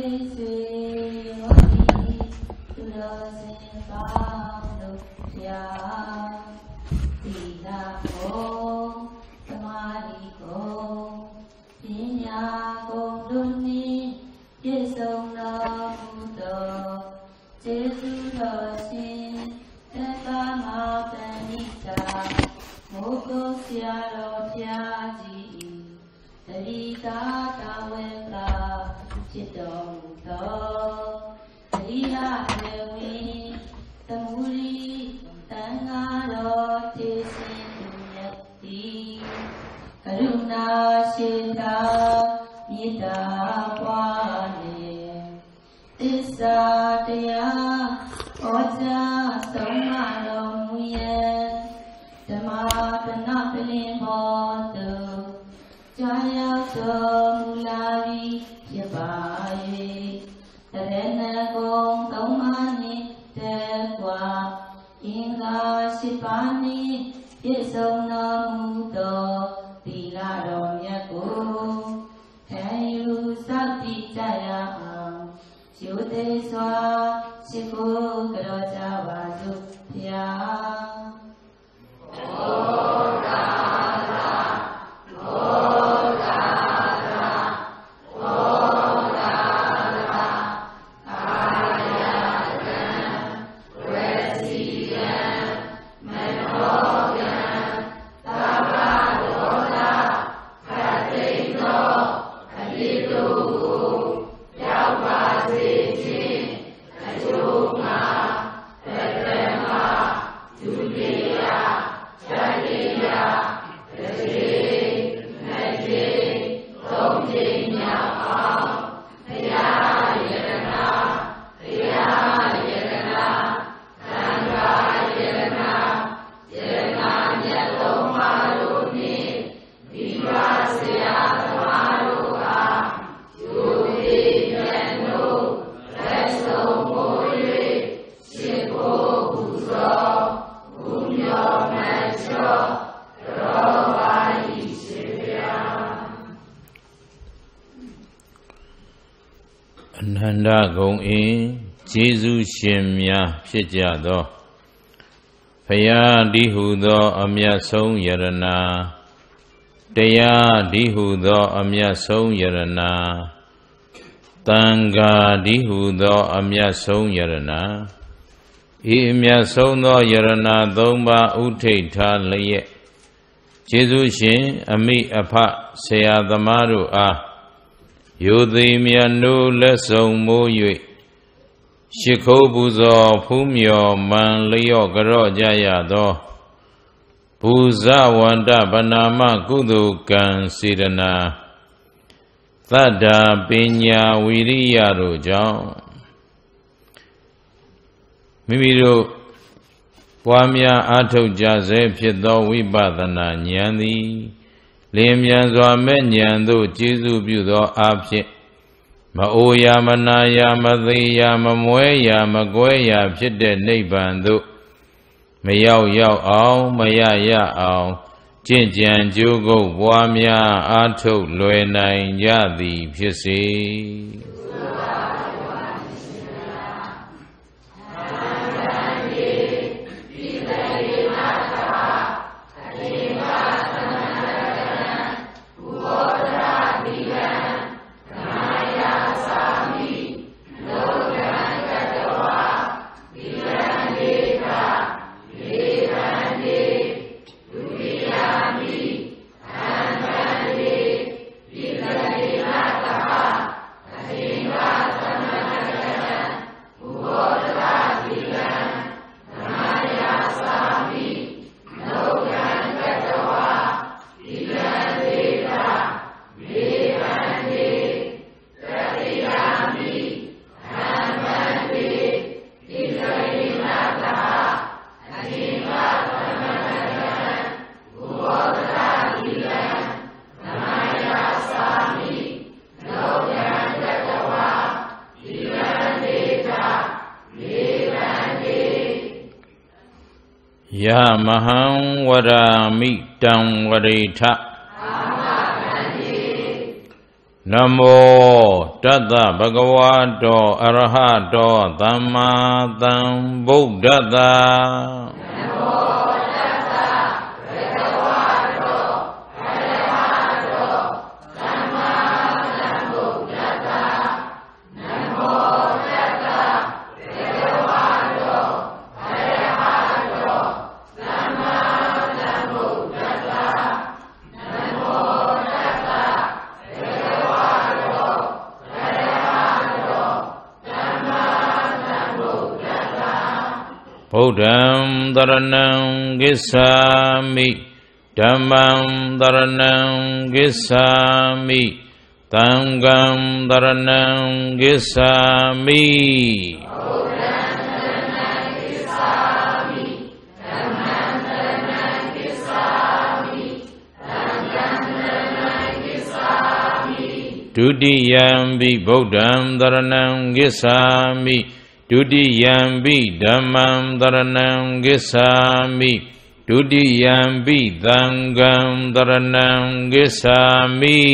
Praise ဖြစ်ကြသောဖယားဒီဟုသော အမြတ်ဆုံးယရနာတရားဒီဟုသော အမြတ်ဆုံးယရနာတန်ဃာဒီဟုသော အမြတ်ဆုံးယရနာဤအမြတ်ဆုံးသောယရနာသုံးပါးဥထိတ်ထားလျက်ကျေးဇူးရှင် အမိ အဖဆရာသမားတို့အားယုသိမြတ်နိုးလက်ဆောင်မိုး၍ရှ िख ုပူဇော်ဖူးမြော်မန်လျော့ကြော့ကြရသောဘူဇဝန္တဗနာမကုသိုလ်ကံစေတနာသတ္တာပညာဝိရိယတို့ကြောင့်မိမိတို့ပွားများအားထုတ်ကြစေဖြစ်သောဝိပဿနာဉာဏ်သည်လင်းမြန်စွာမဲ့ဉာဏ်တို့ကျေစုပြုသောအဖြစ်မအိုရာမနာရာမသိရာမမွဲရာမကွဲရာဖြစ်တဲ့နိဗ္ဗာန်သို့မရောက်ရောက်အောင်မရရအောင်ကြင်ကြံကြိုးကုပ်ပွားများအားထုတ်လွယ်နိုင်ကြသည်ဖြစ်စေ။ယမဟံဝရာမိတံဝရိထနမောတတ္တဗဂဝါတောအရဟတောသမ္မာသမ္ဗုဒ္ဓတ္တ Buddham Taranang Gisami Dhammam Taranang Gisami Tanggam Taranang Gisami Dudiyambi Buddham Taranang Gisami Dudiyambi dhammam dharanam gesami Dudiyambi dhanggam dharanam gesami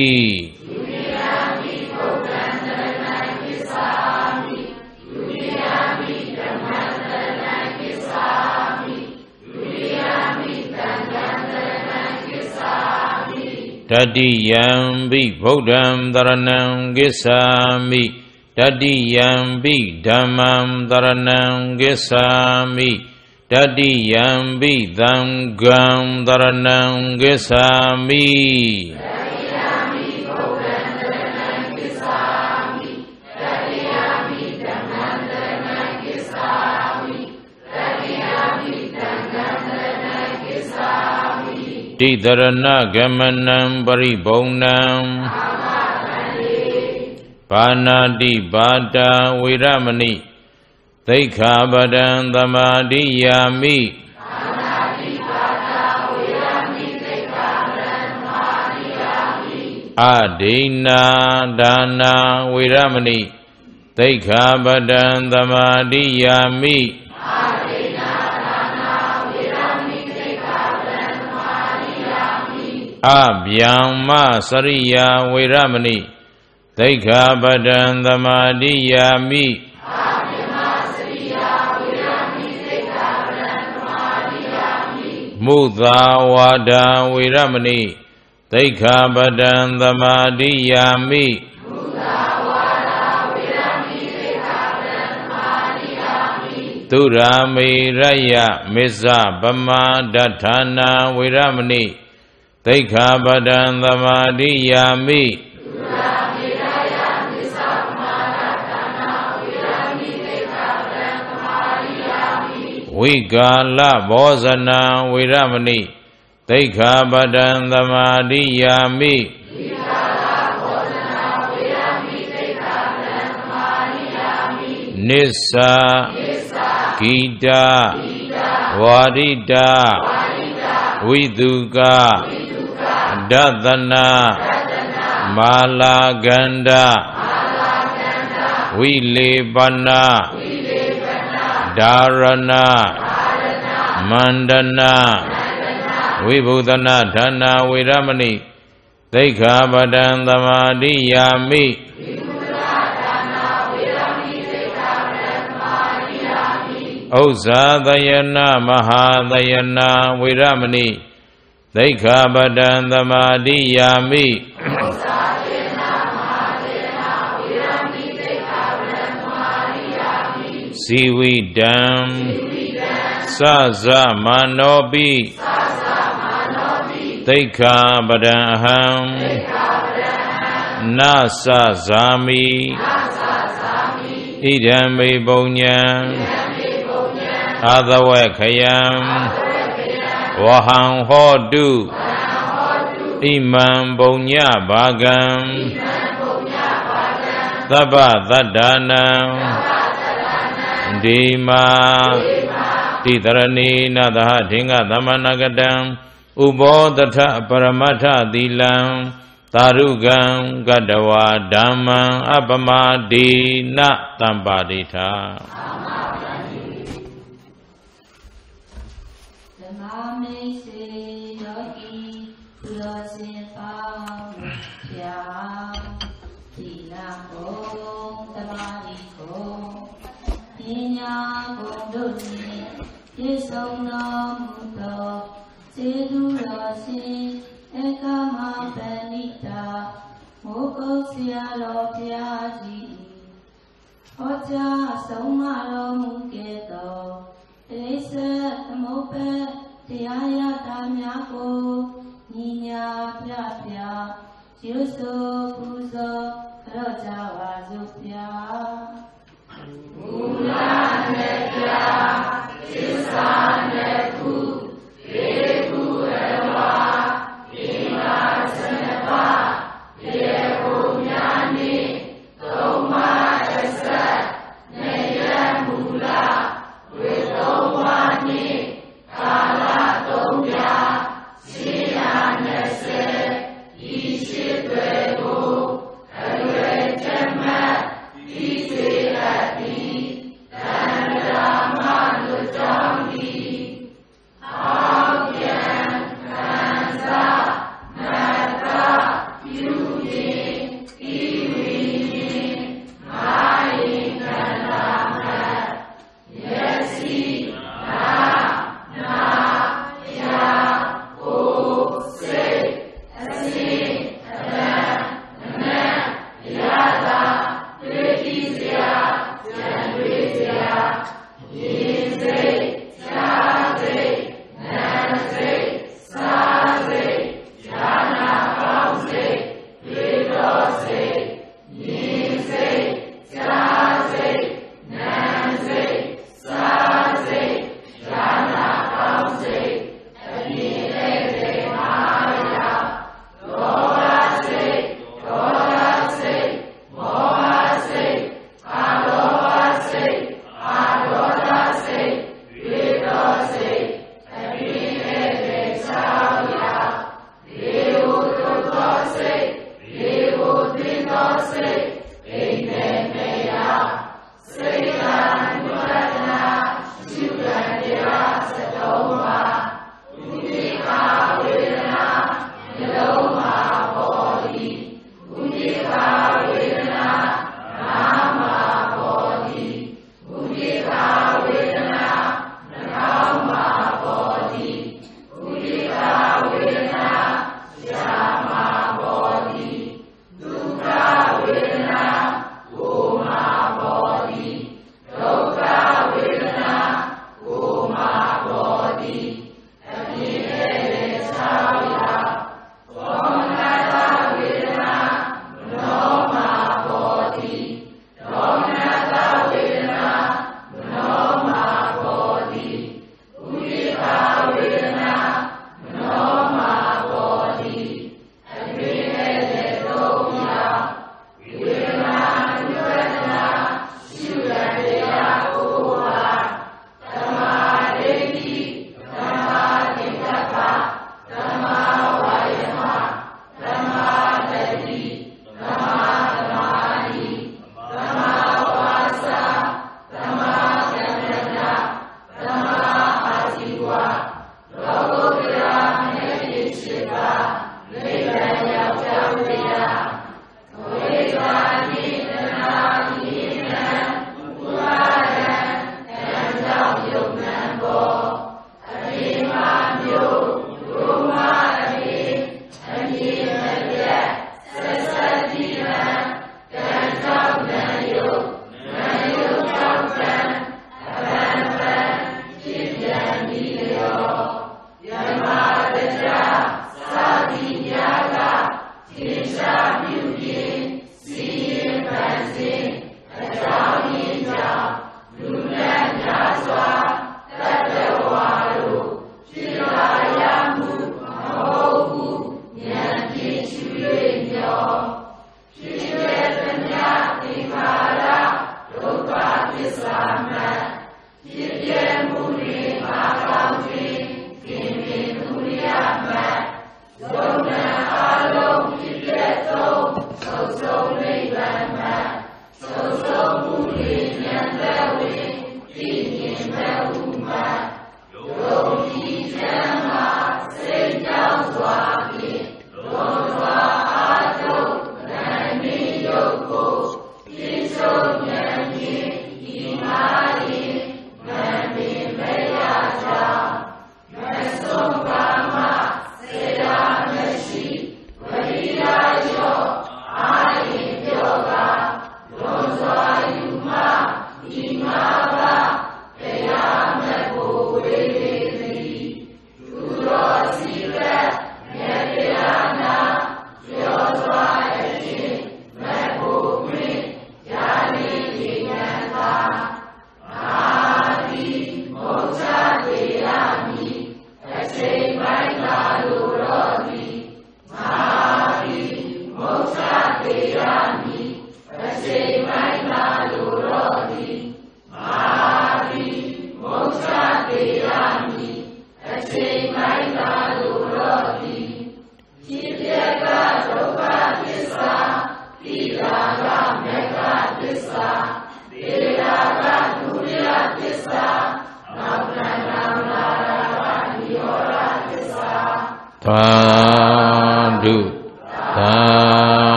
yambi Buddham Dharanam Gisami တတိယံပိဓမ္မံတရဏံကိသာမိတတိယံပိသံဃံတရဏံကိသာမိတိတရဏဂမနံပရိဘုံနံပါဏာတိပါတံဝေရမဏိသိက္ခာပဒံသမာဓိယာမိအဒိဏာဒါနာဝေရမဏိသိက္ခာပဒံသမာဓိယာမိအဗျံမစရိယာဝေရမဏိသိက္ခာပဒံသမာတိယာမိမုသာဝါဒံဝေရမဏိသိက္ခာပဒံသမာတိယာမိသုရာမေရယမစ္ဆပမဒဌာနာဝေရမဏိသိက္ခာပဒံသမာတိယာမိသုရာမေရယမစ္ဆပမဒဌာနာဝေရမဏိဝိကာလဘောဇနံဝိရမဏိသိခာပဒံသမာတိယာမိနိစ္စဂိတာဝါရိတာဝိတုကအဒသနာမာလာကန္ဒဝိလေပနာဝိဒါရဏမန္တနာဝိဘုဒနာဌာနာဝေရမဏိသိက္ခာပဒံသမာဓိယာမိဥစ္ဇာသယနာမဟာသယနာဝေရမဏိသိက္ခာပဒံသမာဓိယာမိဇီဝိတံစဇမနောပိသိက္ခာပဒံအဟံနသဇာမိဣဒံမေပုံညာအသဝေခယံဝဟံဟောတုဣမံပုံညဘာကံသဗ္ဗသတ္တနံတိမာတိတရဏီနသဟဒင်္ဂသမဏကတံဥဘောတထပရမထသီလံသာရုကံကတဝါဓမ္မံအပမဒိနတံပါတိထာပြည့်စုံတော်မူသောစေတုတော်ရှင်ဧကမပဏိတာမောကုတ်ဆရာတော်ဘုရားကြီးဟောကြားဆုံးမတော်မူခဲ့သောတိရိစ္ဆာန်သမုပ္ပတရားရတာများကိုညီညာပြပြရုပ်စုပူဇော်ကြောကြပါစို့ဗျာ Eva, Eva Sanapa.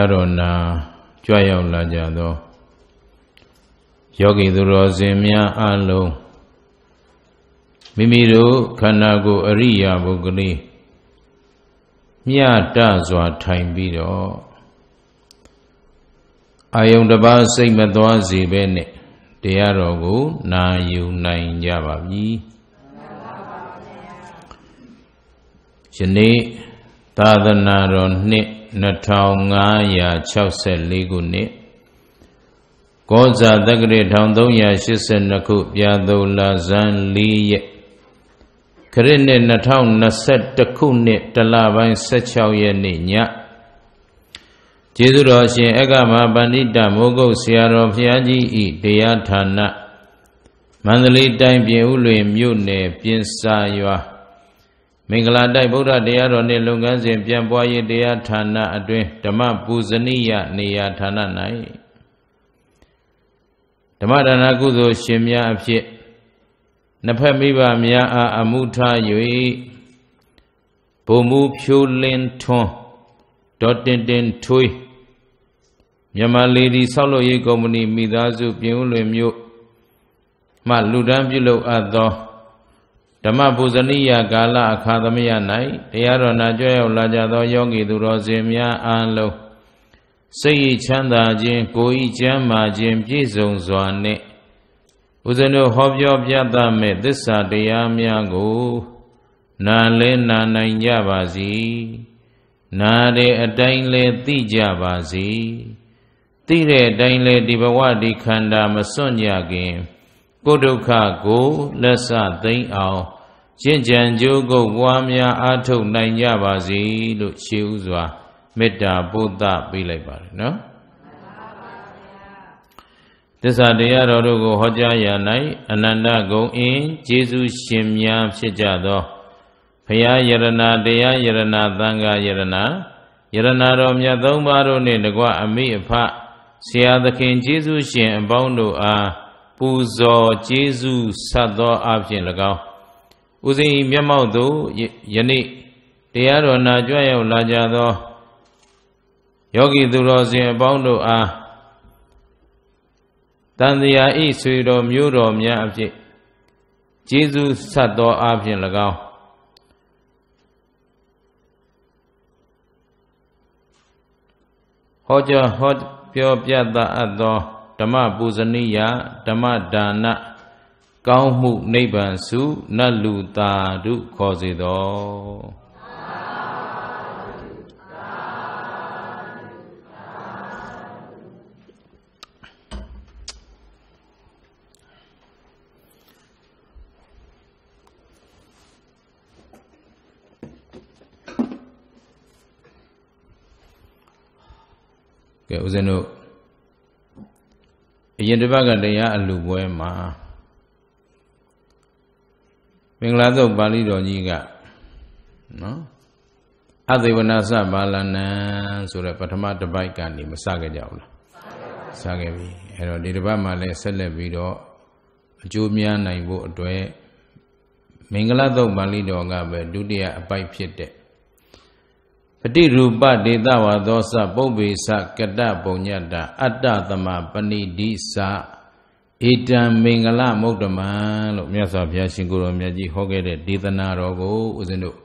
ရားတော်နာကြွရောက်လာကြသောယောဂီသူတော်စင်များအလုံးမိမိတို့ခန္ဓာကိုယ်အရိယာပုဂ္ဂလိမြတ်တစွာ ထိုင်ပြီးတော့အာယုန်တပါးစိတ်မသွားစေဘဲနဲ့တရားတော်ကို နာယူနိုင်ကြပါပြီယနေ့သာသနာတော်နှစ်2564ခုနှစ်ကောဇာတက္ကရာ1382ခုပြာဒုလဇန်4ရက်ခရစ်နှစ်2021ခုနှစ်တလပိုင်း16ရက်နေ့ညကျေးဇူးတော်ရှင်အက္ကမပဏိတမိုးကုတ်ဆရာတော်ဘုရားကြီးဤတရားဌာနမန္တလေးတိုင်းပြင်ဦးလွင်မြို့နယ်ပြင်စာရွာမင်္ဂလာတိုက်ဗုဒ္ဓတရားတော်နှင့်လုပ်ငန်းစဉ်ပြန်ပွားရေးတရားဌာနအတွင်းဓမ္မပူဇဏိယနေရာဌာန၌ဓမ္မဒါနာကုသိုလ်ရှင်များအဖြစ်နှစ်ဖက်မိဘများအားအမှုထား၍ဘုံမူဖြိုးလင်းထွန်းဒေါ်တင်တင်ထွေးမြန်မာလေဒီဆောက်လုပ်ရေးကုမ္ပဏီမိသားစု ပြင်ဦးလွင်မြို့မှလူဒန်းပြုလုပ်အပ်သောဓမ္မပူဇဏိယကာလအခါသမယ၌တရားတော်နာကြွရောက်လာကြသောယောဂီသူတော်စင်များအားလုံးစိတ်ဤချမ်းသာခြင်းကိုယ်ဤကျမ်းမာခြင်းပြည့်စုံစွာနှင့်ဦးဇင်းတို့ဟောပြောပြသမဲ့သစ္စာတရားများကိုနာလဲနာနိုင်ကြပါစေနာတဲ့အတိုင်းလဲသိကြပါစေသိတဲ့အတိုင်းလဲဒီဘဝဒီခန္ဓာမစွန့်ကြခင်ကိုဒုက္ခကိုလက်စသိမ့်အောင်ရှင်းကြံကြိုးကုပ်ပွားများအားထုတ်နိုင်ကြပါစေလို့ရှေးဥစွာမေတ္တာပို့သပေးလိုက်ပါတယ်နော်သစ္စာတရားတော်တို့ကို ဟောကြားရာ၌အနန္တဂုံအင်းဂျေဇုရှင်များ ဖြစ်ကြသောဘုရားယရနာတရားယရနာသံဃာယရနာယရနာတော်မြတ်သုံးပါးတို့နှင့်တကွအမိအဖဆရာသခင်ဂျေဇုရှင်အပေါင်းတို့အားပူဇော်ကျေးဇူးဆတ်သောအဖြစ်၎င်းဦးဇင်းမျက်မှောက်သို့ယနေ့တရားတော်နာကြွရောက်လာကြသောယောဂီသူတော်စင်အပေါင်းတို့အားတန်တရားဤဆွေတော်မျိုးတော်များ အဖြစ်ကျေးဇူးဆတ်သောအဖြစ်၎င်းဟောကြားဟောပြောပြသအပ်သောဓမ္မပူဇဏိယဓမ္မဒါနကောင်းမှုနိဗ္ဗာန်စုနတ်လူသာဓုခေါ်စေတော်ကဲဦးဇင်းတို့အရင်တစ်ပတ်ကတရားအလူပွဲမှာမင်္ဂလာသုတ်ပါဠိတော်ကြီးကနော်အသေဝနာစပါဠနံဆိုတဲ့ပထမတစ်ပိုက်ကနေမစခဲ့ကြဘူးလားစခဲ့ပြီအဲ့တော့ဒီတစ်ပတ်မှာလည်းဆက်လက်ပြီးတော့အကျိုးများနိုင်ဖို့အတွက်မင်္ဂလာသုတ်ပါဠိတော်ကပဲဒုတိယအပိုက်ဖြစ်တဲ့ပတိရူပဒေတဝါသောစပုပ္ပေစကတပုံညတအတ္တသမပဏိတိစဣတံမင်္ဂလမုဒ္ဓမံလို့မြတ်စွာဘုရားရှင်ကိုယ်တော်မြတ်ကြီးဟောခဲ့တဲ့ဒေသနာတော်ကိုဦးဇင်းတို့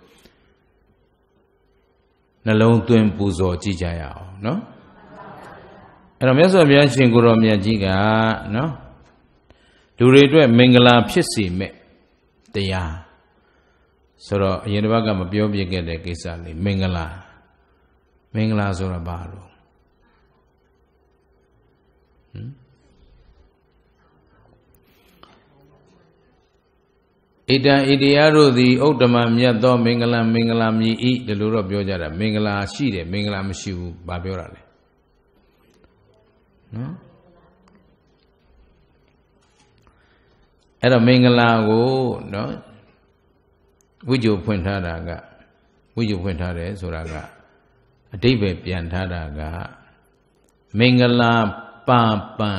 နှလုံးသွင်းပူဇော်ကြည့်ကြရအောင်နော်အဲ့တော့မြတ်စွာဘုရားရှင်ကိုယ်တော်မြတ်ကြီးကနော်လူတွေအတွက်မင်္ဂလာဖြစ်စေမဲ့တရားဆိုတော့အရင်တစ်ပတ်ကမပြောပြခဲ့တဲ့ကိစ္စလေးမင်္ဂလာမင်္ဂလာဆိုတာဘာလို့ဟင်ဣတံဣတရာတို့သည်ဥဒ္ဓမမြတ်သောမင်္ဂလံမင်္ဂလာမြည်ဤဒီလိုတော့ပြောကြတာမင်္ဂလာရှိတယ်မင်္ဂလာမရှိဘူးဘာပြောတာလဲနော်အဲ့တော့မင်္ဂလာကိုနော်ဝိဇ္ဇုဖွင့်ထားတာကဝိဇ္ဇုဖွင့်ထားတယ်ဆိုတာကအတိပ္ပယ်ပြန်ထားတာကမင်္ဂလာပါပံ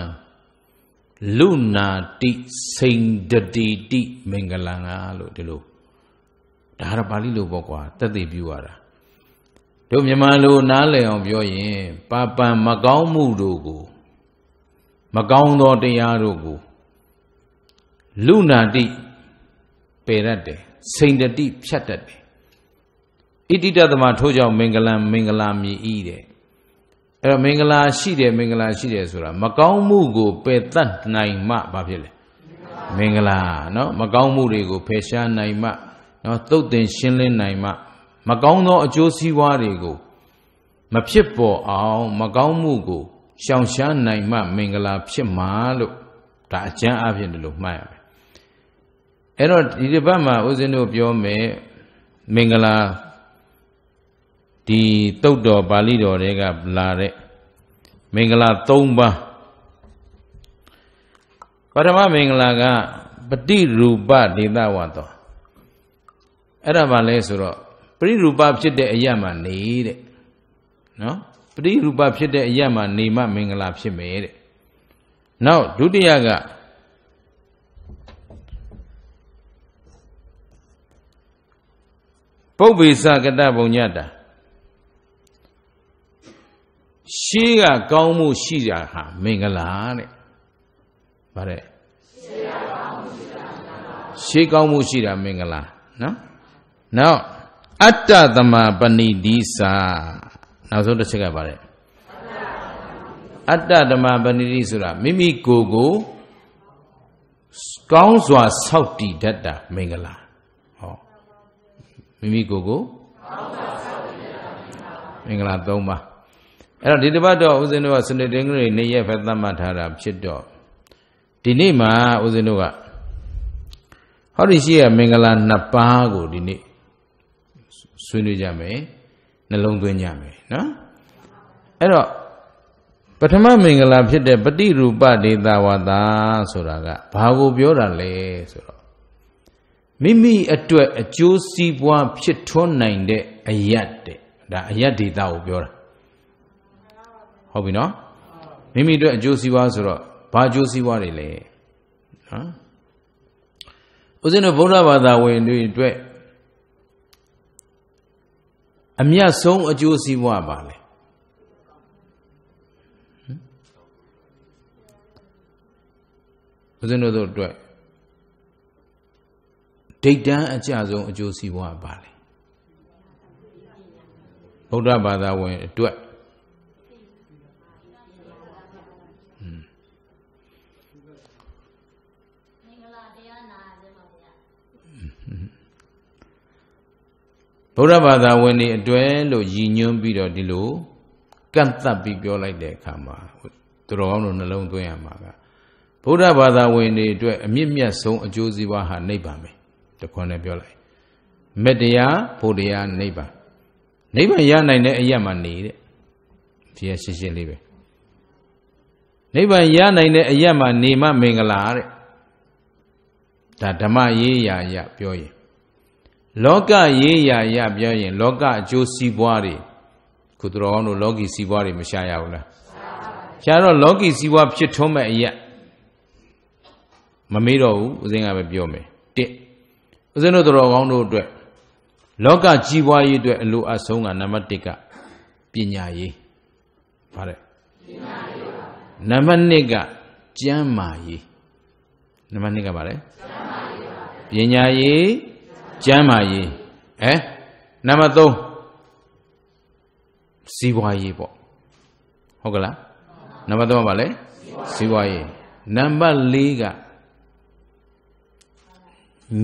လူနာတိစိန်တတိတိမင်္ဂလာငါလို့ဒီလိုဒါရပါဠိလိုပေါ့ကွာတသက်ပြူရတာတို့မြန်မာလို နားလည်အောင်ပြောရင်ပါပံမကောင်းမှုတို့ကို မကောင်းသောတရားတို့ကို လူနာတိပယ်တတ်တယ်စိန်တတိဖြတ်တတ်တယ်ဣတိတသမထိုးကြောင့်မင်္ဂလံမင်္ဂလာမြည်ဤတဲ့အဲ့တော့မင်္ဂလာရှိတယ်မင်္ဂလာရှိတယ်ဆိုတာမကောင်းမှုကိုပယ်တတ်နိုင်မှဘာဖြစ်လဲမင်္ဂလာเนาะမကောင်းမှုတွေကိုဖယ်ရှားနိုင်မှเนาะသုတ်သင်ရှင်းလင်းနိုင်မှမကောင်းသောအကျိုးစီးပွားတွေကိုမဖြစ်ပေါ်အောင်မကောင်းမှုကိုရှောင်ရှားနိုင်မှမင်္ဂလာဖြစ်မှာလို့ဒါအကျမ်းအဖြစ်လို့မှတ်ရမယ်အဲ့တော့ဒီတစ်ပတ်မှာဦးဇင်းတို့ပြောမယ်မင်္ဂလာဒီတုတ်တော်ပါဠိတော်တွေကလာတဲ့မင်္ဂလာ၃ပါးပထမမင်္ဂလာကပฏิရူပဒေသဝတောအဲ့ဒါပါလဲဆိုတော့ပฏิရူပဖြစ်တဲ့အရာမှနေတဲ့နော်ပฏิရူပဖြစ်တဲ့အရာမှနေမှမင်္ဂလာဖြစ်မယ်တဲ့နောက်ဒုတိယကပုပ္ပေစကတဗုညတာရှေးကကောင်းမှုရှိတာဟာမင်္ဂလာတဲ့ဗါတဲ့ရှေးကောင်းမှုရှိတာမင်္ဂလာနော်နောက်အတ္တသမပဏိတိစာနောက်ဆုံးတစ်ချက်ကဗါတဲ့အတ္တသမပဏိတိဆိုတာမိမိကိုယ်ကိုကောင်းစွာဆောက်တည်တတ်တာမင်္ဂလာဟောမိမိကိုယ်ကိုကောင်းစွာဆောက်တည်တတ်တာမင်္ဂလာ၃ပါးအဲ့တော့ဒီတစ်ပတ်တော့ဦးဇင်းတို့ကစနေတင်းကလေးနေ့ရက်ဖက်သတ်မှတ်ထားတာဖြစ်တော့ဒီနေ့မှာဦးဇင်းတို့ကဟောဒီရှိရမင်္ဂလာနှစ်ပါးကိုဒီနေ့ဆွေးနွေးကြမယ်နှလုံးသွင်းကြမယ်နော်အဲ့တော့ပထမမင်္ဂလာဖြစ်တဲ့ပฏิရူပဒေတာဝတာဆိုတာကဘာကိုပြောတာလဲဆိုတော့မိမိအတွက် အကျိုးစီးပွားဖြစ်ထွန်းနိုင်တဲ့အယတ်တဲ့ဒါအယတ်ဒေတာကိုပြောတာဟုတ်ပြီနော်မိမိတို့အကျိုးစီးပွားဆိုတော့ဘာအကျိုးစီးပွားတွေလဲနော်ဦးဇင်းတို့ဗုဒ္ဓဘာသာဝင်တွေအတွက်အမြတ်ဆုံးအကျိုးစီးပွားပါလေဦးဇင်းတို့တို့အတွက်ဒိတ်တန်းအကြဆုံးအကျိုးစီးပွားပါလေဗုဒ္ဓဘာသာဝင်အတွက်ဗုဒ္ဓဘာသာဝင်တွေအတွက်လို့ရည်ညွှန်းပြီးတော့ဒီလိုကန့်သတ်ပြီးပြောလိုက်တဲ့အခါမှာသူတော်ကောင်းတို့နှလုံးသွင်းရမှာကဗုဒ္ဓဘာသာဝင်တွေအတွက်အမြင့်မြတ်ဆုံးအကျိုးစီးပွားဟာနိဗ္ဗာန်ပဲတခွန်းနဲ့ပြောလိုက်မေတ္တရားဘုရားနိဗ္ဗာန်နိဗ္ဗာန်ရနိုင်တဲ့အရာမှနေတဲ့ဒီရရှင်းရှင်းလေးပဲနိဗ္ဗာန်ရနိုင်တဲ့အရာမှနေမှမင်္ဂလာတဲ့ဒါဓမ္မရေးရာရပြောရင်လောကရေးရာရပြောရင်လောကအကျိုးစီးပွားတွေခုတော်အောင်တို့လောကီစီးပွားတွေမရှာရဘူးလားရှာတော့လောကီစီးပွားဖြစ်ထုံးမဲ့အရာမမေ့တော့ဘူးဦးဇင်းကပဲပြောမယ်တစ်ဦးဇင်းတို့တော်ကောင်းတို့အတွက်လောကကြီးပွားရေးအတွက်အလိုအဆုံးကနံပါတ်1ကပညာရေးဗါတဲ့ပညာရေးပါနံပါတ်2ကကျမ်းမာရေးနံပါတ်2ကဗါတဲ့ကျမ်းမာရေးပါပညာရေးကျမ်းမာရေးအဲနံပါတ်3စီးပွားရေးပေါ့ဟုတ်ကလားနံပါတ်3ကဘာလဲစီးပွားရေးနံပါတ်4က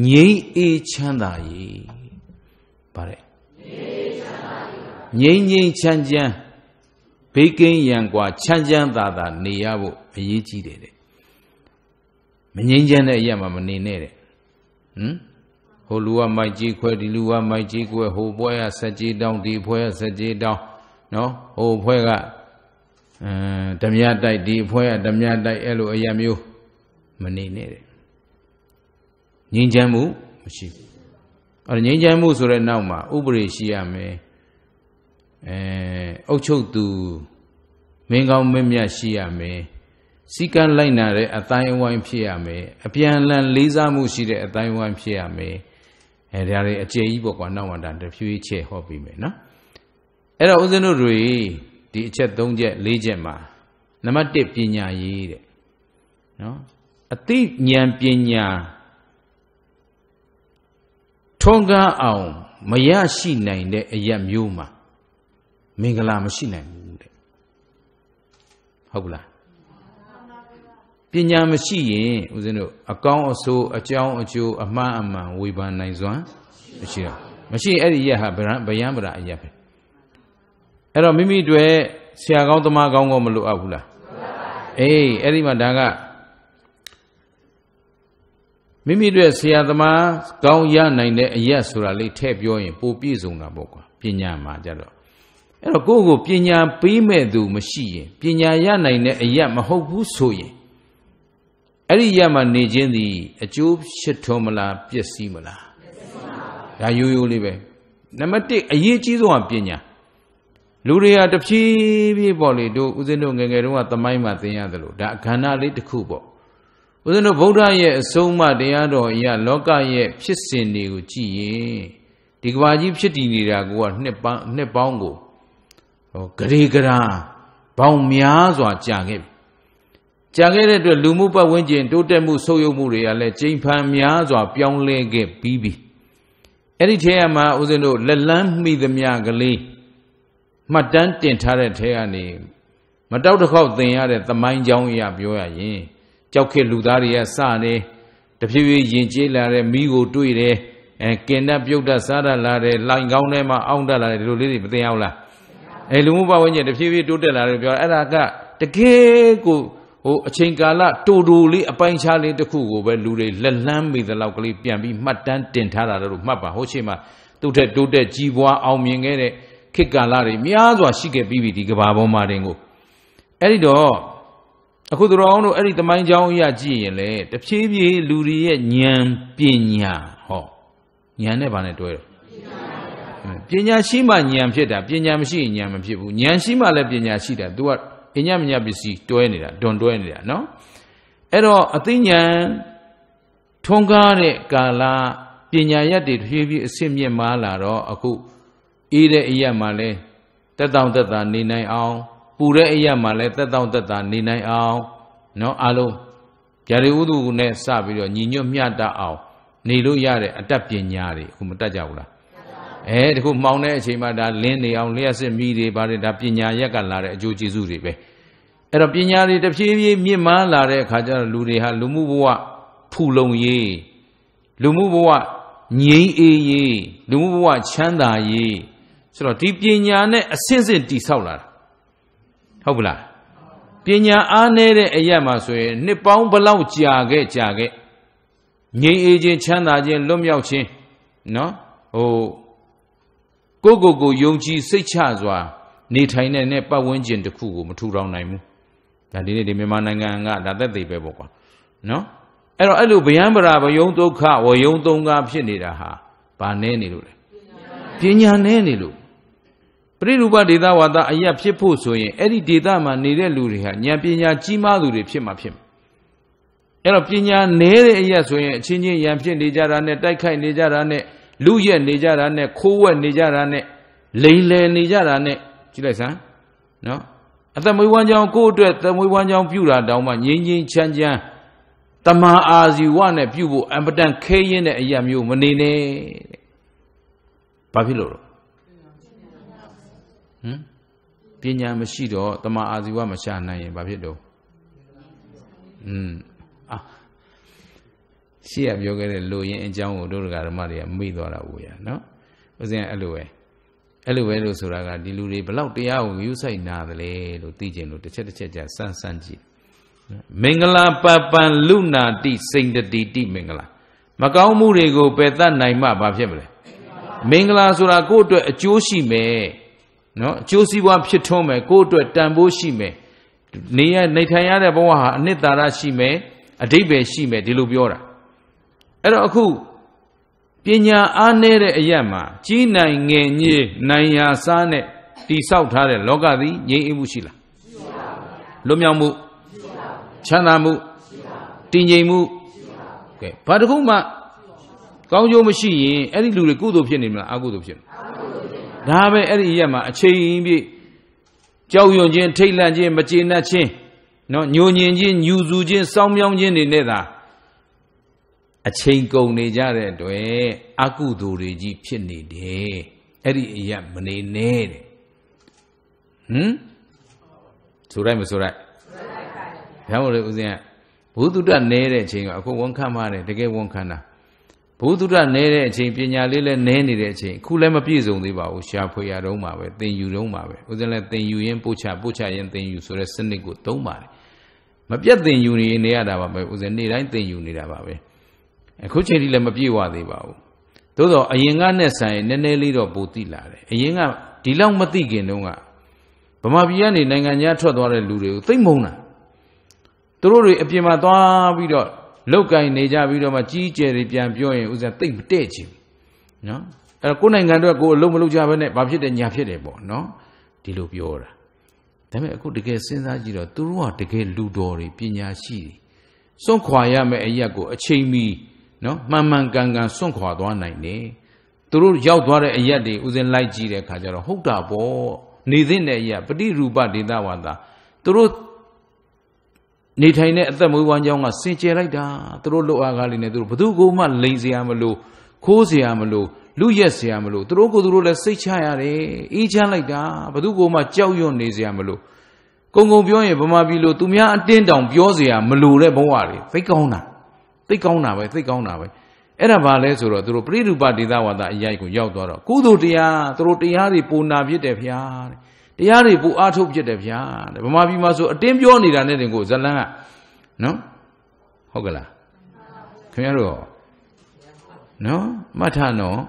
ငြိမ်းအေးချမ်းသာရေးပါတယ်ငြိမ်းငြိမ်းချမ်းချမ်းဘေးကင်းရန်กว่าချမ်းချမ်းသာသာနေရဖို့အရေးကြီးတယ်တဲ့မငြိမ်းချမ်းတဲ့အရာမှမနေနဲ့တဲ့ဟမ်ိုလူကမိုက်ကြီးခွဲဒီလူကမိုက်ကြီးခွဲဟိုပွဲကဆက်ကြီးတောင်းဒီပွဲကဆက်ကြီးတောင်းနော်ဟိုပွဲကအဲဓမြတိုက်ဒီပွဲကဓမြတိုက်အဲ့လိုအရာမျိုးမနေနဲ့တဲ့ငြိမ်းချမ်းမှုမရှိဘူးအဲ့ဒါငြိမ်းချမ်းမှုဆိုတဲ့နောက်မှာဥပဒေရှိရမယ်အဲအုတ်ချုပ်သူမင်းကောင်းမင်းမြတ်ရှိရမယ်စီကံလိုက်နာတဲ့အတိုင်းအဝိုင်းဖြစ်ရမယ်အပြန်အလှန်လေးစားမှုရှိတဲ့အတိုင်းအဝိုင်းဖြစ်ရမယ်အဲဒါတွေအကျယ်ကြီးပေါ့ကွာနောက်မှဒါတဖြည်းဖြည်းချဲ့ဟောပြီးမယ်နော်အဲ့တော့ဦးဇင်းတို့တွေဒီအချက်၃ချက်၄ချက်မှာနံပါတ်၁ပညာရေးတဲ့နော်အသိဉာဏ်ပညာထွန်းကားအောင်မရရှိနိုင်တဲ့အရာမျိုးမှာမင်္ဂလာမရှိနိုင်ဘူးတဲ့ဟုတ်လားပညာမရှိရင်ဦးဇင်းတို့အကောင်းအဆိုးအကြောင်းအကျိုးအမှန်အမှန်ဝေဖန်နိုင်စွမ်းမရှိတော့မရှိအဲ့ဒီရက်ဟာဗယံဗရာအရက်ပဲအဲ့တော့မိမိတွေဆရာကောင်းသမားကောင်းကောမလိုအပ်ဘူးလားအေးအဲ့ဒီမှာဒါကမိမိတွေဆရာသမားကောင်းရနိုင်တဲ့အရက်ဆိုတာလေးထည့်ပြောရင်ပိုပြည့်စုံတာပေါ့ကွာပညာမှာကြတော့အဲ့တော့ကိုယ့်ကိုပညာပေးမဲ့သူမရှိရင်ပညာရနိုင်တဲ့အရက်မဟုတ်ဘူးဆိုရင်အဲ့ဒီရက်မှာနေခြင်းသည်အကျိုးဖြစ်ထွန်းမလားပျက်စီးမလားဒါရိုးရိုးလေးပဲနံပါတ်1အရေးကြီးဆုံးကပညာလူတွေကတဖြည်းဖြည်းပေါ့လေတို့ဦးဇင်းတို့ငငယ်တုန်းကသမိုင်းမှာသင်ရတယ်လို့ဒါအခန္ဓာလေးတစ်ခုပေါ့ဦးဇင်းတို့ဗုဒ္ဓရဲ့အဆုံးအမတရားတော်အရာလောကရဲ့ဖြစ်စဉ်တွေကိုကြည့်ရင်ဒီကဘာကြီးဖြစ်တည်နေတာကိုကနှစ်ပေါင်းနှစ်ပေါင်းကိုဟောဂရေဂရာဘောင်များစွာကြာခဲ့ပြီကြာခဲ့တဲ့အတွက်လူမှုပတ်ဝန်းကျင်တိုးတက်မှုဆုပ်ယုပ်မှုတွေကလည်းကျိန်ဖန်များစွာပြောင်းလဲခဲ့ပြီးပြီအဲ့ဒီထဲမှာဦးဇင်းတို့လက်လန်းမိသမျှကလေးမှတ်တမ်းတင်ထားတဲ့ထဲကနေမတောက်တစ်ခေါက်သင်ရတဲ့သမိုင်းကြောင်းအရာပြောရရင်ကြောက်ခက်လူသားတွေကစနေတဖြည်းဖြည်းယဉ်ကျေးလာတဲ့မိကိုတွေ့တယ်အဲกินတတ်ပြုတ်တတ်စားတတ်လာတယ်လှိုင်ကောင်းထဲမှာအောင့်တတ်လာတယ်ဒီလိုလေးတွေမသိအောင်လားအဲလူမှုဘဝဉာဏ်တဖြည်းဖြည်းတိုးတက်လာတယ်ပြောအဲ့ဒါကတကယ်ကိုဟိုအချိန်ကာလတူတူလေးအပိုင်းခြားလေးတစ်ခုကိုပဲလူတွေလက်လန်းမိသလောက်ကလေးပြန်ပြီးမှတ်တမ်းတင်ထားတာလို့မှတ်ပါဟိုရှိမှသူ့ထက်တိုးတက်ကြီးပွားအောင်မြင်ခဲ့တဲ့ခေတ်ကာလတွေများစွာရှိခဲ့ပြီးပြီဒီကဘာပေါ်မှာတင်ကိုအဲ့ဒီတော့အခုတို့အောင်တို့အဲ့ဒီတမိုင်းကြောင်းအရာကြည့်ရင်လေတဖြည်းဖြည်းလူတွေရဲ့ဉာဏ်ပညာဟောဉာဏ်နဲ့ဗာနဲ့တွဲတယ်ပညာရှိမှဉာဏ်ဖြစ်တာပညာမရှိရင်ဉာဏ်မဖြစ်ဘူးဉာဏ်ရှိမှလည်းပညာရှိတာ तू ကအညမညပစ္စည်းတွဲနေတာတွန်တွဲနေတာနော်အဲ့တော့အသိဉာဏ်ထွန်းကားတဲ့ကာလပညာရက်တွေဖြည်းဖြည်းအစစ်မြင့်မားလာတော့အခုအေးတဲ့အရက်မှလည်းတက်တောင့်တက်တာနေနိုင်အောင် ပူတဲ့အရက်မှလည်းတက်တောင့်တက်တာနေနိုင်အောင်နော်အလုံးဗျာဒိဝုဒုနဲ့စပြီးတော့ညီညွတ်မျှတအောင် နေလို့ရတဲ့အတတ်ပညာတွေအခုမတတ်ကြဘူးလားအဲတခုမှောင်တဲ့အချိန်မှာဒါလင်းနေအောင်လျှက်စစ်မိတွေပါတယ်ဒါပညာရက်ကလာတဲ့အကျိုးကျေးဇူးတွေပဲအဲ့တော့ပညာတွေတဖြည်းဖြည်းမြင့်မားလာတဲ့အခါကျတော့လူတွေဟာလူမှုဘဝဖူလုံရေးလူမှုဘဝငြိမ်းအေးရေးလူမှုဘဝချမ်းသာရေးဆိုတော့ဒီပညာနဲ့အစစ်စစ်တိဆောက်လာတာဟုတ်ပလားပညာအားနည်းတဲ့အရာမှာဆိုရင် နှစ်ပေါင်းဘလောက်ကြာခဲ့ ကြာခဲ့ငြိမ်းအေးခြင်းချမ်းသာခြင်းလွတ်မြောက်ခြင်းနော်ဟိုကိုကိုကိုယုံကြည်စိတ်ချစွာနေထိုင်တဲ့နဲ့ပတ်ဝန်းကျင်တစ်ခုကိုမထူထောင်နိုင်ဘူးဒါဒီနေ့ဒီမြန်မာနိုင်ငံကဒါသက်သေပဲပေါ့ကွာနော်အဲ့တော့အဲ့လိုဗျံပရာဘယုံဒုက္ခဝယုံသုံးကားဖြစ်နေတာဟာဘာနဲနေလို့လဲပညာနဲနေလို့ပရိရူပဒေသဝါဒအယက်ဖြစ်ဖို့ဆိုရင်အဲ့ဒီဒေသမှာနေတဲ့လူတွေဟာဉာဏ်ပညာကြီးမားသူတွေဖြစ်မှာဖြစ်မှာအဲ့တော့ပညာနဲတဲ့အယက်ဆိုရင်အချင်းချင်းဉာဏ်ဖြစ်နေကြတာနဲ့တိုက်ခိုက်နေကြတာနဲ့လူရက်နေကြတာနဲ့ခိုးဝက်နေကြတာနဲ့လိန်လယ်နေကြတာနဲ့ကြည့်လိုက်စမ်းနော်အသက်မွေးဝမ်းကြောင်းကိုယ့်အတွက်သက်မွေးဝမ်းကြောင်းပြုတာတောင်မှငြင်းငြင်းချမ်းချမ်းတမာအာဇီဝနဲ့ပြုဖို့အံပတန်ခဲရင်တဲ့အရာမျိုးမနေနဲ့တဲ့ဘာဖြစ်လို့လဲဟမ်ပညာမရှိတော့တမာအာဇီဝမရှာနိုင်ရင်ဘာဖြစ်တော့อืมရှေ့ကပြောခဲ့တဲ့လိုရင်းအကြောင်းကိုတို့ဒကာဓမ္မတွေကမေ့သွားတာဘူးရနော်ဥစဉ်အဲ့လိုပဲအဲ့လိုပဲလို့ဆိုတာကဒီလူတွေဘလောက်တရားကိုယူဆိုင်နာတယ်လဲလို့သိကျင်လို့တစ်ချက်တစ်ချက်ကြာစမ်းစမ်းကြည့်မင်္ဂလာပပံလူနာတိစိန်တတိတိမင်္ဂလာမကောင်းမှုတွေကိုပယ်တတ်နိုင်မှဘာဖြစ်မလဲမင်္ဂလာဆိုတာကိုယ့်အတွက်အကျိုးရှိမယ်နော်အကျိုးစီးပွားဖြစ်ထွန်းမယ်ကိုယ့်အတွက်တန်ဖိုးရှိမယ်နေရနေထိုင်ရတဲ့ဘဝဟာအနှစ်သာရရှိမယ်အတိပ္ပယ်ရှိမယ်ဒီလိုပြောတာအဲ့တော့အခုပညာအားနည်းတဲ့အရက်မှာကြီးနိုင်ငယ်ညည်းနိုင်ရာစားနဲ့တိဆောက်ထားတဲ့လောကသည်ငြိမ်အေးမှုရှိလားမရှိပါဘူးလွတ်မြောက်မှုမရှိပါဘူးချမ်းသာမှုမရှိပါဘူးတည်ငြိမ်မှုမရှိပါဘူးကဲဘာတစ်ခုမှ ကောင်းကျိုးမရှိရင်အဲ့ဒီလူတွေကုသိုလ်ဖြစ်နေမလားအကုသိုလ်ဖြစ်နေဒါပဲအဲ့ဒီရက်မှာအချိန်ပြည့်ကြောက်ရွံ့ခြင်းထိတ်လန့်ခြင်းမကျေနပ်ခြင်းနော်ညှို့ညင်ခြင်းညူဆူခြင်းစောင်းမြောင်းခြင်းတွေနဲ့သာအချိန်ကုန်နေကြတဲ့အတွက်အကုသိုလ်တွေကြီးဖြစ်နေတယ်အဲ့ဒီအရာမနေနဲ့တဲ့ဟမ်ဆိုရိုက်မဆိုရိုက်ဘုရားမလို့ဦးဇင်းကဘုသူတ္တနဲတဲ့အချိန်ကအခုဝန်ခံပါတယ်တကယ်ဝန်ခံတာဘုသူတ္တနဲတဲ့အချိန်ပညာလေးလည်းနဲနေတဲ့အချိန်အခုလည်းမပြည့်စုံသေးပါဘူးရှားဖွေရတော့မှာပဲသင်ယူတော့မှာပဲဦးဇင်းလည်းသင်ယူရင်ပို့ချပို့ချရင်သင်ယူဆိုတဲ့စနစ်ကိုသုံးပါတယ်မပြတ်သင်ယူနေနေရတာပါပဲဦးဇင်းနေ့တိုင်းသင်ယူနေတာပါပဲအခုချိန်ထိလည်းမပြေဝသေးပါဘူးသို့တော့အရင်ကနဲ့ဆိုင်နည်းနည်းလေးတော့ပိုသိလာတယ်အရင်ကဒီလောက်မသိခင်တုန်းကဗမာပြည်ကနေနိုင်ငံခြားထွက်သွားတဲ့လူတွေကိုသိမ့်မုံတာသူတို့တွေအပြင်မှာသွားပြီးတော့လောက်ကင်နေကြပြီးတော့မှကြီးကျယ်တွေပြန်ပြောရင်ဥစ္စာသိမ့်မတည့်ချင်နော်အဲ့တော့ကိုယ်နိုင်ငံအတွက်ကိုယ်အလုံးမလုံးကြဘဲနဲ့ဘာဖြစ်တယ်ညာဖြစ်တယ်ပေါ့နော်ဒီလိုပြောတာဒါပေမဲ့အခုတကယ်စဉ်းစားကြည့်တော့သူတို့ကတကယ်လူတော်တွေပညာရှိတွေစွန့်ခွာရမယ့်အရက်ကိုအချိန်မီနော်မှန်မှန်ကန်ကန်စွန့်ခွာသွားနိုင်တယ်သူတို့ရောက်သွားတဲ့အရက်တွေဥစဉ်လိုက်ကြည့်တဲ့အခါကျတော့ဟုတ်တာပေါ့နေသင့်တဲ့အရက်ပฏิရူပဒေသဝါသာသူတို့နေထိုင်တဲ့အသက်မွေးဝမ်းကြောင်းကစင်ကြယ်လိုက်တာသူတို့လိုအားကားလေးနဲ့သူတို့ဘသူကိုမှလိန်စရာမလိုခိုးစရာမလိုလူရက်စရာမလိုသူတို့ကိုသူတို့လည်းစိတ်ချရတယ်အေးချမ်းလိုက်တာဘသူကိုမှကြောက်ရွံ့နေစရာမလိုကုံကုံပြောရင်ဗမာပြည်လိုသူများအတင်းတောင်ပြောစရာမလိုတဲ့ဘဝတွေသိကောင်းတာသိကောင်းတာပဲသိကောင်းတာပဲအဲ့ဒါဘာလဲဆိုတော့သူတို့ပရိဒုပဒေသဝါဒအရိုက်ကိုရောက်သွားတော့ကုသိုလ်တရားသူတို့တရားတွေပုံနာဖြစ်တယ်ဗျာတဲ့တရားတွေပုံအားထုတ်ဖြစ်တယ်ဗျာတဲ့ဗမာပြည်မှာဆိုအတင်းပြောနေတာနဲ့တင်ကိုဇလန်းကနော်ဟုတ်ကလားခင်ဗျားတို့နော်မှတ်ထားနော်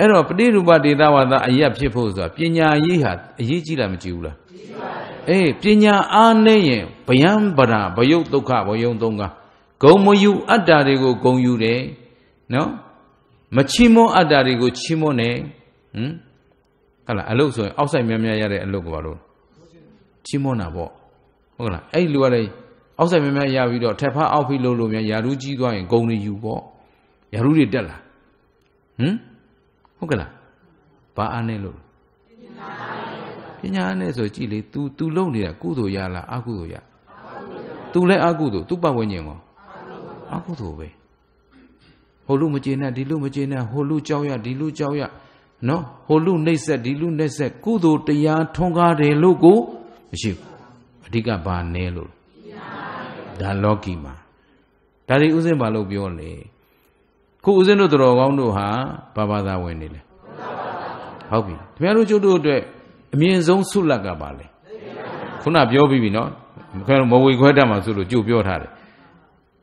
အဲ့တော့ပရိဒုပဒေသဝါဒအရက်ဖြစ်ဖို့ဆိုတာပညာရေးဟာအရေးကြီးလားမကြီးဘူးလားအေးပညာအားနည်းရင်ဗယံဗရာဘယုတ်ဒုက္ခဘယုံသုံးကားဂုံမယူအတ္တတွေကိုဂုံယူတယ်နော်မချီးမွမ်းအတ္တတွေကိုချီးမွမ်းတယ်ဟင်ဟုတ်လားအလုပ်ဆိုရင်အောက်ဆိုင်များများရတဲ့အလုပ်ကဘာလို့ချီးမွမ်းတာပေါ့ဟုတ်လားအဲ့ဒီလူကလည်းအောက်ဆိုင်များများရပြီးတော့ထက်ဖားအောက်ဖိလို့လို့များယာရုကြီးသွားရင်ဂုံတွေယူပေါ့ယာရုတွေတက်လာဟင်ဟုတ်ကလားဘာအားနဲ့လို့ပညာနဲ့ဆိုကြည်လေ तू तू လုံနေတာကုသိုလ်ရလားအကုသိုလ်ရ तू လည်းအကုသိုလ် तू ပတ်ဝန်းကျင်ကောအကုသိုလ်ပဲဟိုလူမကျေနပ်ဒီလူမကျေနပ်ဟိုလူကြောက်ရဒီလူကြောက်ရနော်ဟိုလူနှိမ့်ဆက်ဒီလူနှိမ့်ဆက်ကုသိုလ်တရားထွန်းကားတယ်လို့ကိုမရှိဘူးအဓိကဘာနဲလို့ဒါလောကီမှာဒါဒီဥစဉ်ဘာလို့ပြောလဲခုဥစဉ်တို့တော်ကောင်းတို့ဟာဘာဘာသာဝင်နေလဲဟုတ်ပြီခင်ဗျားတို့ကျုပ်တို့အတွက်အမြင့်ဆုံးဆုလတ်ကပါလေခုနပြောပြီးပြီနော်ခင်ဗျားတို့မဝေခွဲတတ်မှဆိုလို့ကျုပ်ပြောထားတယ်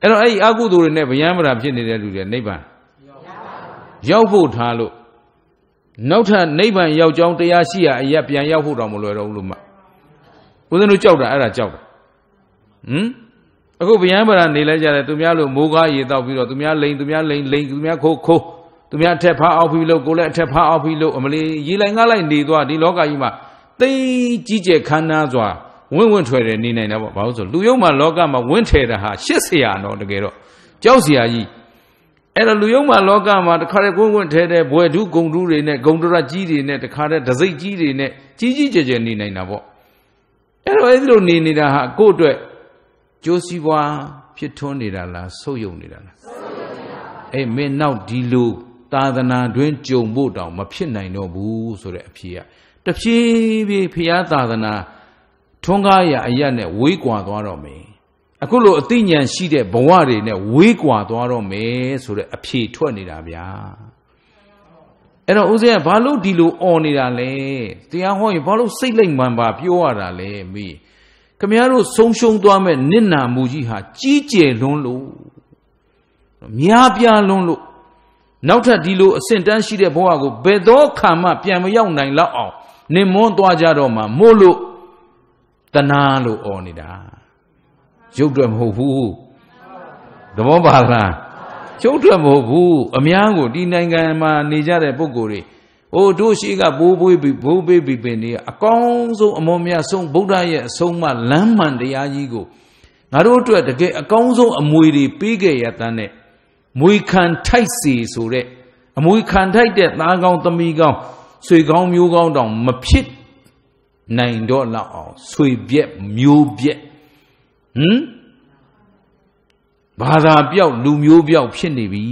အဲ့တော့အဲ့ဒီအကုသိုလ်တွေနဲ့ဗျံပရာဖြစ်နေတဲ့လူတွေနိဗ္ဗာန်ရောက်ဖို့ထားလို့နောက်ထပ်နိဗ္ဗာန်ရောက်ကြောင်းတရားရှိရအရက်ပြန်ရောက်ဖို့တော့မလွယ်တော့ဘူးလို့မှဦးဇင်းတို့ကြောက်တာအဲ့ဒါကြောက်တာဟမ်အခုဗျံပရာနေလဲကြတယ်သူများလို့မိုးကားရေတောက်ပြီးတော့သူများလိန်သူများလိန်လိန်သူများခိုးခိုးသူများအထက်ဖားအောင်ပြီးလို့ကိုလည်းအထက်ဖားအောင်ပြီးလို့အမလီရေလိုက်ငှားလိုက်နေသွားဒီလောကကြီးမှာသိကြီးကျယ်ခမ်းနားစွာဝင့်ဝင့်ထွယ်တယ်နေနိုင်တာပေါ့ဘာလို့ဆိုလူယုံမှာလောကမှာဝင့်ထယ်တာဟာရှစ်ဆရာတော့တကယ်တော့ကြောက်ဆရာကြီးအဲ့တော့လူယုံမှာလောကမှာတခါတည်းဝင့်ဝင့်ထဲတဲ့ဘွယ်ဒုဂုံဒုတွေနဲ့ဂုံဒရကြီးတွေနဲ့တခါတည်းဒစိတ်ကြီးတွေနဲ့ကြီးကြီးကျယ်ကျယ်နေနိုင်တာပေါ့အဲ့တော့အဲ့ဒီလိုနေနေတာဟာကိုယ့်အတွက်ကြိုးစည်းပွားဖြစ်ထွန်းနေတာလားဆုပ်ယုံနေတာလားဆုပ်ယုံနေတာပါအဲ့မင်းနောက်ဒီလိုသာသနာတွင်ကြုံဖို့တောင်မဖြစ်နိုင်တော့ဘူးဆိုတဲ့အဖြေကတဖြည်းဖြည်းဖရာသာသနာထွန်းကားရအရက်နဲ့ဝေးကွာသွားတော့မယ်အခုလိုအသိဉာဏ်ရှိတဲ့ဘဝတွေနဲ့ဝေးကွာသွားတော့မယ်ဆိုတဲ့အဖြေထွက်နေတာဗျာအဲ့တော့ဦးဇင်းကဘာလို့ဒီလိုអော်နေတာလဲတရားဟောရင်ဘာလို့စိတ်လိမ်မှန်ပါပြောရတာလဲမိခမရတို့ဆုံးရှုံးသွားမဲ့နစ်နာမှုကြီးဟာကြီးကျယ်လွန်းလို့များပြားလွန်းလို့နောက်ထပ်ဒီလိုအဆင့်တန်းရှိတဲ့ဘဝကိုဘယ်တော့ခါမှပြန်မရောက်နိုင်လောက်အောင်နင်မွန်းသွားကြတော့မှမို့လို့တဏှာလို့អော်နေတာရုပ်တွေ့မဟုတ်ဘူးသဘောပါလားရုပ်တွေ့မဟုတ်ဘူးအများကိုဒီနိုင်ငံမှာနေကြတဲ့ပုံကိုယ်တွေဟိုတို့ရှိကဘိုးဘွေးပြီးဘိုးဘေးပြီးပင်နေအကောင်းဆုံးအမောမြတ်ဆုံးဗုဒ္ဓရဲ့အဆုံးမလမ်းမှန်တရားကြီးကိုငါတို့အတွက်တကယ်အကောင်းဆုံးအမွေတွေပေးခဲ့ရတဲ့မွေခံထိုက်စီဆိုတဲ့အမွေခံထိုက်တဲ့သားကောင်းသမီးကောင်းဆွေကောင်းမျိုးကောင်းတောင်မဖြစ်နိုင်တော့လောက်အောင်ဆွေပြက်မျိုးပြက်ဟမ်ဘာသာပြောက်လူမျိုးပြောက်ဖြစ်နေပြီ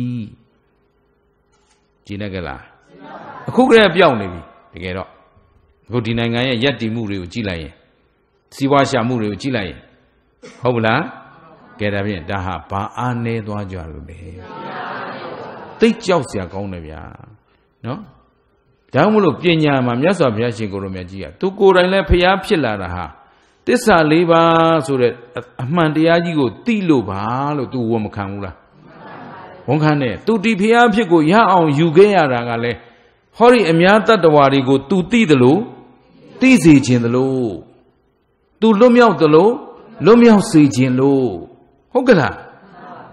ကြည်နေကြလားအခုကလေးပြောက်နေပြီတကယ်တော့အခုဒီနိုင်ငံရဲ့ယက်တီမှုတွေကိုကြည်လိုက်ရင်စီးပွားရှာမှုတွေကိုကြည်လိုက်ရင်ဟုတ်မလားကဲဒါဖြင့်ဒါဟာဘာအားနေသွားကြလို့လဲသိကြောက်စရာကောင်းတယ်ဗျာနော်ဒါမှမဟုတ်ပညာမှာမြတ်စွာဘုရားရှင်ကိုယ်တော်မြတ်ကြီးကသူကိုယ်တိုင်လည်းဖျားဖြစ်လာတာဟာတစ္ဆာလေးပါဆိုတဲ့အမှန်တရားကြီးကိုသိလို့ပါလို့ तू ဝန်မခံဘူးလားဝန်ခံတယ် तू ဒီဖျားဖြစ်ကိုရအောင်ယူခဲ့ရတာကလည်းဟောဒီအများတတ္တဝါတွေကို तू သိတယ်လို့သိစေခြင်းတယ်လို့ तू လွတ်မြောက်တယ်လို့လွတ်မြောက်စေခြင်းလို့ဟုတ်ကလား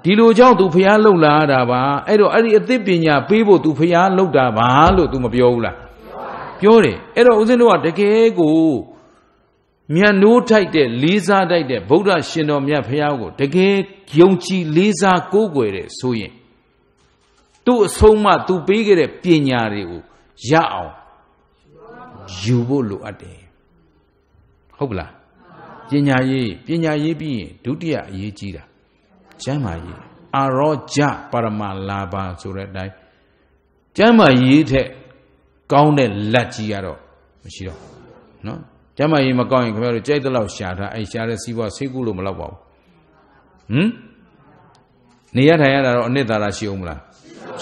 ဒီလိုကြောင့် तू ဖျားလှုပ်လာတာပါအဲ့တော့အဲ့ဒီအသိပညာပေးဖို့ तू ဖျားလှုပ်တာပါလို့ तू မပြောဘူးလားပြောတယ်အဲ့တော့ဦးဇင်းတို့ကတကယ်ကိုမြတ်နိုးထိုက်တဲ့လေးစားထိုက်တဲ့ဗုဒ္ဓရှင်တော်မြတ်ဖျားကိုတကယ်ယုံကြည်လေးစားကိုးကွယ်တဲ့ဆိုရင်သူ့အဆုံးမ तू ပေးခဲ့တဲ့ပညာတွေကိုရအောင်ယူဖို့လိုအပ်တယ်ဟုတ်ပလားပညာရေးပညာရေးပြီးရင်ဒုတိယအရေးကြီးတာကျမ်းမာရေးအာရောကြပရမလာဘဆိုတဲ့အတိုင်းကျမ်းမာရေးထက်ကောင်းတဲ့လက်ကြီးကတော့မရှိတော့နော်ကျမ်းမာရေးမကောင်းရင်ခင်ဗျားတို့ကြိုက်တဲ့လောက်ရှာထားအဲရှာတဲ့စီးပွားဆေးကုလို့မလောက်ပါဘူးဟမ်နေရထိုင်ရတာတော့အနစ်သာရရှိအောင်မလား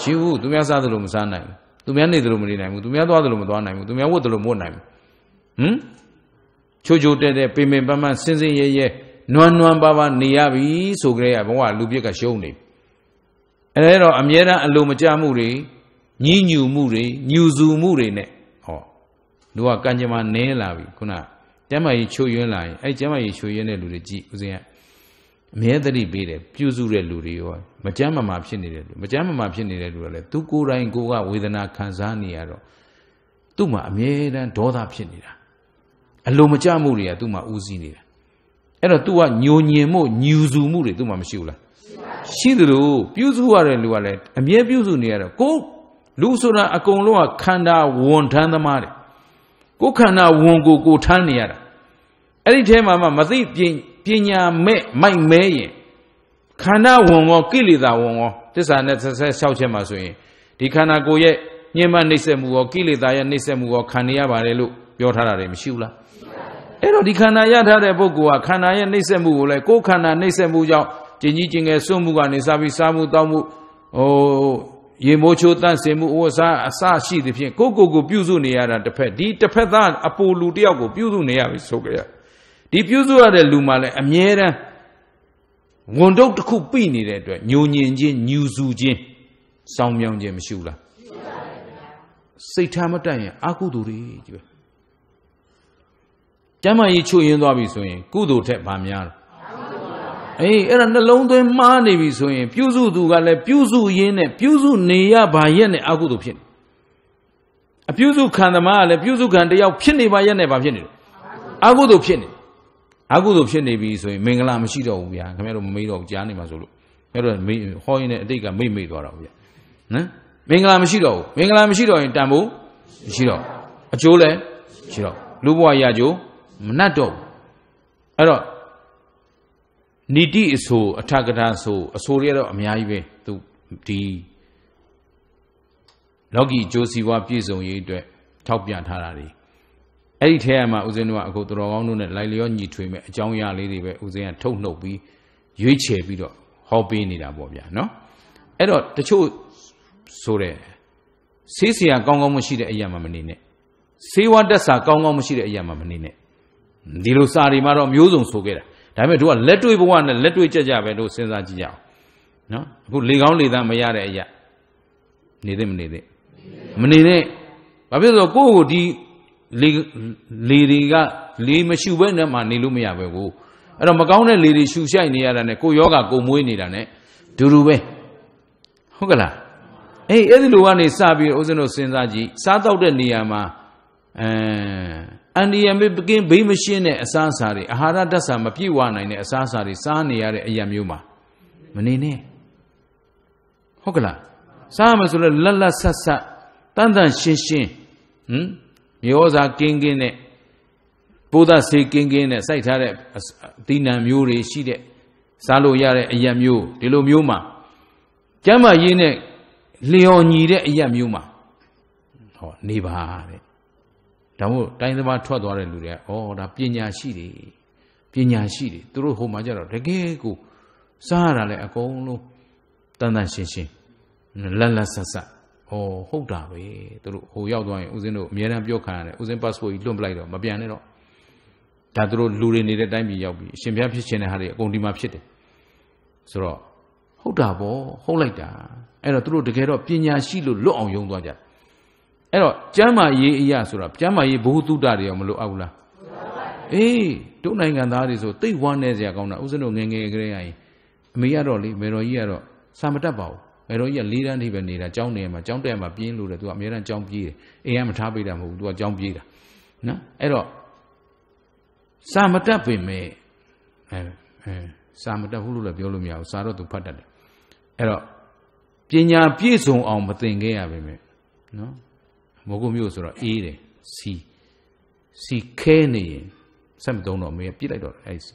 ရှိဘူးသူများစားသလိုမစားနိုင်ဘူးသူများနေသလိုမနေနိုင်ဘူးသူများသွားသလိုမသွားနိုင်ဘူးသူများဝတ်သလိုမဝတ်နိုင်ဘူးဟမ်ချိုးချိုးတဲတဲပင်ပင်ပန်းပန်းစင်းစင်းရဲရဲနွမ်းနွမ်းပါးပါးနေရပြီဆိုကြရဘဝလူပြစ်ကရှုံးနေအဲဒါတော့အမြဲတမ်းအလိုမကျမှုတွေညှဉ်းညူမှုတွေညူဆူမှုတွေနဲ့ဟောလူကကံကြမ္မာနည်းလာပြီခုနကျမ်းမာရေးချိုးယွင်းလာရင်အဲကျမ်းမာရေးချိုးယွင်းတဲ့လူတွေကြည့်ဦးဇင်းကအမြဲတည်းပေးတယ်ပြုစုတဲ့လူတွေရောမကျမ်းမာမာဖြစ်နေတဲ့လူမကျမ်းမာမာဖြစ်နေတဲ့လူကလည်းသူကိုယ်တိုင်ကိုယ်ကဝေဒနာခံစားနေရတော့သူ့မှာအမြဲတမ်းဒေါသဖြစ်နေတာအလိုမကျမှုတွေကသူ့မှာဦးစီးနေတာအဲ့တော့ तू ကညိုညင်မှုညူစုမှုတွေ तू မှာမရှိဘူးလားရှိသလိုပြုစုရတဲ့လူကလည်းအမြဲပြုစုနေရတော့ကိုလူဆိုတာအကုန်လုံးကခန္ဓာဝန်ထမ်းသမားတဲ့ကိုခန္ဓာဝန်ကိုကိုထမ်းနေရတာအဲ့ဒီထဲမှာမှမသိပညာမဲ့မိုက်မဲရင်ခန္ဓာဝန်ရောကိလေသာဝန်ရောတစ္ဆာနဲ့ဆက်ဆက်လျှောက်ချက်မှာဆိုရင်ဒီခန္ဓာကိုယ်ရဲ့ညှဉ်းပန်းနှိပ်စက်မှုရောကိလေသာရဲ့နှိပ်စက်မှုရောခံနေရပါတယ်လို့ပြောထားတာတွေမရှိဘူးလားအဲ့တော့ဒီခန္ဓာရထားတဲ့ပုဂ္ဂိုလ်ကခန္ဓာရဲ့နှိမ့်ဆက်မှုကိုလည်းကိုယ်ခန္ဓာနှိမ့်ဆက်မှုကြောင့်ကျင်ကြီးကျင်ငယ်စွန့်မှုကနေစပြီးစားမှုတောက်မှုဟိုရေမိုးချိုးတန့်စင်မှုအဝစားအစရှိသဖြင့်ကိုယ်ကိုယ်ကိုပြုစုနေရတာတစ်ဖက်ဒီတစ်ဖက်သားအပိုလူတယောက်ကိုပြုစုနေရပြီဆိုကြရဒီပြုစုရတဲ့လူမှလည်းအမြဲတမ်းဝန်တုပ်တစ်ခုပြိနေတဲ့အတွက်ညိုညင်ခြင်းညူဆူခြင်းစောင်းမြောင်းခြင်းမရှိဘူးလားစိတ်ထားမတက်ရင်အာကုသူတွေကြီးပဲကျမ်းမာရေးချွတ်ယင်းသွားပြီဆိုရင်ကုသိုလ်ထက်ဗာများတယ်အေးအဲ့ဒါနှလုံးသွင်းမှားနေပြီဆိုရင်ပြုစုသူကလည်းပြုစုရင်းနဲ့ပြုစုနေရပါရက်နဲ့အကုသိုလ်ဖြစ်နေအပြုစုခံသမားကလည်းပြုစုခံတယောက်ဖြစ်နေပါရက်နဲ့ဗာဖြစ်နေတယ်အကုသိုလ်ဖြစ်နေအကုသိုလ်ဖြစ်နေပြီဆိုရင်မင်္ဂလာမရှိတော့ဘူးဗျာခင်ဗျားတို့မမေးတော့ဘူးကြားနေမှာဆိုလို့ခင်ဗျားတို့ဟောရင်းနဲ့အတိတ်ကမိတ်မိတ်သွားတာဗျာနော်မင်္ဂလာမရှိတော့ဘူးမင်္ဂလာမရှိတော့ရင်တန်ဖို့ရှိတော့အကျိုးလည်းရှိတော့လူဘဝရကြိုးမနှတ်တော့အဲ့တော့နိတိအဆို အထကထာဆိုအဆိုတွေကတော့အများကြီးပဲသူဒီလောကီအကျိုးစီးပွားပြည့်စုံရေးအတွက်ထောက်ပြထားတာတွေအဲ့ဒီထဲမှာဦးဇင်းတို့ကအခုတော်တော်ကောင်းတို့နဲ့လိုက်လျောညီထွေမဲ့အကြောင်းအရာလေးတွေပဲဦးဇင်းကထုတ်နှုတ်ပြီးရွေးချယ်ပြီးတော့ဟောပေးနေတာပေါ့ဗျာနော်အဲ့တော့တချို့ဆိုတဲ့ဆေးဆရာကောင်းကောင်းမရှိတဲ့အရာမှမနေနဲ့ဆေးဝါးတက်စာကောင်းကောင်းမရှိတဲ့အရာမှမနေနဲ့ဒီလိုစာတွေမှာတော့မျိုးစုံဆိုခဲ့တာဒါပေမဲ့တို့ကလက်တွေ့ဘဝနဲ့လက်တွေ့ကြကြပဲတို့စဉ်းစားကြည့်ကြအောင်နော်အခုလေကောင်းလေသားမရတဲ့အရာနေသိမနေသိမနေနဲ့ဘာဖြစ်လို့ကိုယ့်ကိုဒီလေလေတွေကလေမရှူဘဲနဲ့မှနေလို့မရပဲကိုအဲ့တော့မကောင်းတဲ့လေတွေရှူဆိုင်နေရတာနဲ့ကိုယောဂကိုမွေးနေတာနဲ့ဒူဒူပဲဟုတ်ကလားအေးအဲ့ဒီလိုကနေစပြီးဦးဇင်းတို့စဉ်းစားကြည့်စားတော့တဲ့နေရာမှာအဲအန္တရာယ်မကင်းဘေးမရှင်းတဲ့အစားအစာတွေအာဟာရဓာတ်စာမပြည့်ဝနိုင်တဲ့အစားအစာတွေစားနေရတဲ့အရာမျိုးမှာမနေနဲ့ဟုတ်ကလားစားမယ်ဆိုတော့လက်လက်ဆက်ဆက်တန်တန်ရှင်းရှင်းဟမ်မြေဩဇာကင်းကင်းနဲ့ပိုးသစေကင်းကင်းနဲ့စိုက်ထားတဲ့ဒီနံမျိုးတွေရှိတဲ့စားလို့ရတဲ့အရာမျိုးဒီလိုမျိုးမှာကျမ်းမာရေးနဲ့လျော်ညီတဲ့အရာမျိုးမှာဟောနေပါတဲ့ဒါမို့တိုင်းသဘာထွက်သွားတဲ့လူတွေကဩဒါပညာရှိတွေပညာရှိတွေသူတို့ဟိုမှာကြတော့တကယ်ကိုစားရတာလည်းအကုန်လုံးတန်တန်ရှင်းရှင်းလက်လက်ဆက်ဆက်ဩဟုတ်တာပဲသူတို့ဟိုရောက်သွားရင်ဦးစင်းတို့အများအားပြောခံရတယ်ဦးစင်း passport ကြီးလွန့်ပလိုက်တော့မပြန်နဲ့တော့ဒါသူတို့လူတွေနေတဲ့အတိုင်းပြည်ရောက်ပြီအရှင်ဘုရားဖြစ်ခြင်းတဲ့ဟာတွေအကုန်ဒီမှာဖြစ်တယ်ဆိုတော့ဟုတ်တာပေါ့ဟုတ်လိုက်တာအဲ့တော့သူတို့တကယ်တော့ပညာရှိလို့လွတ်အောင်ယုံသွားကြတယ်အဲ့တော့ကျမ်းမာရေးအရာဆိုတာကျမ်းမာရေးဘုဟုတုတ္တတွေရောမလိုအပ်ဘူးလားအေးတို့နိုင်ငံသားတွေဆိုတိတ်ဝမ်းနေစရာကောင်းတာဥစ္စလို့ငငယ်ကလေးရရင်အမေကတော့လေမေတော်ကြီးကတော့စာမတတ်ပါဘူးမေတော်ကြီးကလေးတန်းထိပဲနေတာကျောင်းနေမှာကျောင်းတက်မှာပြင်းလို့တယ်သူကအများတန်းကျောင်းပြေးတယ်အိမ်ကမထားပေးတာမဟုတ်ဘူးသူကကျောင်းပြေးတာနော်အဲ့တော့စာမတတ်ပင်မဲ့အဲအဲစာမတတ်ဘူးလို့လည်းပြောလို့မရဘူးစာတော့သူဖတ်တတ်တယ်အဲ့တော့ပညာပြည့်စုံအောင်မသင်ခဲ့ရပါပဲနော်မကုတ်မြို့ဆိုတော့အေးတယ်စီစီခဲနေရင်ဆက်မသုံးတော့မင်းပြစ်လိုက်တော့အဲ့စီ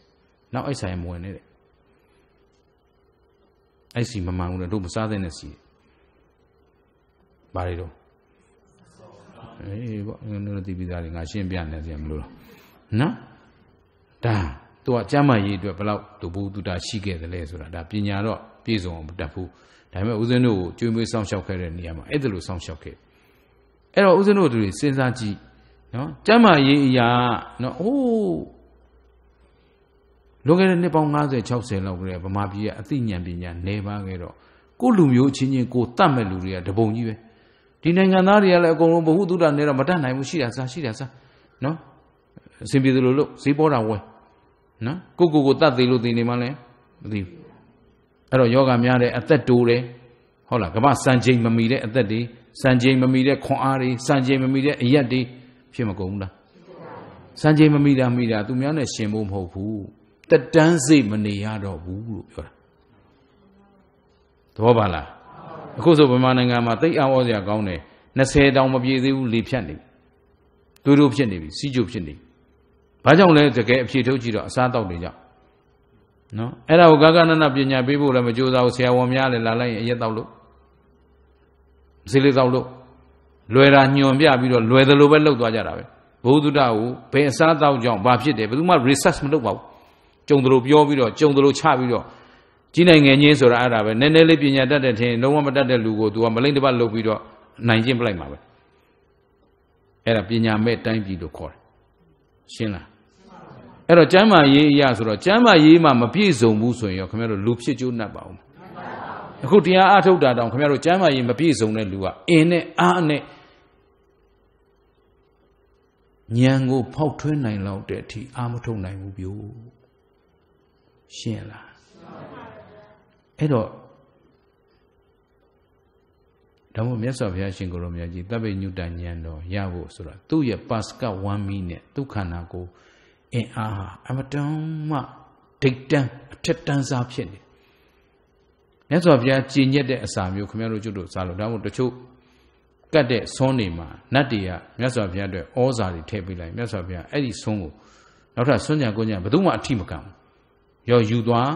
နောက်အဲ့ဆိုင်မဝင်နဲ့တဲ့အဲ့စီမမှန်ဘူးလေတို့မစားတဲ့နဲ့စီဘာတွေတော့အေးပေါ့ငါတို့တိပိသားတွေငါရှင်းပြနေစရာမလိုတော့နော်ဒါသူကကျမ်းမာရေးအတွက်ဘလောက်သူဘုသူတာရှိခဲ့တယ်လဲဆိုတာဒါပညာတော့ပြည့်စုံအောင်တတ်ဘူးဒါပေမဲ့ဦးဇင်းတို့ကိုကျွေးမွေးစောင့်ရှောက်ခဲ့တဲ့နေရာမှာအဲ့ဒါလိုစောင့်ရှောက်ခဲ့တယ်အဲ့တော့ဦးဇင်းတို့တို့စဉ်းစားကြည့်နော်ကျမ်းမာရေးအရာနော်အိုးလွန်ခဲ့တဲ့နှစ်ပေါင်း50 60လောက်ကလေးဗမာပြည်ကအသိဉာဏ်ပညာနေပါခဲ့တော့ကိုလူမျိုးချင်းချင်းကိုတတ်မဲ့လူတွေကတပုံကြီးပဲဒီနိုင်ငံသားတွေကလည်းအကုန်လုံးဘ ഹു တုဒ္ဒနဲ့တော့မတတ်နိုင်ဘူးရှိတာစားရှိတာစားနော်အစဉ်ပြေသလိုလို့ဈေးပေါ်တာဝယ်နော်ကိုကိုကိုတတ်သေးလို့သိနေမှလည်းမသိဘူးအဲ့တော့ယောဂများတဲ့အသက်တိုးတယ်ဟုတ်လားကမ္ဘာစံချိန်မမီတဲ့အသက်တွေစံချိန်မမီတဲ့ခွန်အားတွေစံချိန်မမီတဲ့အရက်တွေဖြစ်မကုန်ဘူးလားစံချိန်မမီတာမိတာ သူများနဲ့ရှင်ဖို့မဟုတ်ဘူးတတန်းစိတ်မနေရတော့ဘူးလို့ပြောတာသဘောပါလားအခုဆိုဗမာနိုင်ငံမှာတိတ်အောင်ဩစရာကောင်းတယ်20တောင် မပြည့်သေးဘူးလေဖြတ်နေသူတို့ဖြစ်နေပြီစီးကျုပ်ဖြစ်နေဘာကြောင့်လဲတကယ်အဖြေထုတ်ကြည့်တော့အစားတောက်တွေကြောင့်နော်အဲ့ဒါကိုဂဂနနပညာပေးဖို့လည်းမကြိုးစားဘူးဆရာဝန်များလည်းလာလိုက်ရင်အရက်တောက်လို့ဈေးလေးသောက်လို့လွယ်တာညွန်ပြပြီးတော့လွယ်တယ်လို့ပဲလောက်သွားကြတာပဲဘုဒ္ဓတာကိုဘယ်အစားသောက်ကြောင့်ဘာဖြစ်တယ်ဘယ်သူမှ research မလုပ်ပါဘူးကြုံတယ်လို့ပြောပြီးတော့ကြုံတယ်လို့ချပြီးတော့ကြီးနိုင်ငံချင်းဆိုတာအဲ့ဒါပဲနည်းနည်းလေးပညာတတ်တဲ့ထင်လုံးဝမတတ်တဲ့လူကို तू ကမလိမ့်တပတ်လုပ်ပြီးတော့နိုင်ကျင့်ပလိုက်မှာပဲအဲ့ဒါပညာမဲ့တိုင်းပြည်လို့ခေါ်တယ်ရှင်းလားအဲ့တော့ကျမ်းမာရေးအရာဆိုတော့ကျမ်းမာရေးမှာမပြည့်စုံဘူးဆိုရင်ရောခင်ဗျားတို့လူဖြစ်ကျိုးနှက်ပါဦးအခုတရားအထုတ်တာတောင်ခင်ဗျားတို့ကျမ်းမာရေးမပြည့်စုံတဲ့လူကအင်းနဲ့အားနဲ့ဉာဏ်ကို ဖောက်ထွင်းနိုင်လောက်တဲ့အထိအာမထုတ်နိုင်ဘူးပြောရှင်းလားအဲ့တော့ဒါမို့မြတ်စွာဘုရားရှင်ကိုရောမြတ်ကြီးတပ်ပိညုတဉာဏ်တော်ရဖို့ဆိုတာသူ့ရဲ့ pascal 1 minute နဲ့ဒုက္ခနာကိုအင်အားဟာအမတန်မှဒိတ်တန်အထက်တန်းစားဖြစ်နေမြတ်စွာဘုရားကြည်ညက်တဲ့အစာမျိုးခင်ဗျားတို့ကျွတ်တို့စားလို့ဒါမှမဟုတ်တချို့ကတ်တဲ့ဆုံးနေမှာနတ်တွေကမြတ်စွာဘုရားအတွက်ဩဇာတွေထည့်ပေးလိုက်မြတ်စွာဘုရားအဲ့ဒီဆုံးကိုနောက်ထပ်ဆွညာကိုညာဘယ်သူမှအထိမကံရောယူသွား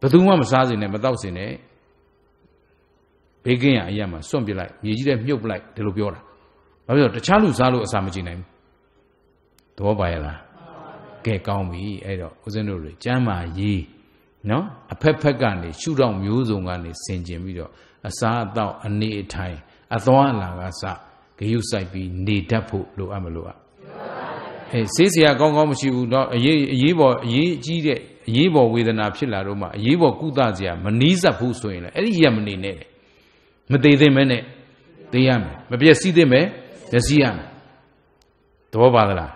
ဘယ်သူမှမစားစင်နဲ့မတော့စင်နဲ့ဘေးကင်းရအရာမှာစွန့်ပစ်လိုက်မြေကြီးထဲမြုပ်ပလိုက်ဒီလိုပြောတာဘာဖြစ်လို့တခြားလူစားလို့အစာမကျနိုင်ဘူးသဘောပါရဲ့လားကဲကောင်းပြီအဲ့တော့ဦးဇင်းတို့တွေကျမ်းမာရေးနော်အဖက်ဖက်ကနေရှုထောင့်မျိုးစုံကနေဆင်ကျင်ပြီးတော့အစားအသောက်အနေအထိုင်အသွားအလာကစဂရုစိုက်ပြီးနေတတ်ဖို့လိုအပ်မလိုအပ်အဲဆေးစရာကောင်းကောင်းမရှိဘူးတော့အရေးအရေးပေါ်အရေးကြီးတဲ့အရေးပေါ်ဝေဒနာဖြစ်လာတော့မှအရေးပေါ်ကုသစရာမနှီးစပ်ဘူးဆိုရင်လည်းအဲ့ဒီရက်မနေနဲ့မသေးသင့်မဲနဲ့သေးရမယ်မပြည့်စည်သင့်မဲရစီရမယ်သဘောပါသလား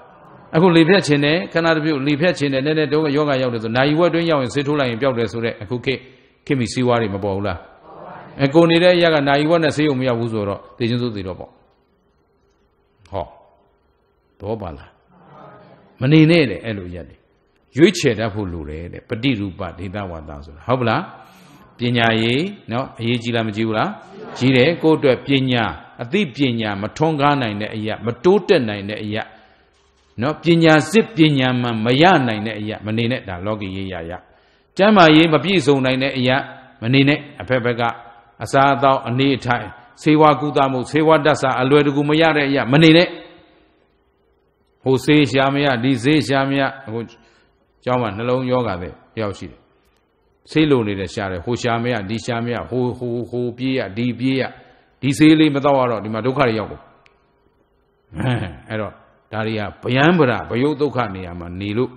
အခုလေဖြတ်ခြင်းနဲ့ခဏတစ်ပြုတ်လေဖြတ်ခြင်းနဲ့နည်းနည်းတော့ယောဂရောက်တယ်ဆိုနိုင်ဝက်တွင်းရောက်ရင်ဆေးထိုးလိုက်ရင်ပျောက်တယ်ဆိုတဲ့အခုခေတ်ခင်မီစည်းဝါးတွေမပေါ်ဘူးလားအကိုနေတဲ့ရကနိုင်ဝက်နဲ့ဆေးုံမရောက်ဘူးဆိုတော့တေချင်းစိုးသေးတော့ပေါ့ဟောတော့ပါလားမနေနဲ့တဲ့အဲ့လိုရက်တယ်ရွေးချယ်တတ်ဖို့လိုတယ်တဲ့ပฏิရူပဒေသဝါဒဆိုတာဟုတ်ပလားပညာရေးเนาะအရေးကြီးလားမကြီးဘူးလားကြီးတယ်ကိုယ့်အတွက်ပညာအသိပညာမထွန်းကားနိုင်တဲ့အရာမတိုးတက်နိုင်တဲ့အရာနော်ပညာစစ်ပညာမှမရနိုင်တဲ့အရာမနေနဲ့ဒါလောကီရေးရရကျမ်းမာရေးမပြည့်စုံနိုင်တဲ့အရာမနေနဲ့အဖက်ဖက်ကအစာအသောက်အနေအထိုင်ဆေးဝါးကုသမှုဆေးဝါးတတ်စာအလွယ်တကူမရတဲ့အရာမနေနဲ့ဟိုဆေးရှာမရဒီဆေးရှာမရအခုကျောင်းမှာနှလုံးယောဂပဲတယောက်ရှိတယ်ဆေးလိုနေတဲ့ရှာတယ်ဟိုရှာမရဒီရှာမရဟိုဟိုဟိုပြေးရဒီပြေးရဒီဆေးလေးမတော့ရတော့ဒီမှာဒုက္ခတွေရောက်ကုန်အဲအဲ့တော့ဒါတွေကဗျံပရဘယုတ်ဒုက္ခနေရာမှာနေလို့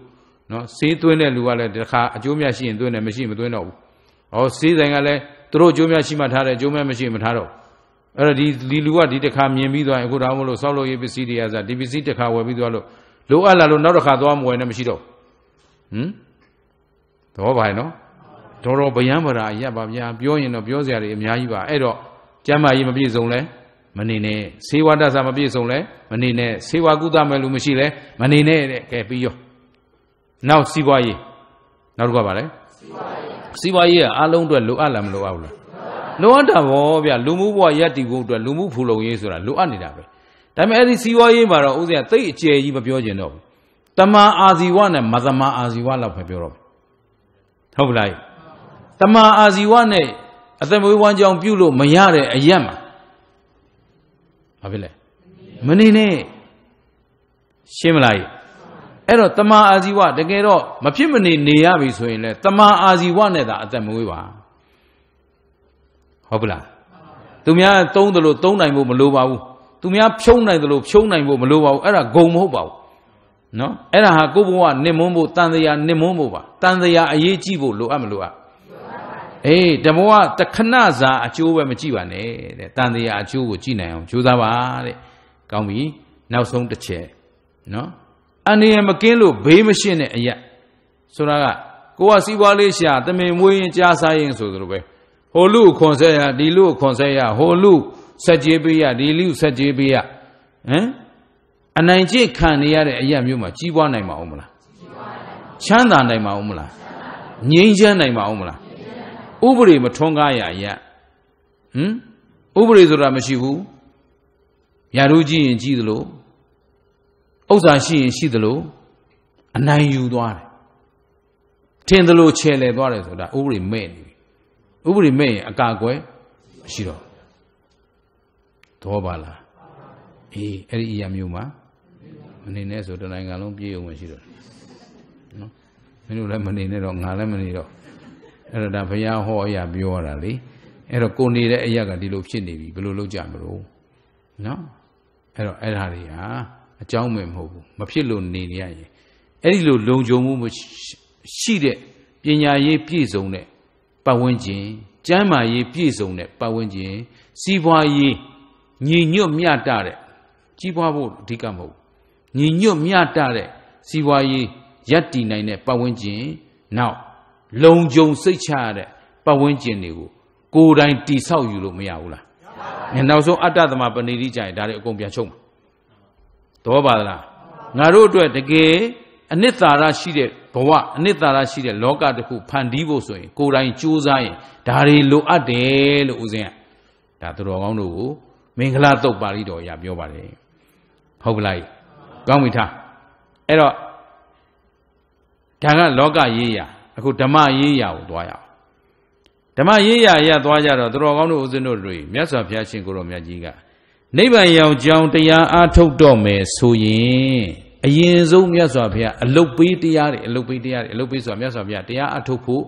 နော်ဈေးသွင်းတဲ့လူကလည်းတခါအကျိုးများရှိရင်သွင်းတယ်မရှိမသွင်းတော့ဘူး။ဟောဈေးဆိုင်ကလည်းသူတို့အကျိုးများရှိမှထားတယ်အကျိုးများမရှိမှထားတော့အဲ့ဒါဒီဒီလူကဒီတခါမြင်ပြီးသွားရင်အခုဒါမှမဟုတ်ဆောက်လို့ရေးပစ္စည်းတွေအစားဒီပစ္စည်းတခါဝယ်ပြီးသွားလို့လိုအပ်လာလို့နောက်တစ်ခါသွားမဝယ်နဲ့မရှိတော့ဟင်သဘောပါရဲ့နော်တော်တော်ဗျံပရာရပ်ပါဗျာပြောရင်တော့ပြောစရာတွေအများကြီးပါအဲ့တော့ကျမ်းမာရေးမပြည့်စုံလဲမနေနဲ့စေဝါတဆာမပြည့်စုံလဲမနေနဲ့စေဝါကုသမဲ့လူမရှိလဲမနေနဲ့တဲ့ကဲပြီးရောနောက်စီးပွားရေးနောက်တစ်ခုကပါလဲစီးပွားရေးကအလုံးအတွက်လိုအပ်လားမလိုအပ်ဘူးလားလိုအပ်တာဗောဗျလူမှုဘဝရည်တည်ဖို့အတွက်လူမှုဖူလုံရေးဆိုတာလိုအပ်နေတာပဲဒါပေမဲ့အဲ့ဒီစီးပွားရေးမှာတော့ဥစဉ်သိအကျယ်ကြီးမပြောကျင်တော့ဘူးတမန်အာဇီဝနဲ့မတမန်အာဇီဝလောက်ပဲပြောတော့ဟုတ်လားတမန်အာဇီဝနဲ့အသက်မွေးဝမ်းကြောင်းပြုလို့မရတဲ့အရက်မှာဘာဖြစ်လဲမနေနဲ့ရှင်းမလားအဲ့တော့တမာအာဇီဝတကယ်တော့မဖြစ်မနေနေရပြီဆိုရင်လေတမာအာဇီဝနဲ့သာအသက်မွေးပါဟုတ်ပလားသူများသုံးတယ်လို့သုံးနိုင်ဖို့မလိုပါဘူးသူများဖြုံးနိုင်တယ်လို့ဖြုံးနိုင်ဖို့မလိုပါဘူးအဲ့ဒါဂုံမဟုတ်ပါဘူးနော်အဲ့ဒါဟာကိုယ့်ဘဝနစ်မွန်းဖို့တန်တရာနစ်မွန်းဖို့ပါတန်တရာအရေးကြီးဖို့လိုအပ်မလိုအပ်အေးတဘောကတခဏစာအကျိုးပဲမကြည့်ပါနဲ့တဲ့တန်တရားအကျိုးကိုကြည့်နိုင်အောင်ကြိုးစားပါတဲ့ကောင်းပြီနောက်ဆုံးတစ်ချက်နော်အန္တရာယ်မကင်းလို့ဘေးမရှင်းတဲ့အရာဆိုတာကကိုကစီးပွားလေးရှာတမင်မွေးရင်ကြားစားရင်ဆိုသလိုပဲဟိုလူခွန်ဆက်ရဒီလူခွန်ဆက်ရဟိုလူဆက်ကြေးပေးရဒီလူဆက်ကြေးပေးရဟမ်အနိုင်ကျင့်ခံနေရတဲ့အရာမျိုးမှာကြီးပွားနိုင်မှာအောင်မလားကြီးပွားနိုင်ပါချမ်းသာနိုင်မှာအောင်မလားငြိမ်းချမ်းနိုင်မှာအောင်မလားဥပဒေမထွန်းကားရရဟင်ဥပဒေဆိုတာမရှိဘူးယာရုကြီးရင်ကြီးသလိုဥစ္စာရှိရင်ရှိသလို အနိုင်ယူသွားတယ်ထင်သလိုချေလဲသွားတယ်ဆိုတာဥပဒေမဲ့နေပြီဥပဒေမဲ့ရင်အကာအကွယ်မရှိတော့သဘောပါလားအေးအဲ့ဒီအရာမျိုးမှာမနေနဲ့ဆိုတနိုင်ငံလုံးပြေးအောင်မရှိတော့နော်မင်းတို့လည်းမနေနဲ့တော့ငါလည်းမနေတော့အဲ့ဒါဘုရားဟောအရာပြောတာလေအဲ့တော့ကိုနေတဲ့အရာကဒီလိုဖြစ်နေပြီဘယ်လိုလုပ်ကြမလို့နော်အဲ့တော့အဲ့ဒါတွေဟာအကြောင်းမဲ့မဟုတ်ဘူးမဖြစ်လို့နေနေရရင်အဲ့ဒီလိုလုံခြုံမှုရှိတဲ့ပညာရေးပြည့်စုံတဲ့ပတ်ဝန်းကျင် ကျမ်းမာရေးပြည့်စုံတဲ့ပတ်ဝန်းကျင်စီးပွားရေးညီညွတ်မျှတတဲ့ကြီးပွားဖို့အဓိကမဟုတ်ညီညွတ်မျှတတဲ့စီးပွားရေးရပ်တည်နိုင်တဲ့ပတ်ဝန်းကျင်နောက်လုံခြုံစိတ်ချရတဲ့ပတ်ဝန်းကျင်တွေကိုကိုယ်တိုင်တိဆောက်ယူလို့မရဘူးလားမရပါဘူးနောက်ဆုံးအတ္တသမပဏိတိကြရင်ဒါတွေအကုန်ပြန်ချုပ်မှာသဘောပါလားငါတို့အတွက်တကယ်အနစ်သာရရှိတဲ့ဘဝအနစ်သာရရှိတဲ့လောကတစ်ခုဖန်တီးဖို့ဆိုရင်ကိုယ်တိုင်ကြိုးစားရင်ဒါတွေလိုအပ်တယ်လို့ဦးဇင်းကဒါသူတော်ကောင်းတို့ကိုမင်္ဂလာတုတ်ပါဠိတော်အရာပြောပါတယ်ဟုတ်ပလားကောင်းပြီထားအဲ့တော့ဒါကလောကရေးရာအခုဓမ္မရေးရာကိုသွားရအောင်ဓမ္မရေးရာရသွားကြတော့သူတော်ကောင်းတို့ဦးဇင်းတို့တွေမြတ်စွာဘုရားရှင်ကိုရောမြတ်ကြီးကနိဗ္ဗာန်ရောက်ကြောင်းတရားအားထုတ်တော့မယ်ဆိုရင်အရင်ဆုံးမြတ်စွာဘုရားအလုတ်ပေးတရားတွေအလုတ်ပေးတရားတွေအလုတ်ပေးဆိုတာမြတ်စွာဘုရားတရားအားထုတ်ဖို့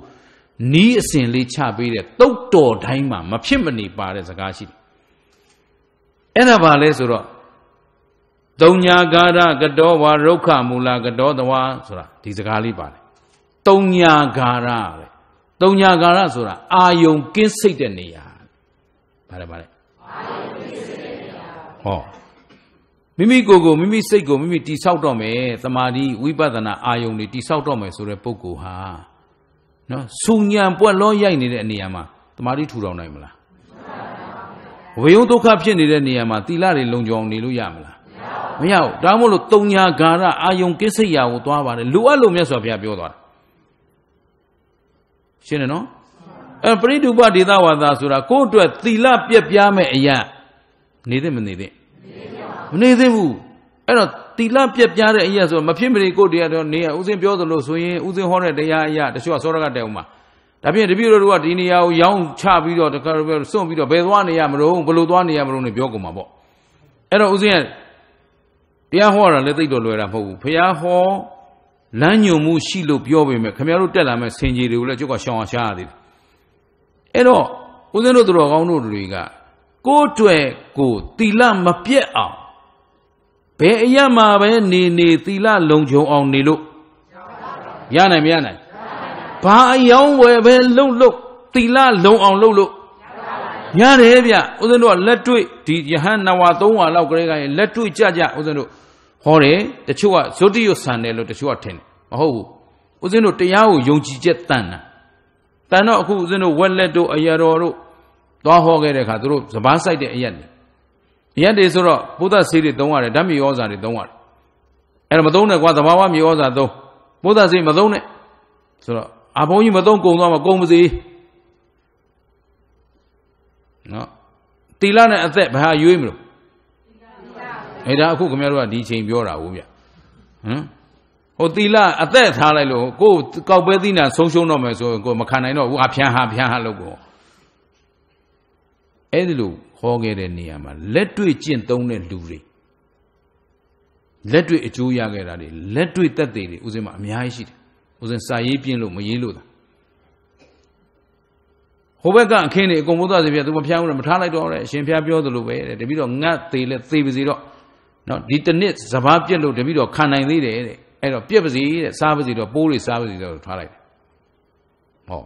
နီးအစဉ်လေးချပေးတဲ့တုတ်တော်တိုင်းမှာမဖြစ်မနေပါတဲ့စကားရှိတယ်အဲ့ဒါပါလဲဆိုတော့သုံညာကာရကတောဝါရုခမူလာကတောတဝါဆိုတာဒီစကားလေးပါတယ်တုံညာဂါရတဲ့တုံညာဂါရဆိုတာအာယုံကင်းစိတ်တဲ့နေရာဗါတယ်ဗါတယ်အာယုံကင်းစိတ်တဲ့နေရာဟောမိမိကိုယ်ကိုမိမိစိတ်ကိုမိမိတိဆောက်တော့မယ်သမာဓိဝိပဿနာအာယုံတွေတိဆောက်တော့မယ်ဆိုတဲ့ပုဂ္ဂိုလ်ဟာနော်စုံညာပွက်လုံးရိုက်နေတဲ့နေရာမှာသမာဓိထူထောင်နိုင်မလားဝေယုံဒုက္ခဖြစ်နေတဲ့နေရာမှာသီလတွေလုံခြုံနေလို့ရမလားမရဘူးဒါမှမဟုတ်တုံညာဂါရအာယုံကိစ္စရာကိုသွားပါတယ်လူအပ်လို့မြတ်စွာဘုရားပြောသွားတာရှင်းတယ်နော်အဲပရိဒုပဒေသဝါဒဆိုတာကိုယ့်အတွက်သီလပြက်ပြားမဲ့အရာ နေသင့်မနေသင့်မနေသင့်ဘူးအဲ့တော့သီလပြက်ပြားတဲ့အရာဆိုမဖြစ်မနေကိုယ့်တရားတော့နေရဥစဉ်ပြောသလိုဆိုရင်ဥစဉ်ဟောတဲ့တရားအရာတချို့ကစောရကတဲ့ဥမှာဒါပြင်တပည့်တော်တို့ကဒီနေရာကိုရောင်းချပြီးတော့တခါတော့စွန့်ပြီးတော့ဘယ်သွားနေရမလို့ဘလို့သွားနေရမလို့နေပြောကုန်မှာပေါ့အဲ့တော့ဥစဉ်ကတရားဟောတာလည်းသိတော့လွယ်တာမဟုတ်ဘူးဖះဟောလမ်းညွန်မှုရှိလို့ပြောပေမဲ့ခင်ဗျားတို့တက်လာမဲ့ဆင်ကြီးတွေကိုလည်းကျွတ်ကရှောင်အောင်ရှားရသေးတယ်။အဲ့တော့ဦးဇင်းတို့တော်ကောင်းတို့တွေကကိုယ်တွေ့ကိုတီလမပြက်အောင်ဘယ်အရမှာပဲနေနေတီလလုံခြုံအောင်နေလို့ရနိုင်မရနိုင်ဘာအယောင်းဝယ်ပဲလုံလုံတီလလုံအောင်လုပ်လို့ရတယ်ဗျဦးဇင်းတို့ကလက်တွေ့ဒီယဟန်နဝါ300လောက်ကလေးကလက်တွေ့ကြကြဦးဇင်းတို့ဟောတယ်တချို့ကဇုတိယဆန်တယ်လို့တချို့ကထင်တယ်မဟုတ်ဘူးဦးဇင်းတို့တရားကိုယုံကြည်ချက်တန်တာတန်တော့အခုဦးဇင်းတို့ဝက်လက်တို့အရတော်တို့သွားဟောခဲ့တဲ့အခါသူတို့စပားဆိုင်တဲ့အရက်တွေအရက်တွေဆိုတော့ဘုဒ္ဓဆေးတွေသုံးရတယ်ဓမ္မယောဇာတွေသုံးရတယ်အဲ့တော့မသုံးနဲ့ကွာသဘာဝမြေဩဇာသုံးဘုဒ္ဓဆေးမသုံးနဲ့ဆိုတော့အာဘုန်းကြီးမသုံးကုံသွားမှာကုံမစေနော်တီလာနဲ့အသက်ဘာရွေးမလို့အဲဒါအခုခင်ဗျားတို့ကဒီချိန်ပြောတာဟုတ်ဗျဟမ်ဟိုသီလအသက်ထားလိုက်လို့ကိုယ်ကောက်ပဲသီးနာဆုံးရှုံးတော့မယ်ဆိုရင်ကိုယ်မခံနိုင်တော့ဘူးအဖျံဟာဖျံဟာလို့ကိုအဲ့ဒီလိုဟောခဲ့တဲ့နေရာမှာလက်တွေ့ကျင့်သုံးတဲ့လူတွေလက်တွေ့အကျိုးရခဲ့တာတွေလက်တွေ့သက်သေတွေဥစဉ်မှာအများကြီးရှိတယ်ဥစဉ်စာရေးပြင်းလို့မရေးလို့တာဟိုဘက်ကအခင်းနေအကုန်မသွားစေပြသူမဖျားဘူးလားမထားလိုက်တော့တဲ့အရှင်ဖျားပြောသလိုပဲတဲ့တပည့်တော်ငတ်သေးလဲသေပါစေတော့နော်ဒီတနစ်စဘာပြက်လို့တပည့်တော်ခံနိုင်သေးတယ်တဲ့အဲ့တော့ပြက်ပါစေတဲ့စားပါစေတော့ပိုးတွေစားပါစေတော့ထားလိုက်ဟော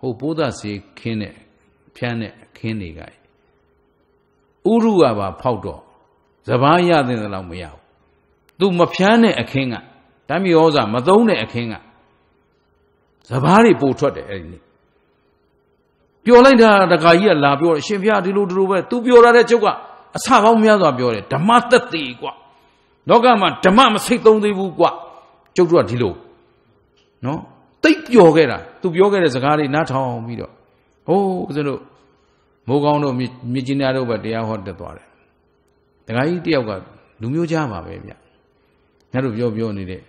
ဟိုပိုးသားစေခင်းတဲ့ဖြန်းတဲ့ခင်းတွေကဥရုကပါဖောက်တော့စဘာရတဲ့လောက်မရဘူးသူမဖြန်းတဲ့အခင်းကဓမ္မယောဇာမသုံးတဲ့အခင်းကစဘာတွေပိုထွက်တယ်အဲ့ဒီနေ့ပျော်လိုက်တာတခါကြီးကလာပြောတယ်ရှင်ဖျားဒီလိုဒီလိုပဲ तू ပျော်ရတဲ့ချုပ်ကအဆပေါင်းများစွာပြောတယ်ဓမ္မသက်သေกว่าလောကမှာဓမ္မမစိတ်သုံးသေးဘူးကွကျုပ်တို့ကဒီလိုနော်တိတ်ပျော်ခဲ့တာသူပြောခဲ့တဲ့စကားတွေနားထောင်ပြီးတော့ဟိုးဦးဇင်းတို့မိုးကောင်းတို့မြစ်ကြီးနားတို့ပဲတရားဟောတက်သွားတယ်တခါကြီးတယောက်က လူမျိုးကြားပါပဲဗျညတို့ပြောပြောနေတဲ့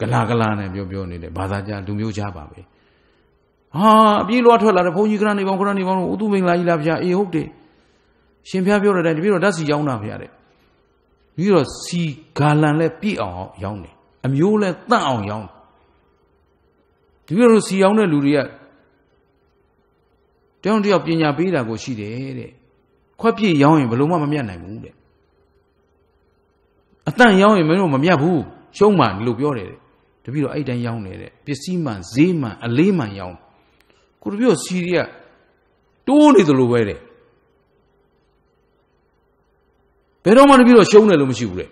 ကလာကလာနဲ့ပြောပြောနေတဲ့ဘာသာကြားလူမျိုးကြားပါပဲဟာအပြေးလွှားထွက်လာတဲ့ဘုန်းကြီးကရနေပေါင်းကရနေပေါင်းတို့ဥတုမင်္ဂလာကြီးလားဗျာအေးဟုတ်တယ်ရှင်ဖျားပြောတဲ့အတိုင်းတပည့်တော်ဓာတ်စီရောက်တာဗျာတဲ့ပြီးတော့စီဂါလန်လည်းပြည့်အောင်ရောင်းတယ်အမျိုးလည်းတန့်အောင်ရောင်းတယ်ဒီလိုစီရောင်းတဲ့လူတွေကတောင်းတယောက်ပညာပေးတာကိုရှိတယ်တဲ့ခွက်ပြည့်ရောင်းရင်ဘယ်လိုမှမမြတ်နိုင်ဘူးတဲ့အတန့်ရောင်းရင်မင်းတို့မမြတ်ဘူးရှုံးမှန်လို့ပြောတယ်တဲ့တပည့်တော်အဲ့တိုင်းရောင်းနေတဲ့ပစ္စည်းမှန်ဈေးမှန်အလေးမှန်ရောင်းကိုတပည့်တော်စီရီကတိုးနေသလိုပဲတဲ့ဘယ်တော့မှတပည့်တော်ရှုံးတယ်လို့မရှိဘူးတဲ့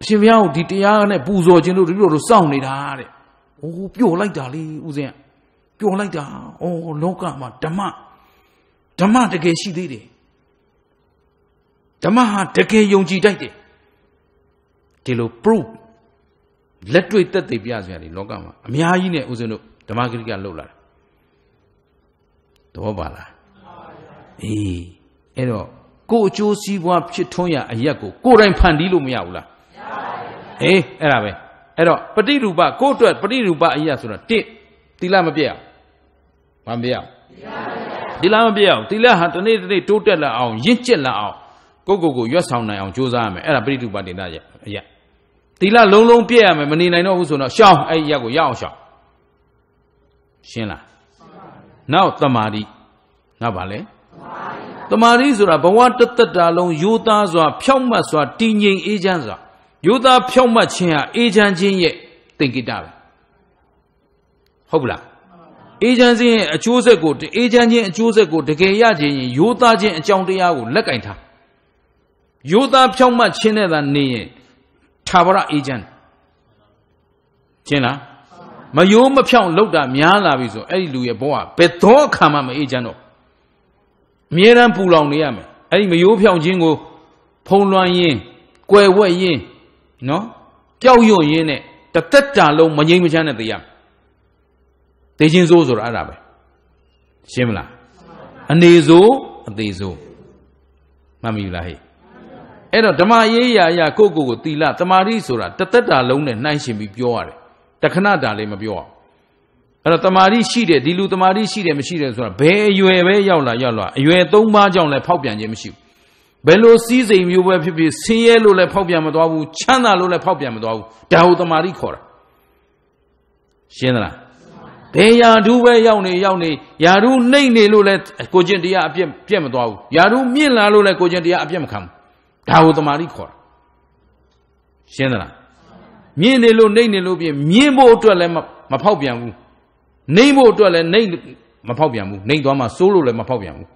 အရှင်ဘုရားကိုဒီတရားနဲ့ပူဇော်ခြင်းတို့တပည့်တော်တို့စောင့်နေတာတဲ့အိုးပျော်လိုက်တာလေဦးဇင်းကပျော်လိုက်တာအော်လောကမှာဓမ္မဓမ္မတကယ်ရှိသေးတယ်ဓမ္မဟာတကယ်ယုံကြည်တိုက်တယ်ဒီလို proof လက်တွေ့သက်သေပြစရာတွေလောကမှာအများကြီးနဲ့ဦးဇင်းတို့ဓမ္မဂရိကလှုပ်လာတယ်သဘောပါလားအေးအဲ့တော့ကိုအကျိုးစီးပွားဖြစ်ထွန်းရာအရက်ကိုကိုယ်တိုင်ဖန်တီးလို့မရဘူးလားမရပါဘူးအေးအဲ့ဒါပဲအဲ့တော့ပฏิရူပကိုယ့်အတွက်ပฏิရူပအရက်ဆိုတော့တစ်သီလမပြည့်အောင်မပြည့်အောင်သီလမပြည့်အောင်သီလဟာတနေ့တနေ့တိုးတက်လာအောင်ရင့်ကျက်လာအောင်ကိုယ့်ကိုယ်ကိုရွတ်ဆောင်နိုင်အောင်ကြိုးစားရမယ်အဲ့ဒါပฏิရူပတင်တာရဲ့အရက်သီလလုံးလုံးပြည့်ရမယ်မနေနိုင်တော့ဘူးဆိုတော့ရှောင်းအဲ့ရက်ကိုရအောင်ရှောင်းရှင်းလားနောက်တမာတိနောက်ပါလဲတမာရီဆိုတာဘဝတသက်တာလုံးယူသားစွာဖြောက်မှတ်စွာတည်ငြိမ်အေးချမ်းစွာယူသားဖြောက်မှတ်ခြင်းဟာအေးချမ်းခြင်းရဲ့သင်္ကေတပဲဟုတ်ပလားအေးချမ်းခြင်းရဲ့အကျိုးဆက်ကိုအေးချမ်းခြင်းအကျိုးဆက်ကိုတကယ်ရခြင်းရင်ယူသားခြင်းအကြောင်းတရားကိုလက်ကင်ထားယူသားဖြောက်မှတ်ခြင်းနဲ့သာနေရင်သာဝရအေးချမ်းကျင်းလားမယိုးမဖြောင့်လောက်တာများလာပြီဆိုအဲ့ဒီလူရဲ့ဘဝဘယ်တော့အခါမှမအေးချမ်းတော့အမြဲတမ်းပူလောင်နေရမယ်အဲ့ဒီမယိုးဖြောင်ခြင်းကိုဖုံးလွှမ်းရင်းကွယ်ဝက်ရင်းနော်ကြောက်ရွံ့ရင်းနဲ့တသက်တာလုံးမငြိမ်မချမ်းနဲ့သေရမယ်သေခြင်းဆိုးဆိုတာအဲ့ဒါပဲရှင်းမလားအနေဆိုးအသေးဆိုးမှတ်မိလားဟဲ့အဲ့တော့ဓမ္မရေးရာအရာကိုကိုကိုတီလာတမာရီဆိုတာတသက်တာလုံးနဲ့နှိုင်းရှင်ပြီးပြောရတယ်တခဏတာလေးမပြောအောင်အဲ့တော့တမာတိရှိတယ်ဒီလူတမာတိရှိတယ်မရှိတယ်ဆိုတာဘယ်အရွယ်ပဲရောက်လာရောက်လာအရွယ်၃ပါးကြောင့်လည်းဖောက်ပြန်ခြင်းမရှိဘူးဘယ်လိုစည်းစိမ်မျိုးပဲဖြစ်ဖြစ်ဆင်းရဲလို့လည်းဖောက်ပြန်မသွားဘူးချမ်းသာလို့လည်းဖောက်ပြန်မသွားဘူးဒါဟုတ်တမာတိခေါ်တာရှင်းသလားဘယ်ယာဓုပဲရောက်နေရောက်နေယာဓုနှိမ့်နေလို့လည်းကိုကျင့်တရားအပြည့်ပြည့်မသွားဘူးယာဓုမြင့်လာလို့လည်းကိုကျင့်တရားအပြည့်မခံဘူးဒါဟုတ်တမာတိခေါ်တာရှင်းသလားမြင့်နေလို့နှိမ့်နေလို့ပြင်မြင့်ဖို့အတွက်လည်းမဖောက်ပြန်ဘူးနှိမ့်ဖို့အတွက်လည်းနှိမ့်မဖောက်ပြန်ဘူးနှိမ့်သွားမှစိုးလို့လည်းမဖောက်ပြန်ဘူး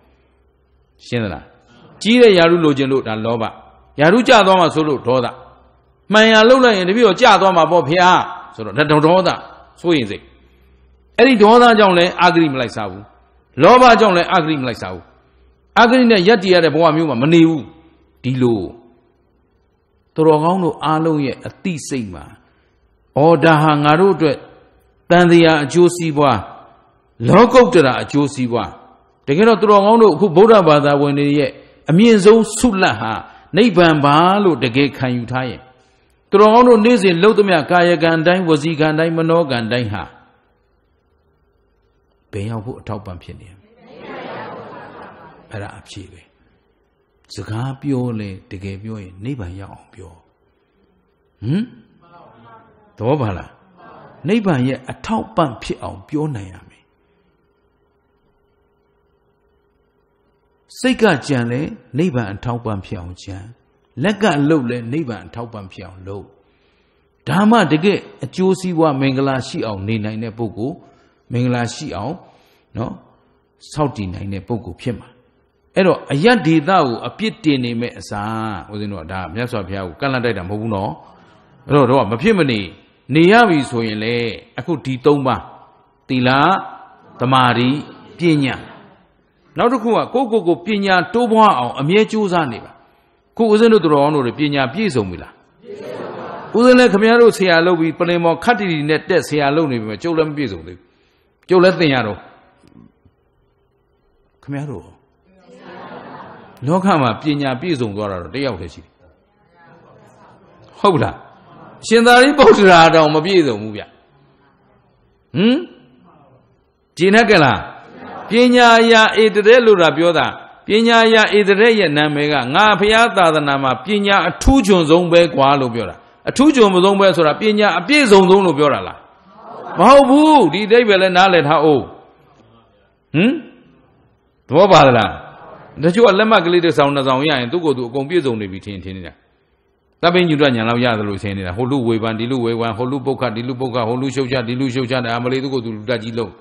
ရှင်းသလားကြီးတဲ့ယာရုလိုချင်လို့ဒါလောဘယာရုကြသွားမှစိုးလို့ဒေါသမှန်ရလှုပ်လိုက်ရင်တပည့်တော်ကြသွားမှာပေါ့ဖေဟာဆိုတော့ဒါဒေါသစိုးရင်စိတ်အဲ့ဒီဒေါသကြောင့်လည်းအာဂရိမလိုက်စားဘူးလောဘကြောင့်လည်းအာဂရိမလိုက်စားဘူးအာဂရိနဲ့ယက်တည်ရတဲ့ဘဝမျိုးမှာမနေဘူးဒီလိုတော်တော်ကောင်းတို့အားလုံးရဲ့အတိစိတ်မှာအော်ဒါဟာငါတို့အတွက်တန်တရားအကျိုးစီးပွားလောကုတ္တရာအကျိုးစီးပွားတကယ်တော့သူတော်ကောင်းတို့အခုဗုဒ္ဓဘာသာဝင်တွေရဲ့အမြင့်ဆုံးဆုလတ်ဟာနိဗ္ဗာန်ပါလို့တကယ်ခံယူထားရင်သူတော်ကောင်းတို့နေ့စဉ်လှုပ်သမျှကာယကံတိုင်းဝစီကံတိုင်းမနောကံတိုင်းဟာဘယ်ရောက်ဖို့အထောက်ပံ့ဖြစ်နေလဲအဲ့ဒါအဖြေပဲစကားပြောလဲတကယ်ပြောရင်နိဗ္ဗာန်ရောက်အောင်ပြောဟမ်သဘောပါလားနိဗ္ဗာန်ရဲ့အထောက်ပံ့ဖြစ်အောင်ပြောနိုင်ရမယ်စိတ်ကကြံလဲနိဗ္ဗာန်အထောက်ပံ့ဖြစ်အောင်ကြံလက်ကအလုပ်လဲနိဗ္ဗာန်အထောက်ပံ့ဖြစ်အောင်လုပ်ဒါမှတကယ်အကျိုးစီးပွားမင်္ဂလာရှိအောင်နေနိုင်တဲ့ပုဂ္ဂိုလ်မင်္ဂလာရှိအောင်เนาะစောင့်တည်နိုင်တဲ့ပုဂ္ဂိုလ်ဖြစ်မှာအဲ့တော့အယတ်ဒေတာကိုအပြစ်တင်နေမဲ့အစားဦးဇင်းတို့ကဒါမြတ်စွာဘုရားကိုကန့်လန့်တိုက်တာမဟုတ်ဘူးเนาะအဲ့တော့တော့မဖြစ်မနေနေရပြီဆိုရင်လေအခုဒီ၃ပါးသီလသမာဓိပညာနောက်တစ်ခုကကိုယ့်ကိုယ်ကိုပညာတိုးပွားအောင် အမြဲကြိုးစားနေပါခုဦးဇင်းတို့တော်အောင်တို့ပညာပြည့်စုံပြီလားပြည့်စုံပါဦးဇင်းလည်းခမရတို့ဆရာလုပ်ပြီးပလင်မော်ခတ်တီတီနဲ့တက်ဆရာလုပ်နေပြီမကျုပ်လည်းမပြည့်စုံသေးဘူးကျုပ်လည်းသင်ရတော့ခမရတို့လောကမှာပညာပြည့်စုံသွားတာတော့တယောက်တည်းရှိတယ်ဟုတ်လားရှင်သာရိပုတ္တရာတောင်မပြည့်စုံဘူးဗျဟင်ဂျင်းနဲ့ကလားပညာရာဧတရေလို့တာပြောတာပညာရာဧတရေရဲ့နာမည်ကငါဖျားသာသနာမှာပညာအထူးကျွန်ဆုံးပဲကွာလို့ပြောတာအထူးကျွန်မဆုံးပဲဆိုတာပညာအပြည့်စုံဆုံးလို့ပြောတာလားမဟုတ်ဘူးဒီအိဗယ်လည်းနားလည်ထားအောင်ဟင်သဘောပါလားတချို့ကလက်မှတ်ကလေးတစ်စောင်နှစ်စောင်ရရင်သူ့ကိုယ်သူအကုန်ပြည့်စုံနေပြီထင်ထင်နေတာတပ်ပိညုတညာလောက်ရသလိုဆင်းနေတာဟိုလူဝေဖန်ဒီလူဝေဖန်ဟိုလူပုတ်ခဒီလူပုတ်ခဟိုလူရှုပ်ချဒီလူရှုပ်ချတယ်အမလေးသူကိုသူလူတက်ကြီးလုံး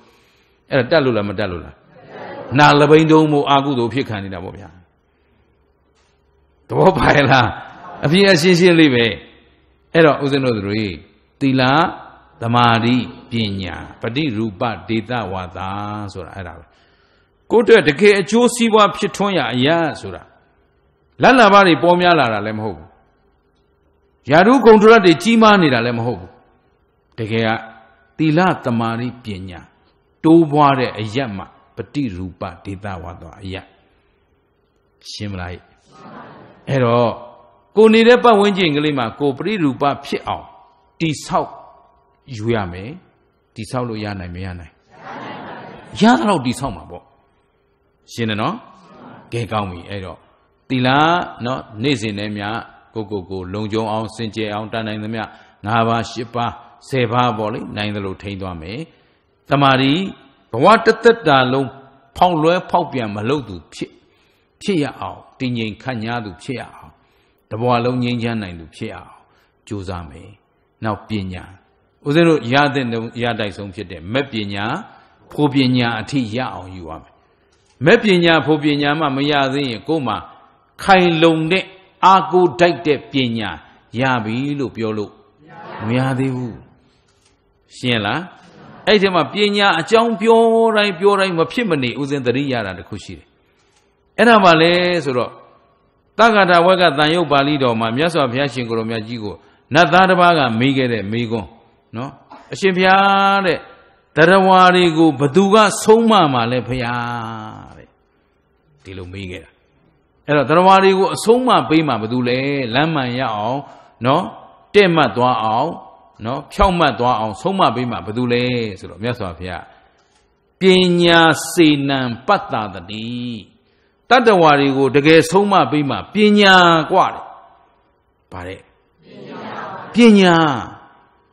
အဲ့ဒါတက်လို့လားမတက်လို့လားနာလပိန်တုံးမို့အာကုသို့ဖြစ်ခံနေတာပေါ့ဗျာသဘောပါရဲ့လားအပြည့်အရှင်းရှင်းလေးပဲအဲ့တော့ဦးဇင်းတို့တို့ရေသီလသမာဓိပညာပฏิရူပဒေတာဝါဒဆိုတာအဲ့ဒါပဲကိုယ့်အတွက်တကယ်အကျိုးစီးပွားဖြစ်ထွန်းရအရာဆိုတာလက်လာပါတွေပေါ်များလာတာလည်းမဟုတ်ဘူးယာရုကုံတရတွေကြီးမားနေတာလည်းမဟုတ်ဘူးတကယ်ကသီလတမာရိပညာတိုးပွားတဲ့အယက်မှပฏิရူပဒေတာဝါသောအယက်ရှင်းမလားအဲ့တော့ကိုနေတဲ့ပတ်ဝန်းကျင်ကလေးမှာကိုပฏิရူပဖြစ်အောင်တိဆောက်ယူရမယ်တိဆောက်လို့ရနိုင်မရနိုင်ရတော့တိဆောက်မှာပေါ့ရှင်းတယ်နော်ကဲကောင်းပြီအဲ့တော့သီလနော်နေ့စဉ်နဲ့များကိုကိုကိုလုံခြုံအောင်စင်ကြယ်အောင်တန်နိုင်သမျှ၅ပါး၈ပါး၁၀ပါးပေါ့လေနိုင်သလိုထိန်းသွားမယ်။တမာရီဘဝတသက်တာလုံးဖောက်လွဲဖောက်ပြန်မလုပ်သူ ဖြစ်ဖြစ်ရအောင်တင်ငိမ်ခန့်ညားသူဖြစ်ရအောင်တဘဝလုံးငြိမ်းချမ်းနိုင်သူဖြစ်ရအောင်ကြိုးစားမယ်။နောက်ပညာဦးဇင်းတို့ရတဲ့ရတိုက်ဆုံးဖြစ်တဲ့မက်ပညာဖို့ပညာအထိရအောင်ယူရမယ်။မဲ့ပညာဖို့ပညာမှမရသေးရင်ကိုယ်မှာခိုင်လုံတဲ့အာကိုတိုက်တဲ့ပညာရပြီလို့ပြောလို့မရသေးဘူးရှင်းလားအဲ့ဒီမှာပညာအကြောင်းပြောတိုင်းပြောတိုင်းမဖြစ်မနေဥစဉ်တရိရတာတခုရှိတယ်အဲ့ဒါမှလည်းဆိုတော့တက္ကတာဝက်ကတန်ရုပ်ပါဠိတော်မှာမြတ်စွာဘုရားရှင်ကိုရောမြတ်ကြီးကိုနတ်သားတစ်ပါးကမေးခဲ့တဲ့မေးခွန်းနော် အရှင်ဘုရားတဲ့တရားဝါတွေကိုဘသူက ဆုံးမမှာလဲဘုရားတဲ့ဒီလိုမေးခဲ့တာအဲ့တော့တရားတွေကိုအဆုံးမပေးမှဘာလို့လဲလမ်းမှန်ရအောင်နော်တဲ့မှတ်သွားအောင်နော်ဖြောက်မှတ်သွားအောင် ဆုံးမပေးမှဘာလို့လဲဆိုတော့မြတ်စွာဘုရားပညာစေနံပတ္တာတတိတတ္တဝါတွေကိုတကယ်ဆုံးမပေးမှပညာกว่าတယ်ဗါတဲ့ပညာ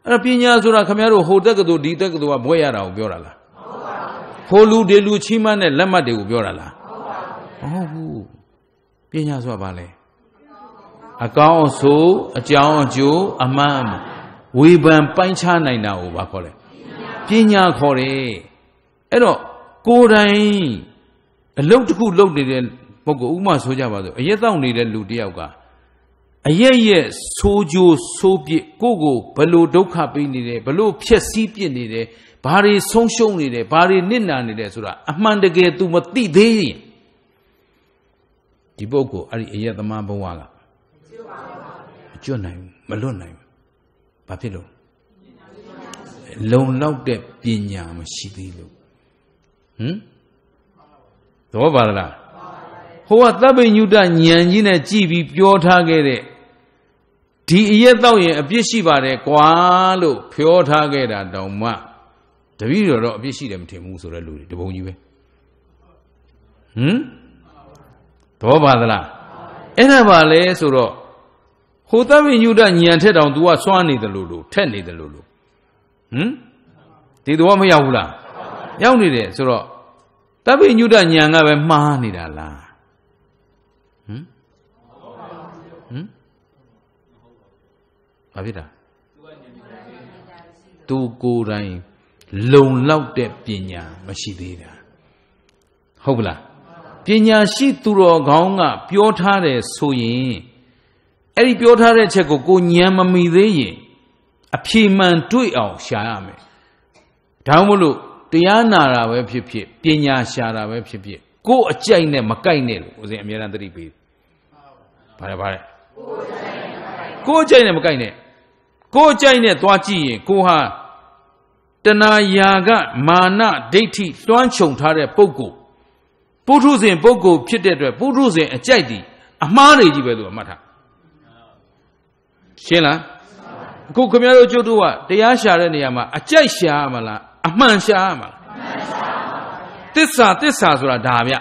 အဲ့ပညာဆိုတာခမရတို့ဟိုတက်ကတူဒီတက်ကတူကဘွဲရတာကိုပြောတာလားမဟုတ်ပါဘူးခိုးလူဒေလူချီးမန်းတဲ့လက်မှတ်တွေကိုပြောတာလားမဟုတ်ပါဘူးပညာဆိုတာဘာလဲအကောင်းအဆိုးအကြောင်းအကျိုးအမှန်ဝေဖန်ပိုင်းခြားနိုင်တာကိုဘာခေါ်လဲပညာခေါ်တယ်အဲ့တော့ကိုယ်တိုင်အလုတ်တစ်ခုလုတ်နေတဲ့ပုဂ္ဂိုလ်ဥမာဆိုကြပါစို့အရက်တောက်နေတဲ့လူတယောက်ကအရက်ရက်ဆိုးကြိုးဆိုးပြစ်ကိုကိုဘလို့ဒုက္ခပေးနေတယ်ဘလို့ဖြက်စီးပြစ်နေတယ်ဘာတွေဆုံးရှုံးနေတယ်ဘာတွေနစ်နာနေတယ်ဆိုတာအမှန်တကယ် तू မသိသေးရင်ဒီပုဂ္ဂိုလ်အဲ့ဒီအယက်သမားဘဝလားမကျွတ်နိုင်ဘူးမလွတ်နိုင်ဘူးဘာဖြစ်လို့လုံလောက်တဲ့ပညာမရှိသေးလို့ဟမ်သဘောပါလားဟိုကသဗ္ဗညုတဉာဏ်ကြီးနဲ့ကြည်ပြီးပြောထားခဲ့တဲ့ဒီအရက်တော့ရင်အပြစ်ရှိပါတယ်ကွာလို့ပြောထားခဲ့တာ တောင်မှတပည့်တော်တော့အပြစ်ရှိတယ်မထင်ဘူးဆိုတဲ့လူတွေတပုံကြီးပဲဟမ်ဘောပါသလားအဲ့ဒါပါလေဆိုတော့ဟိုသဗ္ဗညုတညံထက်တောင် तू ကစွားနေတယ်လို့လို့ထက်နေတယ်လို့လို့ဟမ်ဒီတော့မရောက်ဘူးလားရောက်နေတယ်ဆိုတော့သဗ္ဗညုတညံကပဲမှားနေတာလားဟမ်ဟမ်ဘာဖြစ်တာ तू ကိုယ်တိုင်လုံလောက်တဲ့ပညာမရှိသေးတာဟုတ်ပလားပညာရှိသူတော်ကောင်းကပြောထားတယ်ဆိုရင်အဲ့ဒီပြောထားတဲ့ချက်ကိုကိုညံမမိသေးရင်အဖြေမှန်တွေ့အောင်ရှာရမယ်ဒါမှမဟုတ်တရားနာတာပဲဖြစ်ဖြစ်ပညာရှာတာပဲဖြစ်ဖြစ်ကိုယ်အကြိုက်နဲ့မကိုက်နဲ့လို့ဦးဇင်းအများအားသတိပေးပါလေပါလေကိုယ်အကြိုက်နဲ့မကိုက်နဲ့ကိုယ်အကြိုက်နဲ့သွားကြည့်ရင်ကိုဟာတဏှာယာကမာနဒိဋ္ဌိတွန်းချုံထားတဲ့ပုံကိုပုထုဇဉ်ပုဂ္ဂိုလ်ဖြစ်တဲ့အတွက်ပုထုဇဉ်အကြိုက်သည်အမှားတွေကြီးပဲသူကမှတ်ထားရှင်းလားအခုခင်ဗျားတို့ကျုပ်တို့ကတရားရှာတဲ့နေရာမှာအကြိုက်ရှာရမလားအမှန်ရှာရမလားသစ္စာသစ္စာဆိုတာဒါဗျ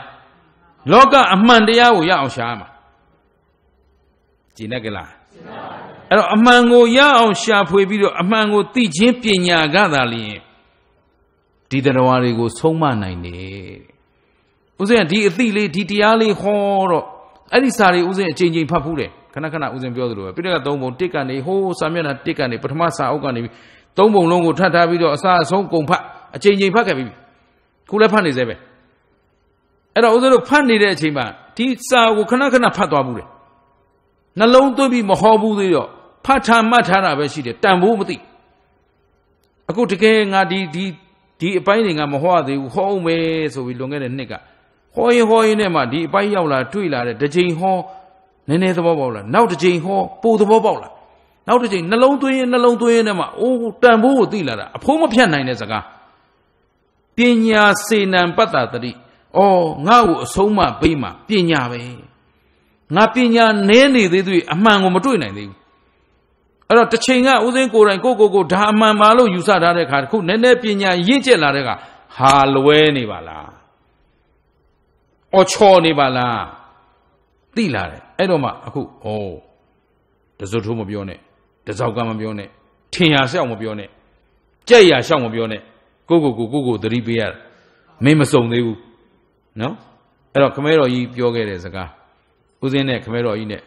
လောက အမှန်တရားကိုရအောင်ရှာရမှာကျင်တတ်ကြလားအဲ့တော့အမှန်ကိုရအောင်ရှာဖွေပြီးတော့အမှန်ကို သိချင်းပညာကသာလျင်ဒီတရားတွေကိုဆုံးမနိုင်တယ်ဦးဇင်းဒီအသည့်လေးဒီတရားလေးဟောတော့အဲ့ဒီစာတွေဦးဇင်းအချိန်ချင်းဖတ်ဖူးတယ်ခဏခဏဦးဇင်းပြောသလိုပဲပြိတ္တက၃ပုံတစ်ကနေဟိုးစာမျက်နှာတစ်ကနေပထမစာအုပ်ကနေ၃ပုံလုံးကိုထပ်ထားပြီးတော့အစအဆုံးကုန်ဖတ်အချိန်ချင်းဖတ်ခဲ့ပြီခုလည်းဖတ်နေသေးပဲအဲ့တော့ဦးဇင်းတို့ဖတ်နေတဲ့အချိန်မှာဒီစာကိုခဏခဏဖတ်သွားဘူးတယ်နှလုံးသွင်းပြီးမဟောဘူးသေးတော့ဖတ်ထားမှတ်ထားတာပဲရှိတယ်တန်ဖို့မသိအခုတကယ်ငါဒီဒီဒီအပိုင်းတွေကမဟောရသေးဘူးဟောအောင်ပဲဆိုပြီးလွန်ခဲ့တဲ့နှစ်ကဟောရင်ဟောရင်နဲ့မှဒီအပိုက်ရောက်လာတွေ့လာတဲ့တစ်ချိန်ဟောနည်းနည်းသဘောပေါက်လာနောက်တစ်ချိန်ဟောပိုသဘောပေါက်လာနောက်တစ်ချိန်နှလုံးသွင်းရင်နှလုံးသွင်းရင်နဲ့မှအိုးတန်ဖိုးကိုသိလာတာအဖိုးမဖြတ်နိုင်တဲ့စကားပညာစေနံပတ္တတတိအော်ငါ့ကိုအဆုံးမပိမပညာပဲငါပညာနည်းနေသေးသေးအမှန်ကိုမတွေ့နိုင်သေးဘူးအဲ့တော့တစ်ချိန်ကဥစဉ်ကိုယ်တိုင်ကိုကိုကိုဒါအမှန်ပါလို့ယူဆထားတဲ့ခါတခုနည်းနည်းပညာရင့်ကျက်လာတဲ့ခါဟာလွဲနေပါလားအော်ချော်နေပါလားသိလာတယ်အဲ့တော့မှအခုဩတစွတ်ထိုးမပြောနဲ့တစောက်ကမပြောနဲ့ထင်ရဆောက်မပြောနဲ့ကြက်ရရှောက်မပြောနဲ့ကိုကိုကိုကိုကိုသတိပေးရမင်းမစုံသေးဘူးနော်အဲ့တော့ခမဲတော်ကြီးပြောခဲ့တဲ့စကားဦးစင်းနဲ့ခမဲတော်ကြီးနဲ့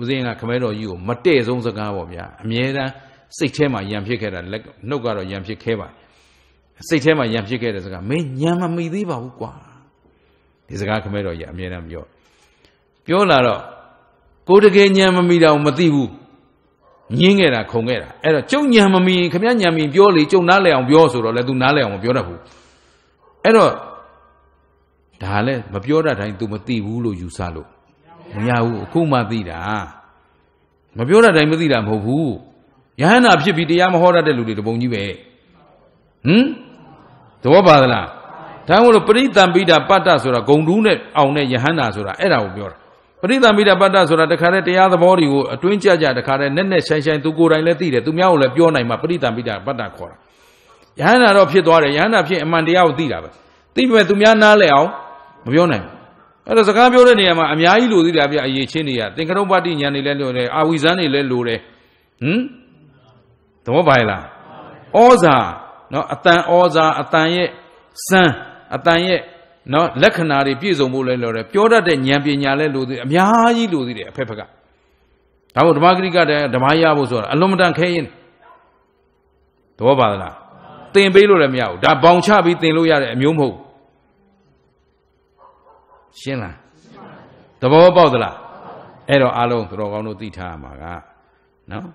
ဦးစင်းကခမဲတော်ကြီးကိုမတည့်ဆုံးစကားပေါ့ဗျာအမြဲတမ်းစိတ်ထဲမှာယံဖြစ်ခဲ့တာလက်နှုတ်ကတော့ယံဖြစ်ခဲ့ပါစိတ်ထဲမှာယံဖြစ်ခဲ့တဲ့စကားမင်းညံမမိသေးပါဘူးကွာဒီစကားခမဲတော်ကြီးအမြဲတမ်းပြောပြောလာတော့ကိုတကယ်ညံမမိတော့မသိဘူးညင်းခဲ့တာခုံခဲ့တာအဲ့တော့ကျုံညံမမိခမညံမိပြောလေကျုံနားလဲအောင်ပြောဆိုတော့လေ तू နားလဲအောင်မပြောတတ်ဘူးအဲ့တော့ဒါလည်းမပြောတတ်တိုင်း तू မသိဘူးလို့ယူဆလို့မရဘူးအခုမှသိတာမပြောတတ်တိုင်းမသိတာမဟုတ်ဘူးယဟန္တာဖြစ်ပြီးတရားမဟောတတ်တဲ့လူတွေတပုံကြီးပဲဟမ်သဘောပါသလားဒါမှမဟုတ်ပရိသံပိဒပတ္တဆိုတာဂုံတူးနဲ့အောင်တဲ့ယဟန္တာဆိုတာအဲ့ဒါကိုပြောတာပရိသံပိဒပတ္တဆိုတာတခါတည်းတရားသဘောတွေကိုအတွင်းကြကြတခါတည်းနဲ့နဲ့ဆိုင်ဆိုင်သူကိုယ်တိုင်လည်းသိတယ်သူများကိုလည်းပြောနိုင်မှာပရိသံပိဒပတ္တခေါ်တာယဟန္တာတော့ဖြစ်သွားတယ်ယဟန္တာဖြစ်အမှန်တရားကိုသိတာပဲသိပေမဲ့သူများနားလဲအောင်မပြောနိုင်ဘူးအဲ့တော့စကားပြောတဲ့နေရာမှာအများကြီးလိုသေးတယ်ဗျအရေးချင်းနေရာသင်္ကရုပ္ပတိညာနေလဲလိုတယ်အာဝိဇန်နေလဲလိုတယ်ဟင်သဘောပါလားဩဇာနော်အတန်ဩဇာအတန်ရဲ့စမ်းအတန်ရဲ့နော်လက္ခဏာတွေပြည့်စုံဖို့လဲလိုတယ်ပြောတတ်တဲ့ဉာဏ်ပညာလဲလိုသေးအများကြီးလိုသေးတယ်အဖက်ဖက်ကဒါမို့ဓမ္မဂရိကတဲ့ဓမ္မရဖို့ဆိုတာအလွန်မတန်ခဲရင်သဘောပါသလားသင်ပေးလို့လည်းမရဘူးဒါဘောင်ချပြီးသင်လို့ရတဲ့အမျိုးမဟုတ်ရှင်းလားသဘောပေါက်သလားအဲ့တော့အားလုံးသတော်ကောင်းတို့သိထားရမှာကနော်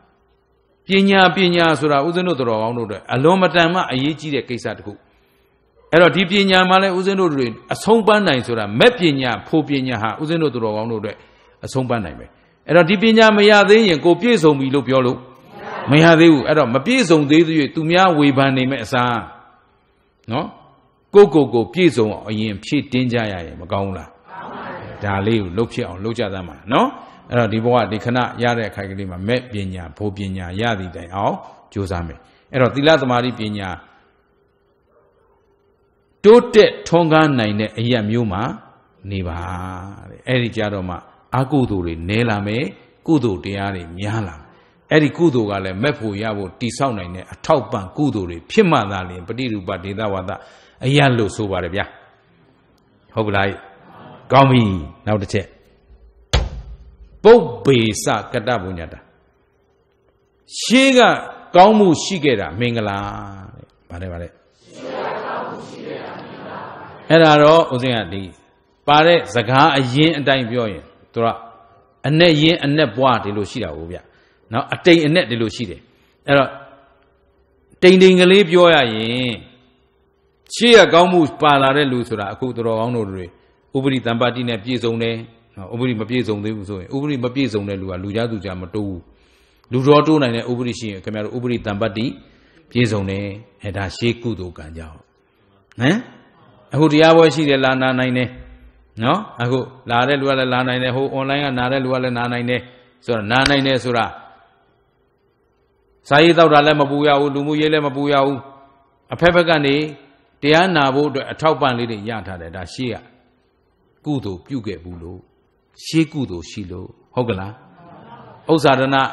ပညာပညာဆိုတာဥစဉ်တို့သတော်ကောင်းတို့အတွက်အလွန်မတန်မှအရေးကြီးတဲ့ကိစ္စတစ်ခုအဲ့တော့ဒီပညာမှာလည်းဦးဇင်းတို့တွေအဆုံးပန်းနိုင်ဆိုတာမဲ့ပညာဖိုပညာဟာဦးဇင်းတို့သူတော်ကောင်းတို့အတွက်အဆုံးပန်းနိုင်ပဲအဲ့တော့ဒီပညာမရသေးရင်ကိုပြည့်စုံပြီလို့ပြောလို့မရသေးဘူးအဲ့တော့မပြည့်စုံသေးသေးသူများဝေဖန်နေမဲ့အစားနော်ကိုကိုကိုပြည့်စုံအောင်အရင် ဖြည့်တင်းကြရရင်မကောင်းလားဒါလေးကိုလှုပ်ဖြစ်အောင်လှုပ်ကြသမ်းပါနော်အဲ့တော့ဒီဘဝဒီခဏရတဲ့အခိုက်ကလေးမှာမဲ့ပညာဖိုပညာရသည့်တိုင်အောင်ကြိုးစားမယ်အဲ့တော့သီလသမာဓိပညာတိုးတက်ထွန်းကားနိုင်တဲ့အရက်မျိုးမှာနေပါတဲ့အဲ့ဒီကြတော့မှအကုသိုလ်တွေနည်းလာမယ်ကုသိုလ်တရားတွေများလာအဲ့ဒီကုသိုလ်ကလည်းမက်ဖို့ရဖို့တိဆောက်နိုင်တဲ့အထောက်ပံ့ကုသိုလ်တွေဖြစ်မှသာလျှင်ပฏิရူပဒေသဝါဒအရလို့ဆိုပါတယ်ဗျာဟုတ်ပလားကောင်းပြီနောက်တစ်ချက်ပုပ်ပေစကတ္တပုညတာရှေးကကောင်းမှုရှိခဲ့တာ မင်္ဂလာတဲ့ဗါတယ်ဗါတယ်အဲ့ဒါတော့ဦးဇင်းကဒီပါတဲ့စကားအရင်အတိုင်းပြောရင်သူကအနဲ့ရင်အနဲ့ပွားဒီလိုရှိတာဟုတ်ဗျနော်အတိမ်အနဲ့ဒီလိုရှိတယ်အဲ့တော့တိမ်တိမ်ကလေးပြောရရင်ရှေ့ရကောင်းမှုပါလာတဲ့လူဆိုတာအခုတော်ကောင်းတို့တွေဥပရိတံပါတိနဲ့ပြည့်စုံတယ်နော်ဥပရိမပြည့်စုံသေးဘူးဆိုရင်ဥပရိမပြည့်စုံတဲ့လူကလူကြသူကြမတိုးဘူးလူတော်တိုးနိုင်တဲ့ဥပရိရှိရင်ခင်ဗျားတို့ဥပရိတံပါတိပြည့်စုံတယ်အဲဒါရှေးကုသိုလ်ကံကြောင့်ဟမ်အခုတရားပွဲရှိတယ်လာနာနိုင်တယ်နော်အခုလာတဲ့လူကလည်းလာနိုင်တယ်ဟို online ကနာတဲ့လူကလည်းနာနိုင်တယ်ဆိုတော့နာနိုင်တယ်ဆိုတာစာရေးတောက်တာလည်းမပူရဘူးလူမှုရေးလည်းမပူရဘူးအဖက်ဖက်ကနေတရားနာဖို့အတွက်အထောက်ပံ့လေးတွေရထားတယ်ဒါရှေ့ကကုသိုလ်ပြုခဲ့ဘူးလို့ရှေးကုသိုလ်ရှိလို့ဟုတ်ကလားဥစ္စာဒနာ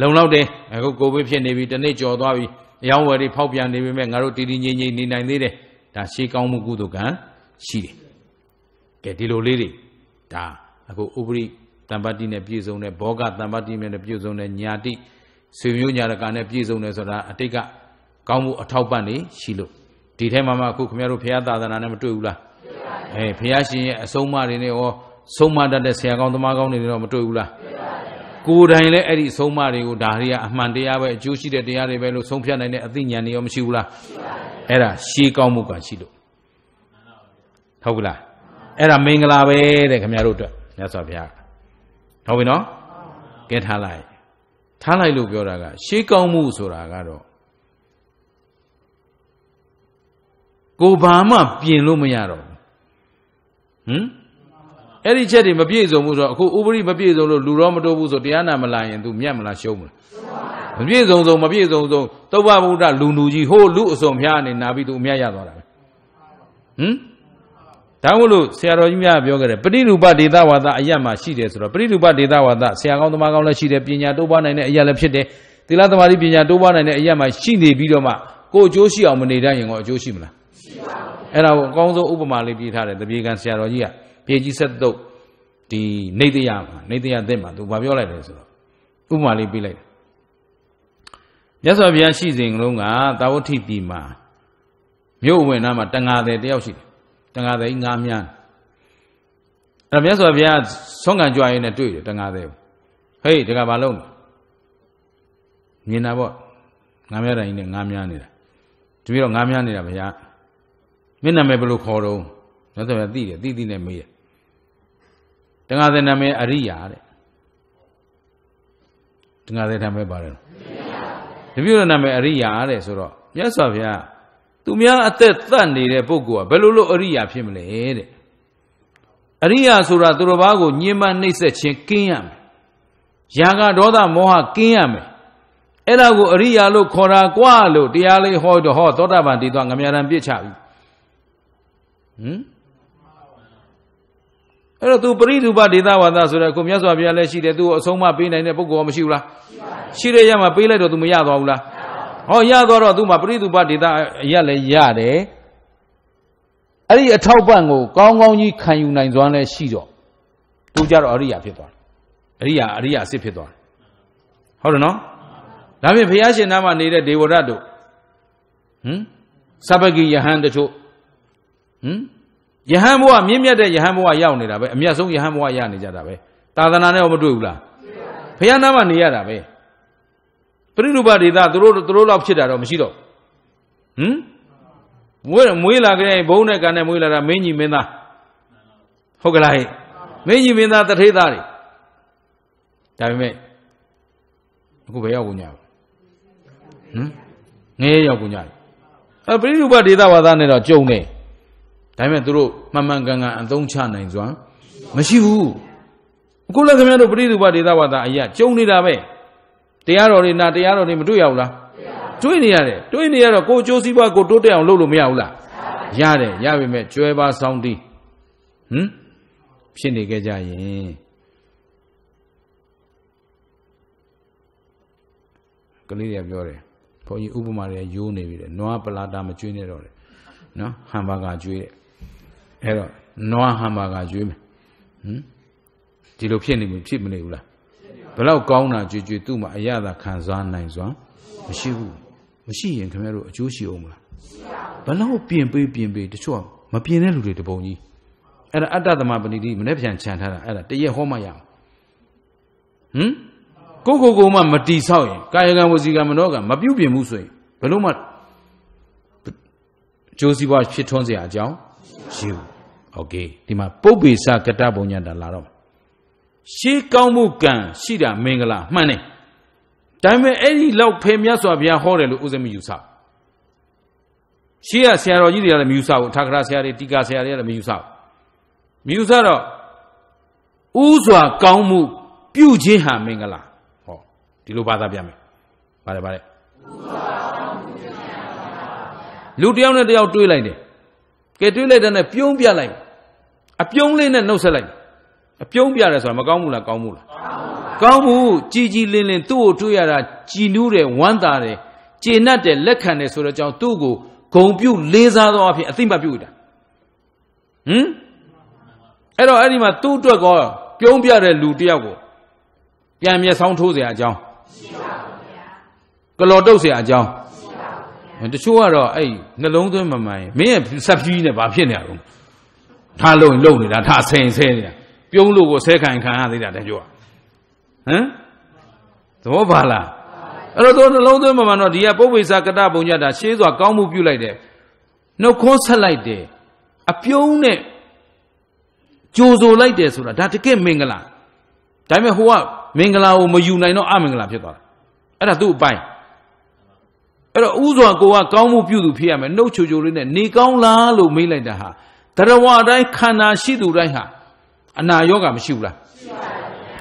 လုံလောက်တယ်အခုကိုဗစ်ဖြစ်နေပြီတနေ့ကြော်သွားပြီအယောင်းဝယ်တွေဖောက်ပြန်နေပြီမဲ့ငါတို့တည်တည်ငြိမ်ငြိမ်နေနိုင်သေးတယ်ဒါရှေးကောင်းမှုကုသိုလ်ကံရှိတယ်ကဲဒီလိုလေးတွေဒါအခုဥပရိတမ္ပတိနဲ့ပြည့်စုံတဲ့ဘောဂတမ္ပတိနဲ့ပြည့်စုံတဲ့ညာတိဆွေမျိုးညာရကနဲ့ပြည့်စုံတယ်ဆိုတာအတိတ်ကကောင်းမှုအထောက်ပံ့နေရှိလို့ဒီထဲမှာမှအခုခင်ဗျားတို့ဘုရားသာသနာနဲ့မတွေ့ဘူးလားအေးဘုရားရှင်ရဲ့အဆုံးအမတွေနဲ့ရောဆုံးမတတ်တဲ့ဆရာကောင်းသမားကောင်းတွေနဲ့တော့မတွေ့ဘူးလားကိုယ်တိုင်လည်းအဲ့ဒီဆုံးမတွေကိုဒါတွေကအမှန်တရားပဲအကျိုးရှိတဲ့တရားတွေပဲလို့ဆုံးဖြတ်နိုင်တဲ့အသိဉာဏ်တွေရောမရှိဘူးလားအဲ့ဒါရှေးကောင်းမှုကရှိလို့ဟုတ်ဘူးလားအဲ့ဒါမင်္ဂလာပဲတဲ့ခင်ဗျားတို့အတွက်မြတ်စွာဘုရားဟုတ်ပြီနော်ကဲထားလိုက်ထားလိုက်လို့ပြောတာကရှေးကောင်းမှုဆိုတာကတော့ကိုဘာမှ ပြင်လို့မရတော့ဘူးဟမ်အဲ့ဒီချက်တွေမပြည့်စုံဘူးဆိုတော့အခုဥပရိမပြည့်စုံလို့လူတော့မတိုးဘူးဆိုတရားနာမလာရင် तू မြတ်မလားရှုံးမလားမပြည့်စုံဆုံးမပြည့်စုံဆုံးသုဗ္ဗဗုဒ္ဓလူလူကြီးဟိုလူအစုံဖျားနေနာပြီး तू အမြတ်ရသွားတာပဲဟင်ဒါမို့လို့ဆရာတော်ကြီးများပြောခဲ့တယ်ပရိလူပဒေသဝါဒအယတ်မှာရှိတယ်ဆိုတော့ပရိလူပဒေသဝါဒဆရာကောင်းသမားကောင်းလည်းရှိတယ်ပညာတိုးပွားနိုင်တဲ့အယတ်လည်းဖြစ်တယ်သီလသမာဓိပညာတိုးပွားနိုင်တဲ့အယတ်မှာရှိနေပြီးတော့မှကိုယ်အကျိုးရှိအောင်မနေတတ်ရင်ကောအကျိုးရှိမလားရှိပါဘူးအဲ့ဒါကိုအကောင်းဆုံးဥပမာလေးပြထားတယ်တပြေကံဆရာတော်ကြီးကပေကြီးဆက်တုတ်ဒီနေတရမှာနေတရသစ်မှာသူဘာပြောလိုက်လဲဆိုတော့ဥပမာလေးပေးလိုက်မြတ်စွာဘုရားရှိစဉ်ကလုံးကတာဝတိပြည်မှာမြို့ဝင်နားမှာတန်ဃာတွေတယောက်ရှိတယ်တန်ဃာတွေငါးမြန်းအဲ့တော့မြတ်စွာဘုရားဆုံးခံကြွရင်းနဲ့တွေ့တယ်တန်ဃာတွေကိုဟေးတကဘာလုံးမြင်တာပေါ့ငါးမြန်းတိုင်းနဲ့ငါးမြန်းနေတာတပည့်တော့ငါးမြန်းနေတာဗျာမင်းနာမည်ဘယ်လိုခေါ်တော့မြတ်စွာဘုရားသိတယ်သိသိနဲ့မေးတယ်တင်္ဂသေနာမေအရိယာတဲ့တင်္ဂသေနာမေပါတယ်တပြုရနာမေအရိယာတဲ့ဆိုတော့မြတ်စွာဘုရားသူများ အသက်သတ်နေတဲ့ပုဂ္ဂိုလ်ကဘယ်လိုလို့အရိယာဖြစ်မလဲတဲ့အရိယာဆိုတာသူတစ်ပါးကိုညှဉ်းပန်းနှိပ်စက်ခြင်းကင်းရမယ်ရာဂဒေါသမောဟကင်းရမယ်အဲ့ဒါကိုအရိယာလို့ခေါ်တာကွာလို့တရားလေးဟောတော့ဟော သောတာပန်တည်သွားငမြရံပြစ်ချပြီဟမ်အဲ့တော့ तू ပရိသုပဒေသဝါဒဆိုတော့ကိုမြတ်စွာဘုရားလည်းရှိတယ်သူ့ကိုအဆုံးမပေးနိုင်တဲ့ပုဂ္ဂိုလ်ကမရှိဘူးလားရှိတယ်ရှိတဲ့ရမှာပေးလိုက်တော့ तू မရသွားဘူးလားဟောရသွားတော့သူ့မှာပရိသုပဒေသအရလည်းရတယ်အဲ့ဒီအထောက်ပံ့ကိုကောင်းကောင်းကြီးခံယူနိုင်စွမ်းလည်းရှိတော့သူကြတော့အရိယာဖြစ်သွားတယ်အရိယာအရိယာစစ်ဖြစ်သွားတယ်ဟုတ်တယ်နော်ဒါဖြင့်ဘုရားရှင်နာမှာနေတဲ့ဒေဝရတို့ဟမ်စပကိယဟန်တချို့ဟမ်ယဟန်ဘုရားမြင့်မြတ်တဲ့ယဟန်ဘုရားရောက်နေတာပဲအမြတ်ဆုံးယဟန်ဘုရားရနေကြတာပဲသာသနာနဲ့တော့မတွေ့ဘူးလားဘုရားနာမနေရတာပဲပရိနုပဒေသသူတို့သူတို့လောက်ဖြစ်တာတော့မရှိတော့ဟမ်မွေးမွေးလာကြတဲ့ဘုံနဲ့ကန်နဲ့မွေးလာတာမင်းကြီးမင်းသားဟုတ်ကလားမင်းကြီးမင်းသားတထေးသားတွေဒါပေမဲ့အခုဘယ်ရောက်ကုန်ကြဟမ်ငရဲရောက်ကုန်ကြအဲပရိနုပဒေသဝါဒနဲ့တော့ကြုံနေတယ်ဒါပေမဲ့သူတို့မှန်မှန်ကန်ကန်အသုံးချနိုင်စွမ်းမရှိဘူးအခုလည်းခင်ဗျားတို့ပရိသုဘဒေသဝါဒအရာကျုံနေတာပဲတရားတော်တွေနာတရားတော်တွေမတွေ့ရဘူးလားတွေ့နေရတယ်တွေ့နေရတော့ကိုယ်ကြိုးစည်းပွားကိုတိုးတက်အောင်လုပ်လို့မရဘူးလားရတယ်ရပါမယ်ကျွဲပါဆောင်းသည်ဟမ်ဖြစ်နေခဲ့ကြရင်ကလေးတွေကပြောတယ်ဘုန်းကြီးဥပမာတွေရိုးနေပြီတဲ့နွားပလာတာမကျွေးနဲ့တော့တယ်နော်ဟမ်ဘာဂါကျွေးတဲ့အဲ့တော့နွားဟမ္မာကရွေးမယ်ဟမ်ဒီလိုဖြစ်နေမှုဖြစ်မနေဘူးလားဘလောက်ကောင်းတာကြွကြွသူ့မှာအရသာခံစားနိုင်စွာမရှိဘူးမရှိရင်ခင်ဗျားတို့အကျိုးရှိအောင်မလားဘလောက်ပြင်ပေးပြင်ပေးတချို့မပြင်တဲ့လူတွေတပုံကြီးအဲ့ဒါအတ္တသမပဏိတိမနေ့ပြန်ခြံထားတာအဲ့ဒါတရက်ဟောမှရအောင်ဟမ်ကိုကိုကိုမှမတီဆောက်ရင်ကာယကံဝစီကံမနောကံမပြုတ်ပြင်ဘူးဆိုရင်ဘလို့မှအကျိုးစီးပွားဖြစ်ထွန်းเสียအကြောင်းရှိဘူးโอเคဒီမှာပုပ္ပေစကတပုံညာတာလာတော့ရှေးကောင်းမှုကံရှိတာမင်္ဂလာမှန်တယ်ဒါပေမဲ့အဲ့ဒီလောက်ဖယ်မြတ်စွာဘုရားဟောတယ်လို့ဦးဇင်းမယူဆရှေးကဆရာတော်ကြီးတွေကလည်းမယူဆဘူးထာဂရဆရာတွေတိကာဆရာတွေကလည်းမယူဆဘူးမယူဆတော့ဥစွာကောင်းမှု ပြုခြင်းဟာမင်္ဂလာ ဟောဒီလိုဘာသာပြမယ်ပါတယ်ပါတယ်လူတယောက်နဲ့တယောက်တွေးလိုက်တယ်ကဲတွေးလိုက်တဲ့နဲ့ပြုံးပြလိုက်အပြုံးလေးနဲ့နှုတ်ဆက်လိုက်အပြုံးပြရဲဆိုတာမကောင်းဘူးလားကောင်းဘူးလားကောင်းဘူးကြည်ကြည်လင်လင်သူ့ကိုတွေ့ရတာကြည်နူးတယ်ဝမ်းသာတယ်ကျေနပ်တယ်လက်ခံတယ်ဆိုတော့ကြောင့်သူ့ကိုဂုံပြုလေးစားသောအဖြစ်အသိမှတ်ပြုတာဟမ်အဲ့တော့အဲ့ဒီမှာသူ့အတွက်ကောပြုံးပြတဲ့လူတယောက်ကိုပြန်မျက်စောင်းထိုးเสียအကြောင်းရှိပါဘူးဗျာကလော်တုတ်เสียအကြောင်းရှိပါဘူးဗျာတချို့ကတော့အဲ့နှလုံးသွင်းမမှန်ရင်မင်းရဲ့စက်ဖြူးနဲ့ဘာဖြစ်နေရအောင်ထားလို့လုံနေတာထားဆင်ဆဲနေတာပြုံးလို့ကိုဆဲခံခံရသေးတာတဲ့ကြွားဟမ်သဘောပါလားအဲ့တော့နှလုံးသွင်းမှမှတော့ဒီကပုပ္ပိသကတပုံညတာရှေးစွာကောင်းမှုပြုလိုက်တယ်နှုတ်ခွန်းဆက်လိုက်တယ်အပြုံးနဲ့ကြိုဆိုလိုက်တယ်ဆိုတာဒါတကယ်မင်္ဂလာဒါပေမဲ့ဟိုကမင်္ဂလာကိုမယူနိုင်တော့အမင်္ဂလာဖြစ်သွားတာအဲ့ဒါသူ့အပိုင်းအဲ့တော့ဥစွာကိုကကောင်းမှုပြုသူဖြစ်ရမယ်နှုတ်ချိုချိုလေးနဲ့နေကောင်းလားလို့မေးလိုက်တာဟာတရဝတိုင်းခန္ဓာရှိသူတိုင်းဟာအနာရောဂါမရှိဘူးလား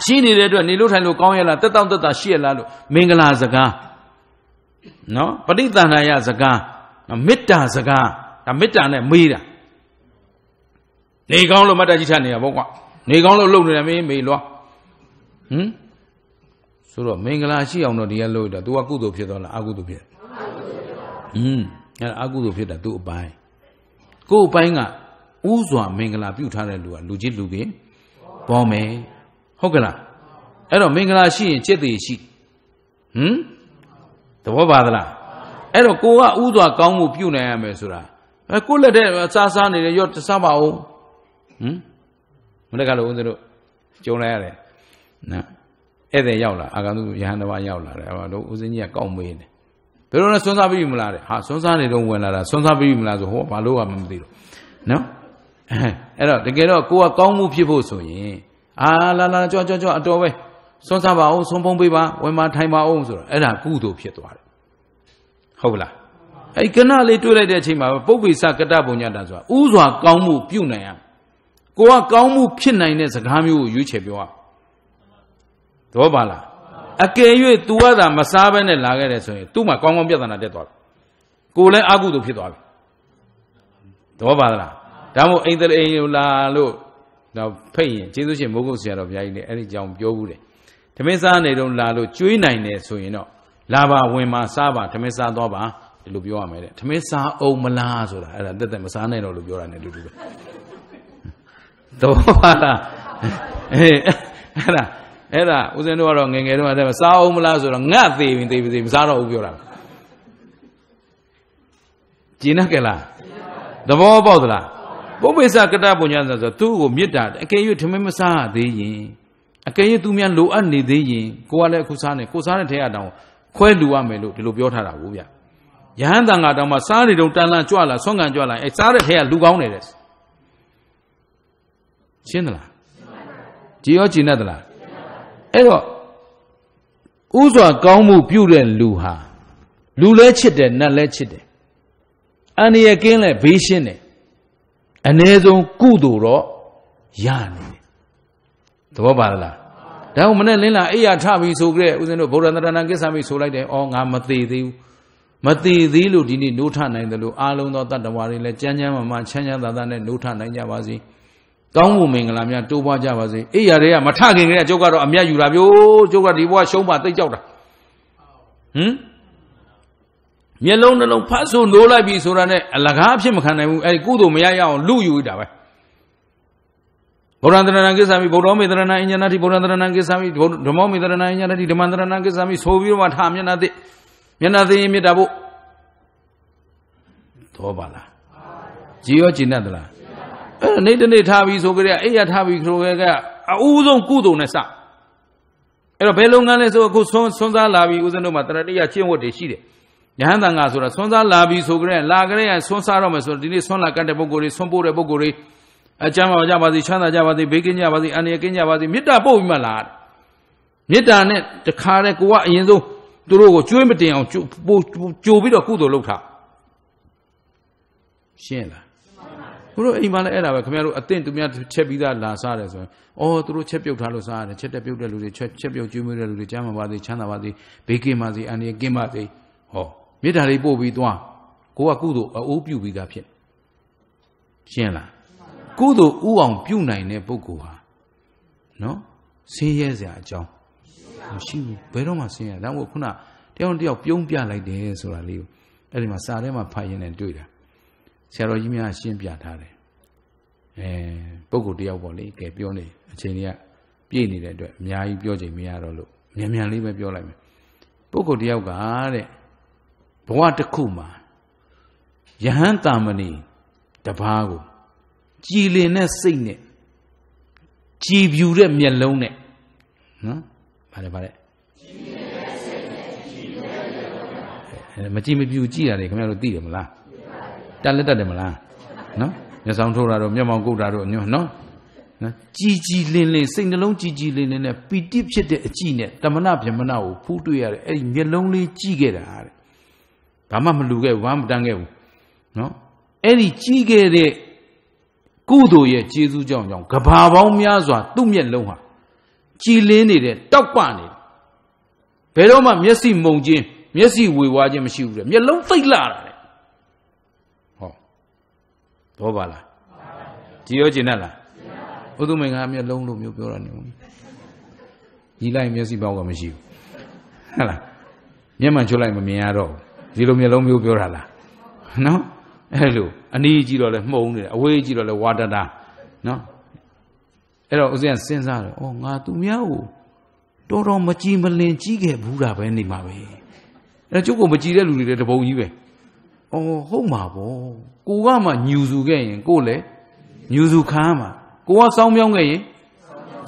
ရှိနေတဲ့အတွက်နေလို့ထိုင်လို့ကောင်းရလားတက်တောင့်တက်တာရှိရလားလို့မင်္ဂလာစကားနော်ပဋိသန္ဓာယစကားမေတ္တာစကားဒါမေတ္တာနဲ့မေးတာနေကောင်းလို့မတ်တကြီးချနေတာပေါ့ကွာနေကောင်းလို့လုပ်နေတယ်မင်းမေးလွားဟမ်ဆိုတော့မင်္ဂလာရှိအောင်တော့ဒီကလုပ်တာ तू ကကုသိုလ်ဖြစ်သွားလားအကုသိုလ်ဖြစ်အကုသိုလ်ဖြစ်ပါဟမ်အဲအကုသိုလ်ဖြစ်တာ तू အပိုင်းကိုယ်အပိုင်းကဥစွာမင်္ဂလာပြုထားတဲ့လူကလူချင်းလူပင်ပေါ်မယ်ဟုတ်ကလားအဲ့တော့မင်္ဂလာရှိရင်จิตတည်ရှိဟမ်သဘောပါသလားအဲ့တော့ကိုကဥစွာကောင်းမှုပြုနိုင်ရမယ်ဆိုတာအဲကိုလက်ထဲစားစားနေတယ်ရော့စားပါဦးဟမ်မနေ့ကလည်းဦးဇင်းတို့ကြုံလိုက်ရတယ်နော်ဧည့်သည်ရောက်လာအာဂန္တုယဟန်တဘာရောက်လာတယ်ဟောတို့ဦးဇင်းကြီးကကောက်မေးတယ်ဘယ်လိုလဲစွန်းစားပြီမလားတဲ့ဟာစွန်းစားနေတော့ဝင်လာတာစွန်းစားပြီမလားဆိုဟောဘာလို့ကမသိတော့နော်အဲ့တော့တကယ်တော့ကိုကကောင်းမှုဖြစ်ဖို့ဆိုရင်အာလာလာကြွကြွကြွအတော်ပဲစွန့်စားပါအောင်ဆုံးဖုံးပေးပါဝင်မထိုင်ပါအောင်ဆိုတော့အဲ့ဒါကုသိုလ်ဖြစ်သွားတယ်ဟုတ်လားအဲ့ကနလေးတွေ့လိုက်တဲ့အချိန်မှာပုပ္ပိစကတပုံညတာဆိုတာဥစွာကောင်းမှုပြုနိုင်ရကိုကကောင်းမှုဖြစ်နိုင်တဲ့စကားမျိုးကိုရွေးချယ်ပြောရသဘောပါလားအကယ်၍ तू ကသာမစားဘဲနဲ့လာခဲ့တယ်ဆိုရင် तू မှာကောင်းကောင်းပြဿနာတက်သွားပြီကိုလည်းအကုသို့ဖြစ်သွားပြီသဘောပါလားဒါမို့အိမ်တလိန်ယူလာလို့တော့ဖိတ်ရင်ကျေးဇူးရှင်မိုးကုတ်ဆရာတော်ဘုရားကြီးလည်းအဲ့ဒီကြောင်ပြောဘူးတယ်ဓမင်းစားနေတော့လာလို့ကျွေးနိုင်တယ်ဆိုရင်တော့လာပါဝင်ပါစားပါဓမင်းစားတော့ပါဒီလိုပြောရမယ်တဲ့ဓမင်းစားအောင်မလားဆိုတာအဲ့ဒါတက်တက်မစားနိုင်တော့လို့ပြောတာ ਨੇ လူလူပဲတော့ပါလားအေးအဲ့ဒါအဲ့ဒါဦးဇင်းတို့ကတော့ငငယ်တုန်းကတည်းကစားအောင်မလားဆိုတော့ငတ်သေးပြီသေးပြီသေးမစားတော့ဘူးပြောတာကျင်းရကြလားသဘောပေါက်သလားပုပ္ပိစကတပုညဆိုဆိုသူ့ကိုမေတ္တာအကယ်၍ထမင်းမစားရသေးရင်အကယ်၍သူများလိုအပ်နေသေးရင်ကိုကလည်းအခုစားနေကိုစားတဲ့ထဲကတောင်ခွဲလူရမယ်လို့ဒီလိုပြောထားတာကိုဗျယဟန်တန်ကတောင်မှစားနေတုန်းတန်လန်ကြွလာဆွမ်းကန်ကြွလာအဲစားတဲ့ထဲကလူကောင်းနေတယ်ရှင်းသလားကြည်ရောကြည်နဲ့သလားအဲ့တော့ဥစွာကောင်းမှုပြုတဲ့လူဟာလူလဲချစ်တယ်နတ်လဲချစ်တယ်အန္တရာယ်ကင်းလဲဘေးရှင်းတယ်အ ਨੇ ဆုံးကုသိုလ်တော့ရနေတယ်သဘောပါလားဒါမှမနဲ့လင်းလာအိယာထပြီဆိုကြဲဦးဇင်းတို့ဗုဒ္ဓန္တရဏကိစ္ဆာမိဆိုလိုက်တယ်အော်ငါမသေးသေးဘူးမသေးသေးလို့ဒီနေ့노ထနိုင်တယ်လို့အားလုံးသောတတ္တဝါတွေလည်းကြမ်းကြမ်းမှမှချမ်းချမ်းသာသာနဲ့노ထနိုင်ကြပါစေကောင်းမှုမင်္ဂလာများတိုးပွားကြပါစေအိယာတွေကမထခင်ကလေးကကျုပ်ကတော့အမျက်ယူတာပြို့ကျုပ်ကဒီဘဝရှုံးပါတိတ်ကြောက်တာဟမ်မျက်လုံးနှလုံးဖတ်ဆိုနိုးလိုက်ပြီဆိုတာနဲ့အလကားဖြစ်မခံနိုင်ဘူးအဲဒီကုသိုလ်မရရအောင်လူယူတာပဲဗုဒ္ဓံတရဏံကိစ္ဆာမိဗုဒ္ဓောမေတရဏံအညနာတိဗုဒ္ဓံတရဏံကိစ္ဆာမိဓမ္မောမေတရဏံအညနာတိဓမ္မံတရဏံကိစ္ဆာမိဆိုပြီးတော့မှထာမျက်နှာသိမျက်နှာသိရင်မြတ်တာဖို့သောပါလားကြည်ရောကျင်တတ်သလားအဲ့နေ့တနေ့ထားပြီးဆိုကြတဲ့အဲ့ရထားပြီးဆိုကြကအအူးဆုံးကုသိုလ်နဲ့စအဲ့တော့ဘယ်လုပ်ငန်းလဲဆိုအခုဆွန်းဆွန်းစားလာပြီးဦးဇင်းတို့မှာတရတိယကျင့်ဝတ်တွေရှိတယ်ယဟန်တန်ကဆိုတာဆွမ်းစားလာပြီဆိုကြတဲ့လာကြတဲ့ဆွမ်းစားတော့မယ်ဆိုတော့ဒီနေ့ဆွမ်းလာကတ်တဲ့ပုံကိုယ်တွေဆွမ်းပို့တဲ့ပုံကိုယ်တွေအကျမ်းပါကြပါစေချမ်းသာကြပါစေဘေးကင်းကြပါစေအန္တရာယ်ကင်းကြပါစေမေတ္တာပို့ပြီးမှလာမေတ္တာနဲ့တခါတည်းကိုကအရင်ဆုံးသူတို့ကိုကျွေးမတင်အောင်ကြိုပြီးတော့ကုသိုလ်လုပ်တာရှင်းလားဘုတို့အိမ်မှာလည်းအဲ့ဒါပဲခင်ဗျားတို့အသင့်သူများချက်ပြီးသားလာစားတယ်ဆိုရင်အော်သူတို့ချက်ပြုတ်ထားလို့စားရတယ်ချက်တက်ပြုတ်တဲ့လူတွေချက်ချက်ပြုတ်ကျွေးမွေးတဲ့လူတွေကျမ်းပါပါစေချမ်းသာပါစေဘေးကင်းပါစေအန္တရာယ်ကင်းပါစေဟောမေတ္တာတွေပို့ပြီးသွားကိုကကုသိုလ်အအိုးပြုပြီးသားဖြစ်ရှင်းလားကုသိုလ်ဥအောင် ပြုနိုင်တဲ့ပုဂ္ဂိုလ်ဟာနော်ဆင်းရဲစရာအကြောင်းမရှိဘူးဘယ်တော့မှဆင်းရဲဒါမို့ခုနတယောက်တယောက်ပြုံးပြလိုက်တယ်ဆိုတာလေးကိုအဲ့ဒီမှာစာထဲမှာဖတ်ရင်းနဲ့တွေ့တာဆရာတော်ကြီးများရှင်းပြထားတယ်အဲပုဂ္ဂိုလ်တယောက်ပေါ့လေကဲပြောနေအချိန်ကြီးကပြည့်နေတဲ့အတွက်အများကြီးပြောချိန်မရတော့လို့မြန်မြန်လေးပဲပြောလိုက်မယ်ပုဂ္ဂိုလ်တယောက်ကတဲ့ဘဝတစ်ခုမှာယဟန်တာမဏေတပါးကို ကြည်လင်တဲ့စိတ်နဲ့ကြည်ဖြူတဲ့မျက်လုံးနဲ့နော်ဗါတယ်ဗါတယ်မကြည်မပြူကြည်ရတယ်ခင်ဗျားတို့သိတယ်မလားတက်လက်တက်တယ်မလားနော်မျက်ဆောင်ထိုးတာတော့မျက်မှောင်ကုတ်တာတော့ညွန်းနော်နော်ကြည်ကြည်လင်းလင်းစိတ်နှလုံးကြည်ကြည်လင်းလင်းနဲ့ပီတိဖြစ်တဲ့အကြည့်နဲ့တမနာဗြဟ္မဏကိုဖူးတွေ့ရတဲ့အဲ့ဒီမျက်လုံးလေးကြည့်ခဲ့တာတဲ့ဘာမှမလူခဲ့ဘူးဘာမှမတန်းခဲ့ဘူးနော်အဲ့ဒီကြီးခဲ့တဲ့ကုသိုလ်ရဲ့ကျေးဇူးကြောင့်ကြောင့်ကဘာပေါင်းများစွာ သူ့မျက်လုံးဟာကြည်လင်းနေတဲ့တောက်ပနေတယ်ဘယ်တော့မှမျက်စိမုံခြင်းမျက်စိဝေဝါခြင်းမရှိဘူးလေမျက်လုံးသိပ်လာတာလေဟောတော့ပါလားကြည်ရောကျင်တတ်လားဥဒုမင်္ဂမျက်လုံးလို့မျိုးပြောတာနေဦးကြီးလိုက်မျက်စိပေါက်ကမရှိဘူးဟုတ်လားမျက်မှန်ချွတ်လိုက်မမြင်ရတော့ဘူးဒီလိုမျိုးလုံးမျိုးပြောတာလားနော်အဲ့လိုအနည်းကြီးတော့လဲမှုံနေတယ်အဝေးကြီးတော့လဲဝါတတာနော်အဲ့တော့ဦးဇင်းကစဉ်းစားတယ်ဩငါသူများကိုတော်တော်မကြည်မလင်ကြီးခဲ့ဘူးတာပဲနေမှာပဲအဲ့တော့ကျုပ်ကမကြည်တဲ့လူတွေတပုံကြီးပဲဩဟုတ်မှာပေါ့ကိုကမှညူစုခဲ့ရင်ကိုလည်းညူစုခံမှာကိုကစောင်းမြောင်းခဲ့ရင်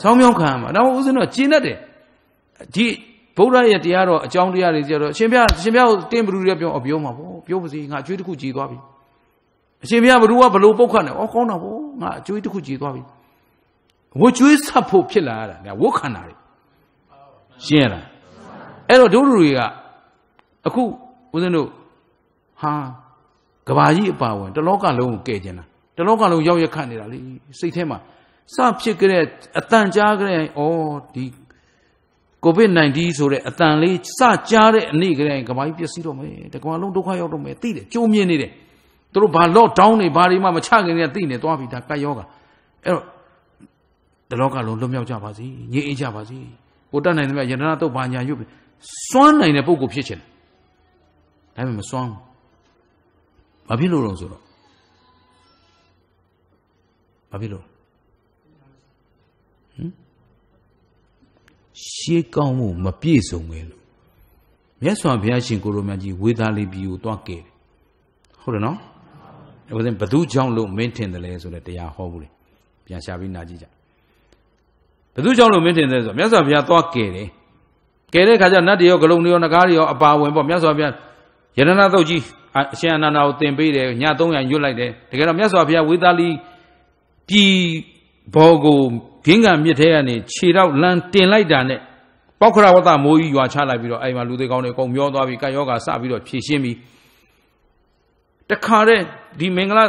စောင်းမြောင်းခံမှာဒါမှမဟုတ်ဦးဇင်းကကျင်းတတ်တယ်ဒီဗုဒ္ဓရဲ့တရားတော်အကြောင်းတရားတွေကြတော့အရှင်ဘုရားအရှင်ဘုရားကိုတင်းဘ누구တွေပြောအပြောမှာပေါ့ပြောပါစေငါအကျွေးတစ်ခုကြည်သွားပြီအရှင်ဘုရားဘ누구ကဘလို့ပုတ်ခတ်နေဩကောင်းတော့ပေါ့ငါအကျွေးတစ်ခုကြည်သွားပြီဝတ်ကျွေးဆပ်ဖို့ဖြစ်လာရတာညာဝတ်ခန္ဓာတွေရှင်းရလားအဲ့တော့တို့လူတွေကအခုဦးဇင်းတို့ဟာကဘာကြီးအပါဝင်တလောကလုံးကိုကဲကျင်တာတလောကလုံးရောက်ရက်ခတ်နေတာလေစိတ်ထဲမှာစဖြစ်ကြတဲ့အတန်ကြားကြတဲ့ဩဒီ COVID-19 ဆိုတဲ့အတန်လေးစကြားတဲ့အနေကလေးကမာကြီးပြည့်စည်တော့မယ်တကမာလုံးဒုက္ခရောက်တော့မယ်သိတယ်ကြုံမြင်နေတယ်သူတို့ဘာ lock down တွေဘာတွေမှမချခင်ကသိနေသွားပြီဒါကတ်ယောဂအဲ့တော့ဒီလောကလုံးလွတ်မြောက်ကြပါစေငြိမ်းအေးကြပါစေကိုတတ်နိုင်သမျှယန္တနာတုတ်ဘာညာရွတ်စွမ်းနိုင်တဲ့ပုံကိုဖြစ်ချင်တယ်ဒါပေမဲ့မစွမ်းဘူးဘာဖြစ်လို့လဲဆိုတော့ဘာဖြစ်လို့ဟမ်ရှေးကောင်းမှု မပြည့်စုံပဲလို့မြတ်စွာဘုရားရှင်ကိုရောမြတ်ကြီးဝေသာလိပီကိုတွားကဲတယ်ဟုတ်တယ်နော်ဥစဉ်ဘသူကြောင့်လို့မင်းထင်တယ်လဲဆိုတဲ့တရားဟောဘူးလေပြန်ရှာပြီးနာကြည့်ကြဘသူကြောင့်လို့မင်းထင်တယ်ဆိုတော့မြတ်စွာဘုရားတွားကဲတယ်ကဲတဲ့ခါကျနတ်တွေရောဂလုံးတွေရောနဂါးတွေရောအပါဝင်ပေါ့မြတ်စွာဘုရားယန္တနာသုတ်ကြီးအရှင်အနန္ဒာကိုသင်ပေးတယ်ည300ညွတ်လိုက်တယ်တကယ်တော့မြတ်စွာဘုရားဝေသာလိပြည်ဘောကိုဂင်းကမြစ်ထဲကနေခြေတော့လမ်းတင်လိုက်တာနဲ့ပောက်ခရဝတ္တမိုးကြီးရွာချလိုက်ပြီးတော့အဲ့မှာလူသေးကောင်းတွေအကုန်မျောသွားပြီးကာယောဂါစပြီးတော့ဖြည့်ရှင်းပြီးတခါတဲ့ဒီမင်္ဂလာ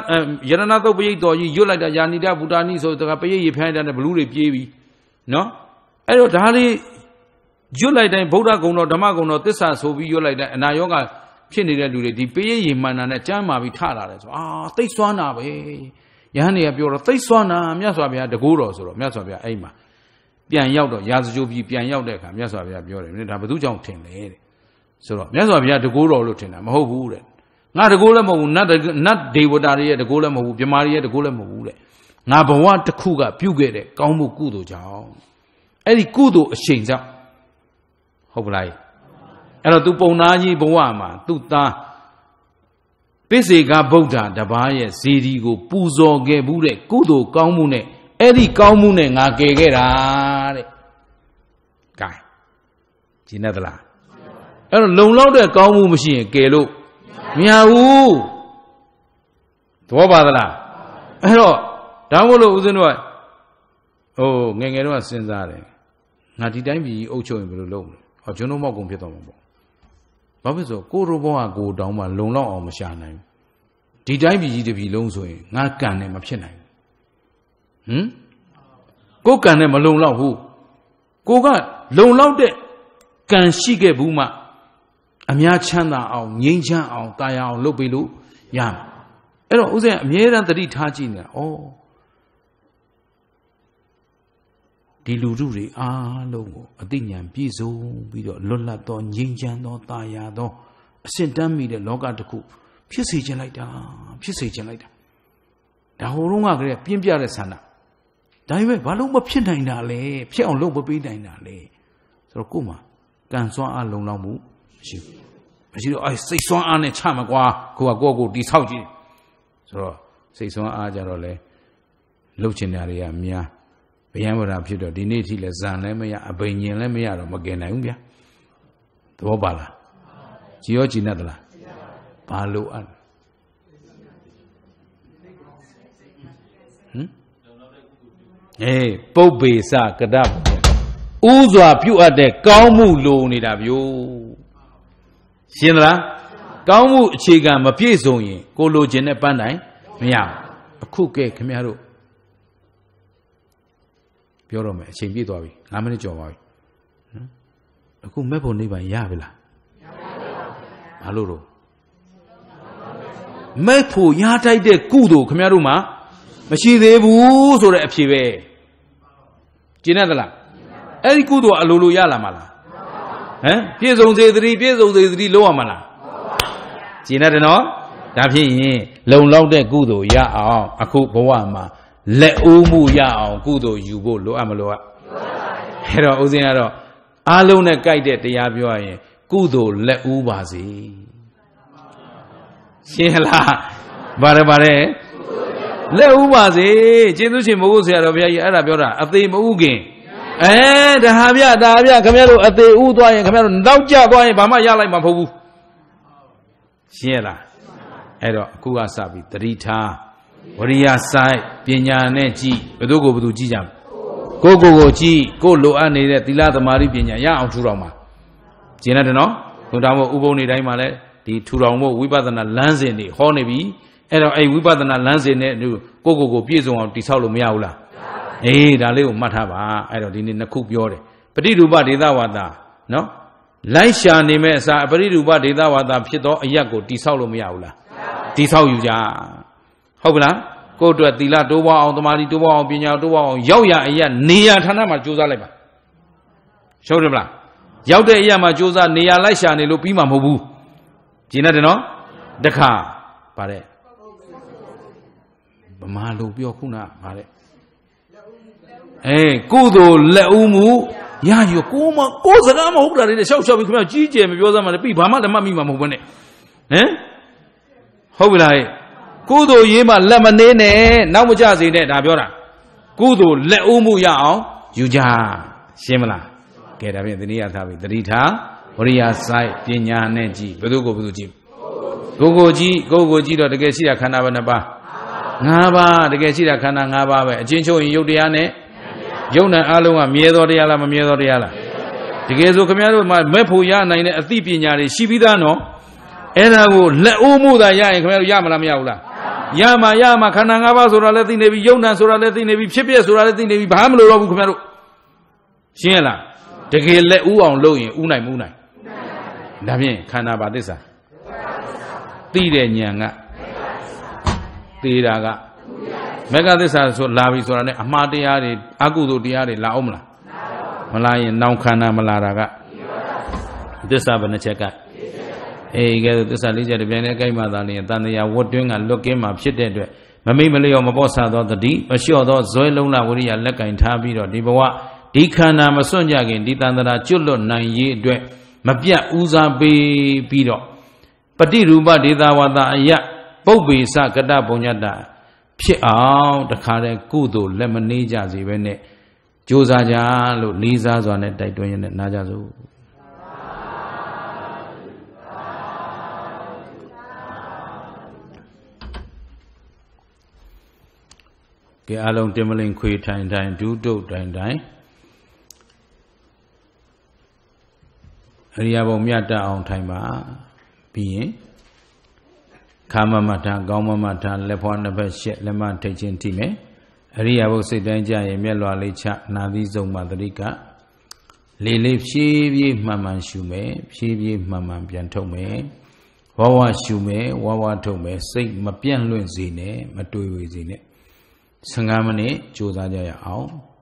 ယရဏသုတ်ပရိတ်တော်ကြီးရွတ်လိုက်တာယာနိတဗုဒ္ဓနိဆိုတကပရိတ်ရေဖျိုင်းတာနဲ့ဘလူတွေပြေးပြီးနော်အဲ့တော့ဒါလေးရွတ်လိုက်တိုင်းဗုဒ္ဓဂုံတော်ဓမ္မဂုံတော်သစ္စာဆိုပြီးရွတ်လိုက်တိုင်းအနာယောဂဖြစ်နေတဲ့လူတွေဒီပရိတ်ရေမှန်တာနဲ့ကြမ်းမာပြီးထလာတယ်ဆိုအာသိစွမ်းတာပဲယဟန်တွေကပြောတော့သိဆွမ်းနာမြတ်စွာဘုရားတကူတော်ဆိုတော့မြတ်စွာဘုရားအဲ့မှာပြန်ရောက်တော့ရာဇကြိုပြီးပြန်ရောက်တဲ့အခါမြတ်စွာဘုရားပြောတယ်မင်းဒါဘသူကြောင့်ထင်လဲတဲ့ဆိုတော့မြတ်စွာဘုရားတကူတော်လို့ထင်တာမဟုတ်ဘူးတဲ့ငါတကူလည်းမဟုတ်ဘူးနတ်နတ်ဒေဝတာတွေရဲ့တကူလည်းမဟုတ်ဘူးမြမာတွေရဲ့တကူလည်းမဟုတ်ဘူးတဲ့ငါဘဝတစ်ခုကပြုခဲ့တဲ့ကောင်းမှုကုသိုလ်ကြောင့်အဲ့ဒီကုသိုလ်အရှိန်ကြောင့်ဟုတ်ပလားအဲ့တော့ तू ပုံနာကြီးဘဝမှာ तू သားပစ္စေကဗုဒ္ဓတပားရဲ့ဇေဒီကိုပူဇော်ခဲ့ဘူးတဲ့ကုသိုလ်ကောင်းမှုနဲ့အဲ့ဒီကောင်းမှုနဲ့ငါကယ်ခဲ့တာတဲ့။ကဲ။ရှင်းသလား။အဲ့တော့လုံလောက်တဲ့ကောင်းမှုမရှိရင်ကယ်လို့မရဘူး။သဘောပါသလား။အဲ့တော့ဒါမို့လို့ဦးဇင်းတို့ကဟိုငယ်ငယ်တော့စဉ်းစားတယ်။ငါဒီတိုင်းပြည်အုပ်ချုပ်ရင်ဘယ်လိုလုပ်မလဲ။ဟောကျွန်တော်မောက်ကုန်ဖြစ်သွားမှာပေါ့ဘာဖြစ်ဆိုကိုလိုဘဝကိုတောင်းမှလုံလောက်အောင်မရှာနိုင်ဘူးဒီတိုင်းပြည်ကြီးတစ်ပြည်လုံးဆိုရင်ငါကံနဲ့မဖြစ်နိုင်ဘူးဟမ်ကိုကံနဲ့မလုံလောက်ဘူးကိုကလုံလောက်တဲ့ကံရှိခဲ့ဘူးမှအများချမ်းသာအောင်ငြိမ်းချမ်းအောင်တာယာအောင်လုပ်ပေးလို့ရမယ်အဲ့တော့ဥစဉ်အမြဲတမ်းတတိထားကြည့်နေတာဩဒီလူမှုတွေအားလုံးကိုအသိဉာဏ်ပြည့်စုံပြီးတော့လွတ်လပ်သောငြိမ်းချမ်းသောတာယာသောအစင်တမ်းမိတဲ့လောကတစ်ခုဖြစ်စေခြင်းလိုက်တာဖြစ်စေခြင်းလိုက်တာဒါဟိုတုန်းကကလေးပြင်းပြတဲ့ဆန္ဒဒါပေမဲ့ဘာလို့မဖြစ်နိုင်တာလဲဖြစ်အောင်လုပ်မပေးနိုင်တာလဲဆိုတော့ကို့မှာကံစွမ်းအားလုံလောက်မှုရှိဘူးမရှိတော့အဲစိတ်စွမ်းအားနဲ့ချမကွာကိုကကိုယ့်ကိုတိဆောက်ကြည့်ဆိုတော့စိတ်စွမ်းအားကြတော့လေလှုပ်ချင်တာတွေကများဗျံဝရဖြစ်တော့ဒီနေ့ထိလဲဇန်လည်းမရအဘိညာဉ်လည်းမရတော့မကင်နိုင်ဘူးဗျာသဘောပါလားကြည်ရောကြည်နဲ့သလားဘာလို့အပ်ဟမ်အေးပုပ်ပေစကဒပ်ဥစွာပြုတ်အပ်တဲ့ကောင်းမှုလိုနေတာဗျို့ရှင်းသလားကောင်းမှုအခြေခံမပြည့်စုံရင် ကိုလိုချင်တဲ့ပန်းတိုင်းမရဘူးအခုကဲခင်ဗျားတို့ပြောတော့မယ်အချိန်ပြည့်သွားပြီ9မိနစ်ကျော်ပါပြီနော်အခုမဲ့ဖို့နိဗ္ဗာန်ရပြီလားရပါပါဘုရားဘာလို့တော့မဲ့ဖို့ရတိုက်တဲ့ကုသိုလ်ခမရတို့မှာမရှိသေးဘူးဆိုတဲ့အဖြေပဲကျင်းရသလားအဲ့ဒီကုသိုလ်အလိုလိုရလာမှာလားဟမ်ပြည့်စုံစေသတိပြည့်စုံစေသတိလုံးရမှာလားကျင်းရတယ်နော်ဒါဖြစ်ရင်လုံလောက်တဲ့ကုသိုလ်ရအောင်အခုဘဝမှာလက်အိုးမှုရအောင် ကုသိုလ်ယူဖို့လိုအပ်မလိုအပ်အဲ့တော့ဦးဇင်းကတော့အားလုံးနဲ့ကြိုက်တဲ့တရားပြောရရင် ကုသိုလ်လက်အိုးပါစေရှင်းလားဘာရပါတယ်လက်ဥပါစေကျေးဇူးရှင်မဟုတ်ဆရာတော်ဘုရားကြီးအဲ့ဒါပြောတာအသေးမဥခင်အဲဒါဟာဗျဒါဟာဗျခင်ဗျားတို့အသေးဥသွားရင်ခင်ဗျားတို့နောက်ကျသွားရင်ဘာမှရလိုက်မှာမဟုတ်ဘူးရှင်းလားအဲ့တော့အခုကစပြီတတိထားဝရိယစိုက်ပညာနဲ့ကြည့်ဘယ်သူကိုဘယ်သူကြည့်ကြကိုကိုကိုကြည့်ကိုလိုအပ်နေတဲ့သီလသမာဓိပညာရအောင်ထူထောင်ပါကျင်ရတယ်နော်ဘုရားမို့ဥပုံနေတိုင်းမှာလဲဒီထူထောင်ဖို့ဝိပဿနာလမ်းစဉ်တွေဟောနေပြီအဲ့တော့အဲ့ဝိပဿနာလမ်းစဉ်နဲ့ကိုကိုကိုပြည့်စုံအောင်တိဆောက်လို့မရဘူးလားအေးဒါလေးကိုမှတ်ထားပါအဲ့တော့ဒီနေ့နှစ်ခုပြောတယ်ပฏิရူပဒေသဝါဒနော်လိုက်ရှာနေမဲ့အစာပฏิရူပဒေသဝါဒဖြစ်သောအရက်ကိုတိဆောက်လို့မရဘူးလားတိဆောက်อยู่ကြဟုတ်ပလားကိုယ့်အတွက်သီလတိုးပွားအောင်တမာတိတိုးပွားအောင်ပညာတိုးပွားအောင်ရောက်ရအရာနေရဌာနမှာကြိုးစားလိုက်ပါရှုပ်တယ်မလားရောက်တဲ့အရာမှာကြိုးစားနေရလိုက်ရှာနေလို့ပြီးမှာမဟုတ်ဘူးကျင်းရတယ်နော်တခါပါတဲ့ဗမာလူပြောခုနပါတဲ့အေးကုသိုလ်လက်ဦးမှုရယူကိုမကိုစကားမဟုတ်တာတွေရှောက်ရှောက်ပြီးခင်ဗျကြီးကျယ်မပြောစမ်းမှလည်းပြီးဘာမှလည်းမမိမှာမဟုတ်ဘဲနဲ့ဟမ်ဟုတ်ပြီလားဟဲ့ကုသိုလ်ရေးမှလက်မနေနဲ့နောက်မကြစေနဲ့ဒါပြောတာကုသိုလ်လက်ဦးမှုရအောင်ယူကြရှင်းမလားကဲဒါဖြင့်တဏှာထားပြီတတိထားဝရိယဆိုင်ပညာနဲ့ကြည်ဘယ်သူကိုဘယ်သူကြည်ကိုကိုကြီးကိုကိုကြီးတော့တကယ်ရှိတာခန္ဓာဘယ်နှပါးငါးပါးတကယ်ရှိတာခန္ဓာငါးပါးပဲအချင်းချုပ်ရင်ယုတ်တရားနဲ့ယုတ်နံအလုံးကမြဲသောတရားလားမမြဲသောတရားလားတကယ်ဆိုခင်ဗျားတို့မှမဲ့ဖို့ရနိုင်တဲ့အသိပညာတွေရှိပြီးသားနော်အဲ့ဒါကိုလက်အိုးမှုသာရရင်ခင်ဗျားတို့ရမလားမရဘူးလားရမှာရမှာခန္ဓာ၅ပါးဆိုတာလည်းသိနေပြီယုံ nant ဆိုတာလည်းသိနေပြီဖြစ်ပြက်ဆိုတာလည်းသိနေပြီဘာမှမလိုတော့ဘူးခင်ဗျားတို့ရှင်းရလားတကယ်လက်ဥအောင်လုပ်ရင်ဥနိုင်မဥနိုင်ဒါဖြင့်ခန္ဓာပါသစ္စာသိတဲ့ဉာဏ်ကသေးတာကမေဃသစ္စာဆိုလာပြီဆိုတာနဲ့အမှားတရားတွေအကုသိုလ်တရားတွေလာအောင်မလားမလာရင်နောင်ခန္ဓာမလာတာကသစ္စာဘယ်နှချက်ကအေးကဲသို့သစ္စာလေးချက်တစ်ပြိုင်တည်းကိုက်မှသာလျင်တန်တရာဝတ်တွင်းကလွတ်ကင်းမှဖြစ်တဲ့အတွက်မမိတ်မလျော်မပေါ့ဆသောတတိမလျှော့သောဇွဲလုံးလာဝိရိယလက်ကင်ထားပြီးတော့ဒီဘဝဒီခန္ဓာမစွန့်ကြခင်ဒီတန်တရာကျွတ်လွတ်နိုင်ရေးအတွက်မပြတ်ဦးစားပေးပြီးတော့ပฏิရူပဒေတာဝတအယပုပ်ပေစကတပုံညတဖြစ်အောင်တခါတည်းကုသိုလ်လက်မနှေးကြစေပဲနဲ့ကြိုးစားကြလို့လေးစားစွာနဲ့တိုက်တွန်းရတဲ့နာကြစို့ကဲအလုံးတင်မလင်ခွေထိုင်ထိုင်ဒုဒုတ်တိုင်တိုင်အရိယာဘုံမြတ်တအောင်ထိုင်ပါပြီးရင်ခါမမထကောင်းမမထလက်ဖွားနှစ်ဖက်ရှက်လက်မထိတ်ချင်းထိမယ်အရိယာဘုံစိတ်တိုင်းကြရင်မျက်လွာလေးချနာသီးဆုံးမှတရိကလေလေးဖြည်းဖြည်းမှန်မှန်ရှုမယ်ဖြည်းဖြည်းမှန်မှန်ပြန်ထုတ်မယ်ဝါဝရှုမယ်ဝါဝထုတ်မယ်စိတ်မပြန့်လွင့်စေနဲ့မတွေးဝေစေနဲ့15မိနစ်ကြိုးစားကြရအောင်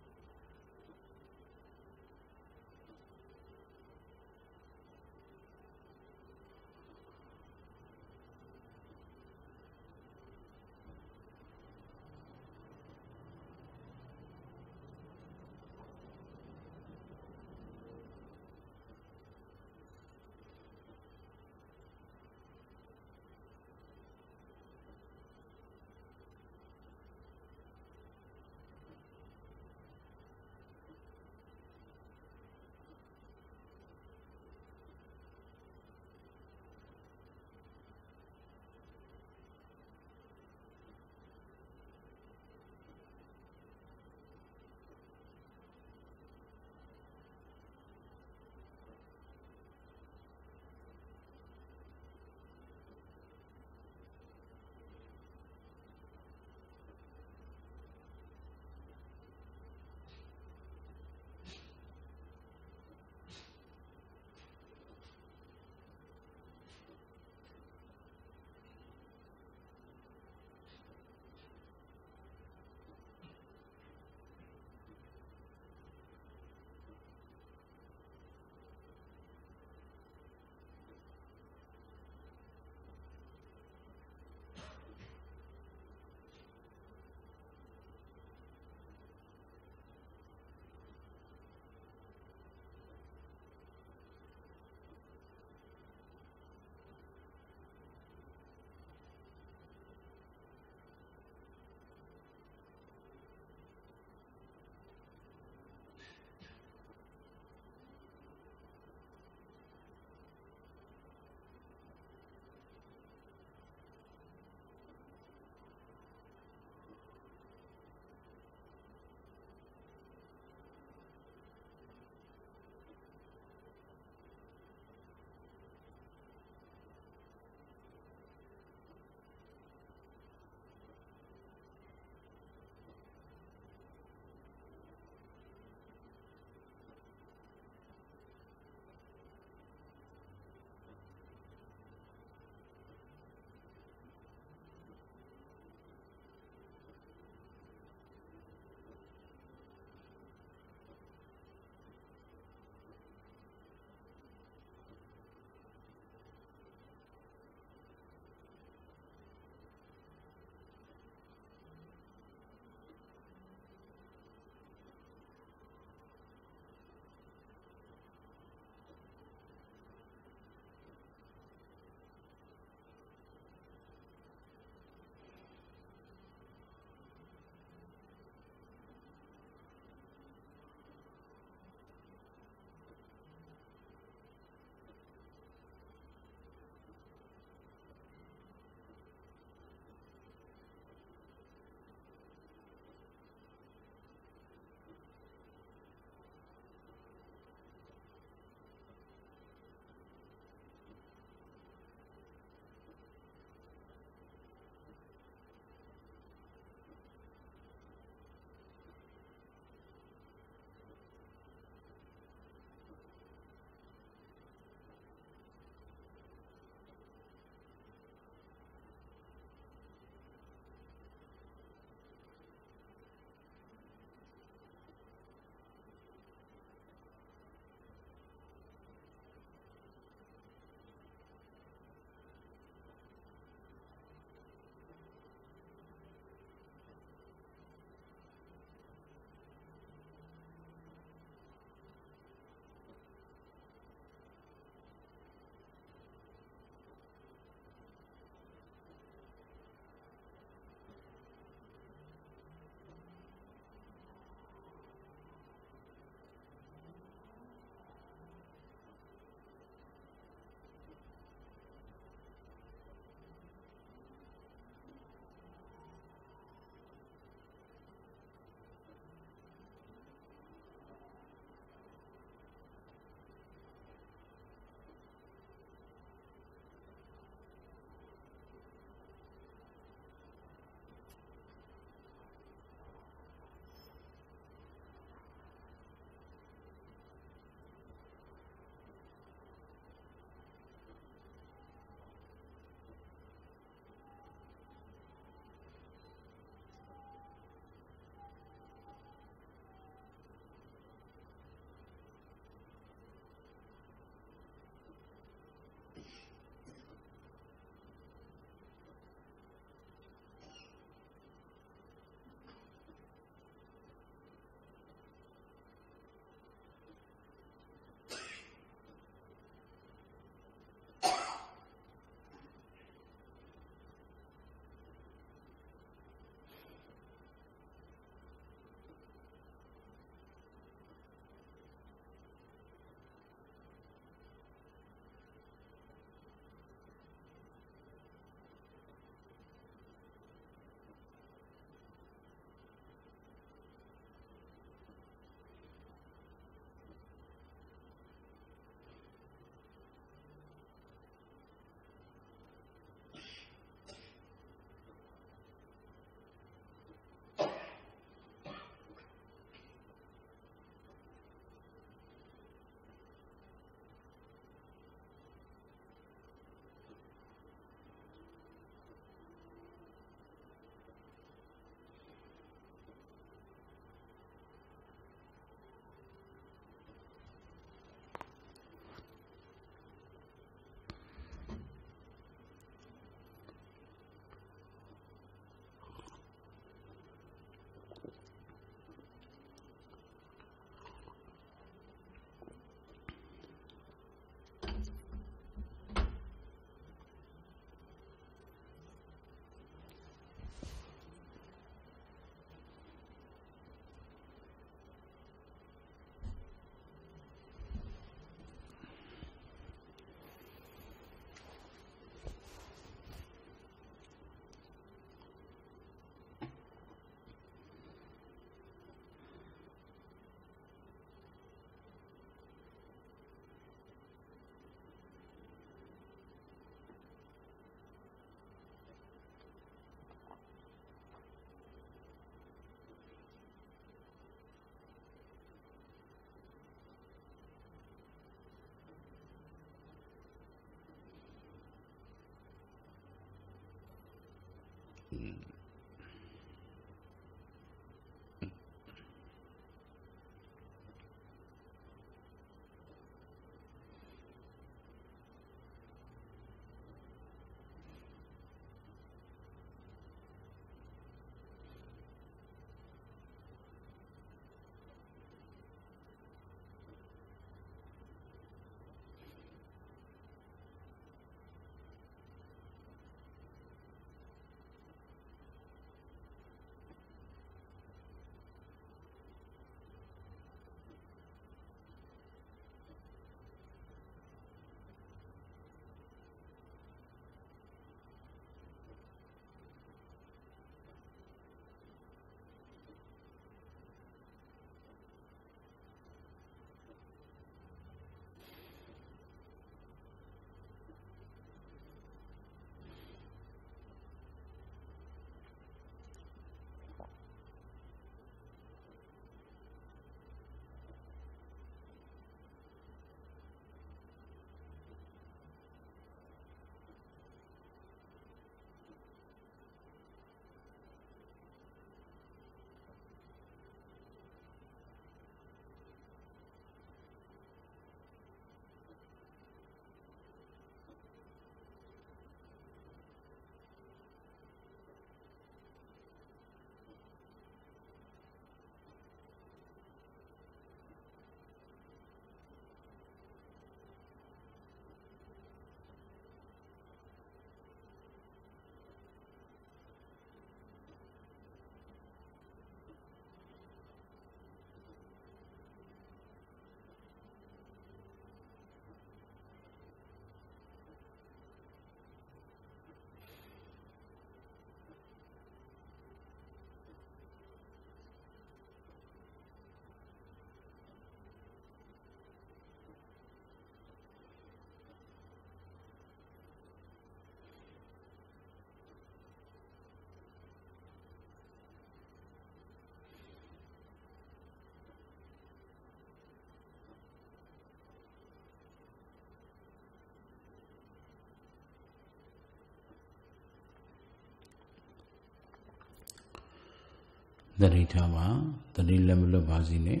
သတိထားပါသတိလက်မလွတ်ပါစေနဲ့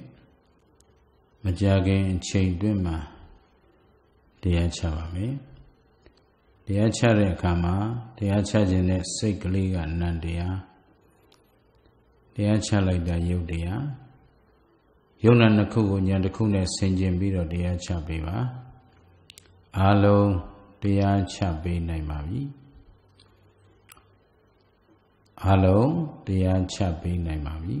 မကြခင်အချိန်တွင်းမှာတရားချပါမယ်တရားချတဲ့အခါမှာတရားချခြင်းနဲ့စိတ်ကလေးကနန္တရားတရားချလိုက်တာယုတ်တရားယုံနာနှစ်ခုကိုဉာဏ်တစ်ခုနဲ့ဆင်ခြင်ပြီးတော့တရားချပေးပါအားလုံးတရားချပေးနိုင်ပါပြီ။အလုံးတရားချပေးနိုင်ပါပြီ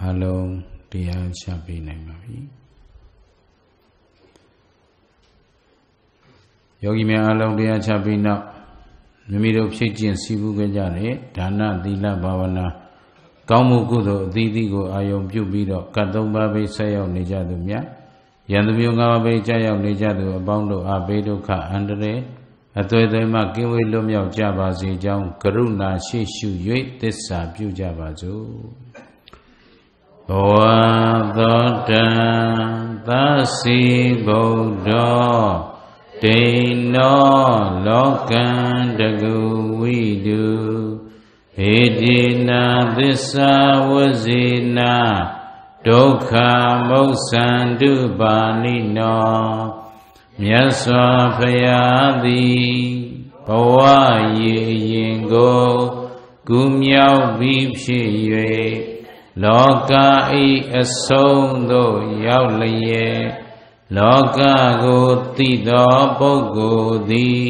အလုံးတရားချပေးနိုင်ပါပြီယောဂီများအလုံးတရားချပြီးနောက်မိမိတို့ဖြည့်ကျင့်စည်းပူးခဲ့ကြတဲ့ဒါနသီလဘာဝနာကောင်းမှုကုသိုလ်အသီးသီးကိုအာယုံပြုပြီးတော့ကတ်သုံးပါးပဲဆက်ရောက်နေကြသူများယန္တမျိုး၅ပါးပဲကြာရောက်နေကြသူအပေါင်းတို့အဘိဒုက္ခအန္တရာယ်အသွေးသွေးမှကင်းဝေးလွတ်မြောက်ကြပါစေကြောင်းကရုဏာရှိရှု၍သစ္စာပြုကြပါစို့ဘဝသောတံသစီဘုဒ္ဓောဒိန်နောလောကံတကူဝိတုဟေတိနာသစ္စာဝဇိနာဒုက္ခမုစ္ဆန္တုပါဠိနောမြတ်စွာဘုရားသည်ဘဝရည်ရင်ကိုကူမြောက်ပြီးဖြစ်၍လောကဤအဆုံးသို့ရောက်လျက်လောကကိုသိသောပုဂ္ဂိုလ်သည်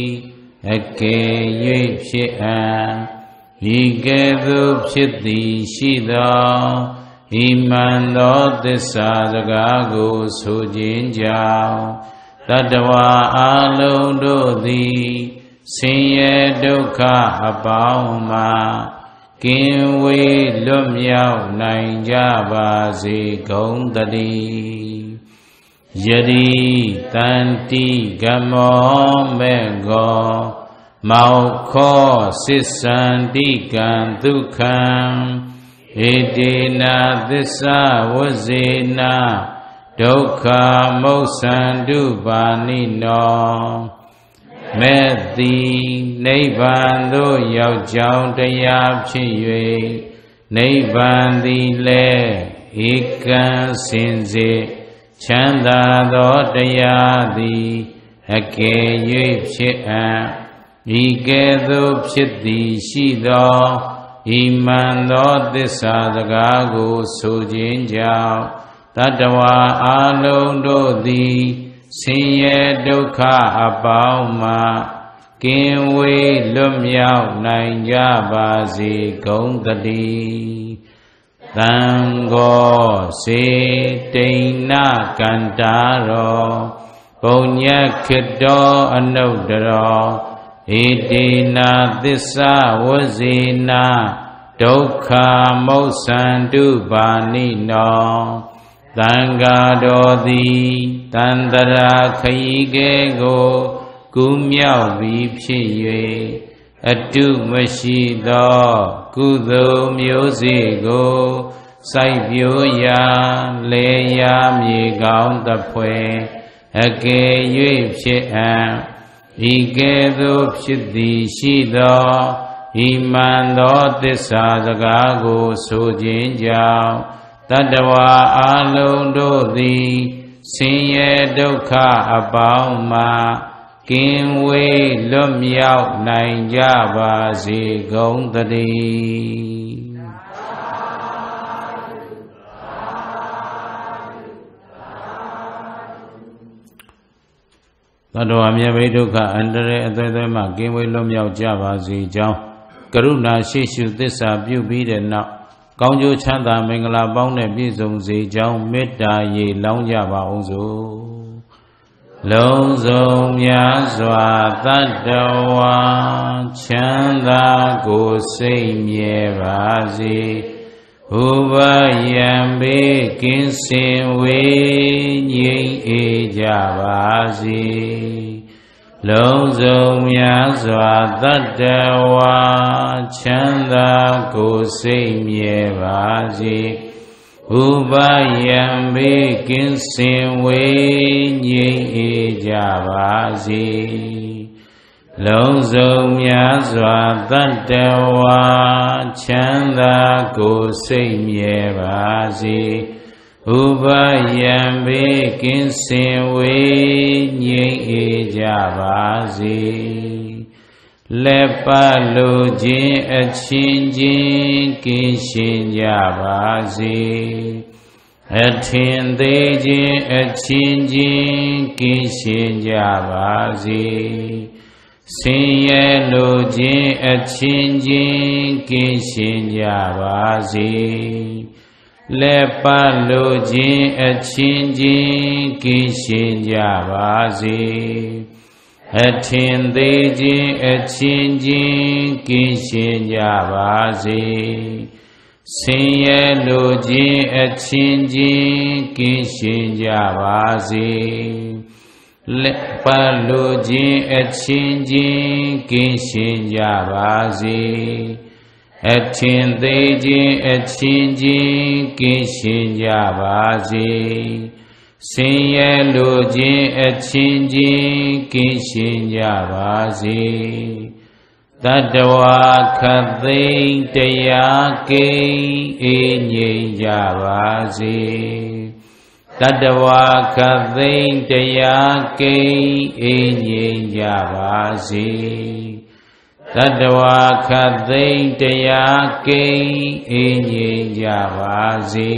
အကယ်၍ဖြစ်အံဤကဲ့သို့ဖြစ်သည်ရှိသောဤမှန်သောသစ္စာစကားကိုဆိုခြင်းကြောင့်တတဝါအာလုံးတို့သည်ဆင်းရဲဒုက္ခအပေါင်းမှာကင်းဝေးလွတ်မြောက်နိုင်ကြပါစေကုန်သတည်းယတိတန်တိကမောမေဃောမောခောစစ္ဆန္တိကံဒုက္ခံဧတေနာသစ္စာဝဇေနာဒုက္ခမုတ်ဆန္ဒုပါဏိနောမေတိနိဗ္ဗာန်သို့ရောက်ကြောင်းတရားဖြစ်၍နိဗ္ဗာန်သည်လည်းဧကံစင်စေချမ်းသာသောတရားသည်အကယ်၍ဖြစ်အံ့ဤကဲ့သို့ဖြစ်သည်ရှိသောဤမှန်သောသစ္စာစကားကိုဆိုခြင်းကြောင့်တတဝါအာလုံးတို့သည်ဆင်းရဲဒုက္ခအပေါင်းမှကင်းဝေးလွတ်မြောက်နိုင်ကြပါစေကုန်သတည်းသံဃောစေတိဏ္ဏကန္တာရောဘုံညက်ခိတောအနုတ္တရောဣတိနာသစ္စာဝဇိနာဒုက္ခမௌဆန္တုပါဏိနောသံဃာတော်သည်တန်တရာခရီးကဲကိုကူးမြောက်ပြီးဖြစ်၍အတုမရှိသောကုသိုလ်မျိုးစေ့ကိုစိုက်ပျိုးရာလေရာမြေကောင်းတဖွဲအကယ်၍ဖြစ်အံ့ဤကဲ့သို့ဖြစ်သည်ရှိသောဤမှန်သောတစ္ဆာစကားကိုဆိုခြင်းကြောင့်တတဝါအလုံးတို့သည်ဆင်းရဲဒုက္ခအပေါင်းမှကင်းဝေးလွတ်မြောက်နိုင်ကြပါစေကုန်သတည်းသတ္တဝါမြတ်ဝိဒုက္ခအန္တရာယ်အသွဲသွဲမှကင်းဝေးလွတ်မြောက်ကြပါစေကြောင်းကရုဏာရှိရှုသစ္စာပြုပြီးတဲ့နောက်ကောင်းကျိုးချမ်းသာမင်္ဂလာပေါင်းနဲ့ပြည့်စုံစေကြောင်းမေတ္တာရေလောင်းကြပါအောင်စို့လုံးစုံများစွာတတ္တဝါချမ်းသာကိုစိတ်မြဲပါစေဥပယံဘေးကင်းစင်ဝေးငြိမ်အေးကြပါစေလုံးစုံများစွာတတ္တဝါချမ်းသာကိုယ်စိတ်မြဲပါစေဥပယံဘေကင်းစင်ဝေငြိမ်အေကြပါစေလုံးစုံများစွာတတ္တဝါချမ်းသာကိုယ်စိတ်မြဲပါစေဥပယံဘေကင်းစင်ဝေငြိမ်အေကြပါစေလက်ပတ်လိုခြင်းအချင်းချင်းကင်းရှင်းကြပါစေအထင်သေးခြင်းအချင်းချင်းကင်းရှင်းကြပါစေဆင်းရဲလိုခြင်းအချင်းချင်းကင်းရှင်းကြပါစေလက်ပတ်လိုခြင်းအချင်းချင်းကင်းရှင်းကြပါစေအထင်သေးခြင်းအချင်းချင်းကင်းရှင်းကြပါစေဆင်းရဲလိုခြင်းအချင်းချင်းကင်းရှင်းကြပါစေလက်ပတ်လိုခြင်းအချင်းချင်းကင်းရှင်းကြပါစေအထင်သေးခြင်းအချင်းချင်းကင်းရှင်းကြပါစေဆင်းရဲလိုခြင်းအချင်းချင်းကင်းရှင်းကြပါစေတတဝါခသိမ့်တရားကိအေးငြိမ်ကြပါစေတတဝါခသိမ့်တရားကိအေးငြိမ်ကြပါစေသတ္တဝါခတ်သိမ့်တရားကိန်းအင်းငြိမ်ကြပါစေ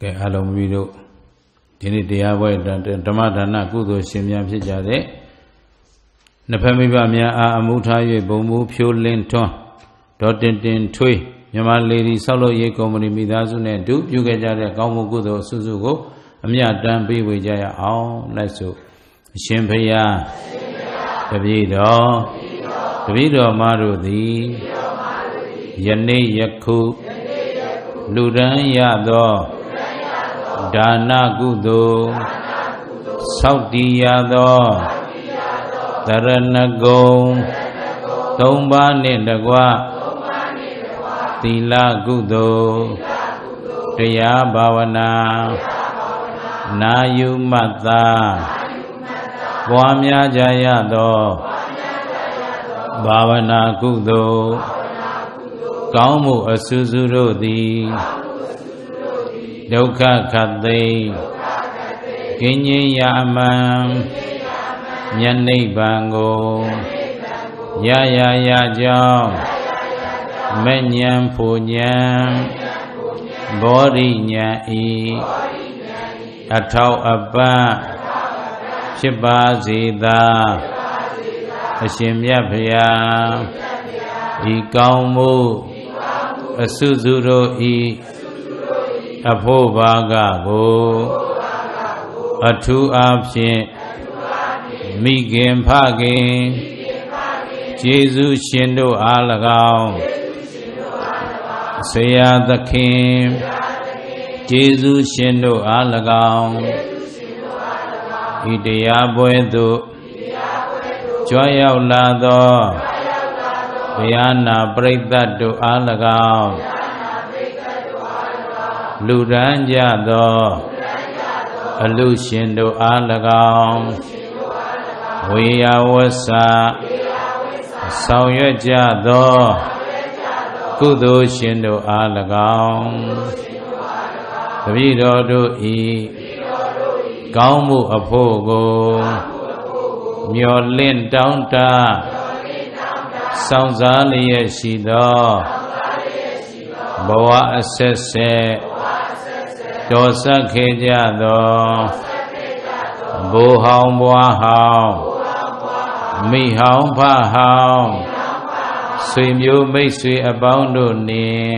ကဲအလုံးပြီတို့ဒီနေ့တရားပွဲဓမ္မဒါနကုသိုလ်ရှင်များဖြစ်ကြတဲ့နဖမိဘများအားအမှုထား၍ဘုံမူဖြိုးလင်းထွန်းဒေါ်တင်တင်ထွေးမြန်မာလေဒီဆောက်လုပ်ရေးကုမ္ပဏီမိသားစုနဲ့ဒုပြုခဲ့ကြတဲ့ကောင်းမှုကုသိုလ်အစုစုကိုအမြတ်တမ်းပေးဝေကြရအောင်လိုက်ဆိုအရှင်ဘုရားတပည့်တော်တပည့်တော်မတို့သည်ယနေ့ယခုလူတန်းရသောဒါနကုသိုလ်ဆောက်တည်ရသောသရဏဂုံ၃ပါးနှင့်တကားသီလကုသိုလ်တရားဘာဝနာနာယုမတ္တာပွားများကြရသောဘာဝနာကုသိုလ်ကောင်းမှုအဆူဆူတို့သည်ဒုက္ခခတ်သိမ်းကင်းငြိမ်းရအမှန်မြတ်နိဗ္ဗာန်ကိုရရရကြောင်းမညံဖူညံဘောရိညာဤအထောက်အပံ့ဖြစ်ပါစေသာအရှင်မြတ်ဖရာဤကောင်းမှုအစုစုတို့ဤအဖို့ဘာကကိုအထူးအဖြင့်မိခင်ဖခင်ယေရှုရှင်တို့အား၎င်းဆရာသခင်ကျေးဇူးရှင်တို့အား၎င်းဤတရားပွဲသို့ကြွရောက်လာသောဘုရားနာပရိသတ်တို့အား၎င်းလူရန်ကြသောအလူရှင်တို့အား၎င်းဝေယဝဆဆောင်ရွက်ကြသောကုသိုလ်ရှင်တို့အား၎င်းတပည့်တော်တို့ဤကောင်းမှုအဖို့ကိုမျော်လင့်တောင်းတဆောင်းစားလျက်ရှိသောဘဝအဆက်ဆက်တော်ဆက်ခဲ့ကြသောဘူဟောင်းဘွားဟောင်းမိဟောင်းဖဟောင်းဆွေမျိုးမိတ်ဆွေအပေါင်းတို့နှင့်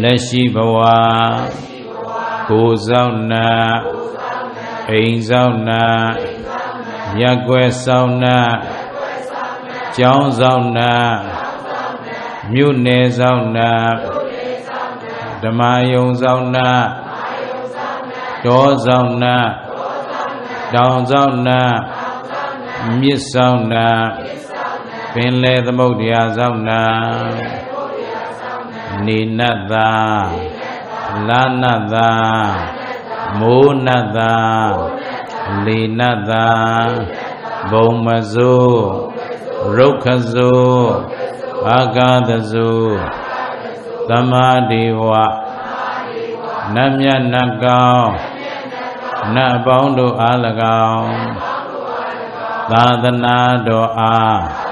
လက်ရှိဘဝကိုယ်ဆောင်နာအိမ်ဆောင်နာရက်ွယ်ဆောင်နာကျောင်းဆောင်နာမြို့နယ်ဆောင်နာဓမ္မယုံဆောင်နာဒေါဆောင်နာတောင်ဆောင်နာမြစ်ဆောင်နာပင်လေသမုတ်တရားဆောင်နာနေနတ္တာလာနတ္တာမိုးနတ္တာလေနတ္တာဘုံမစိုးရုခစိုးဘာကာသစိုးသမာဓိဝနတ်မြတ်နတ်ကောင်းနတ်ပေါင်းတို့အား၎င်းသာသနာတော်အား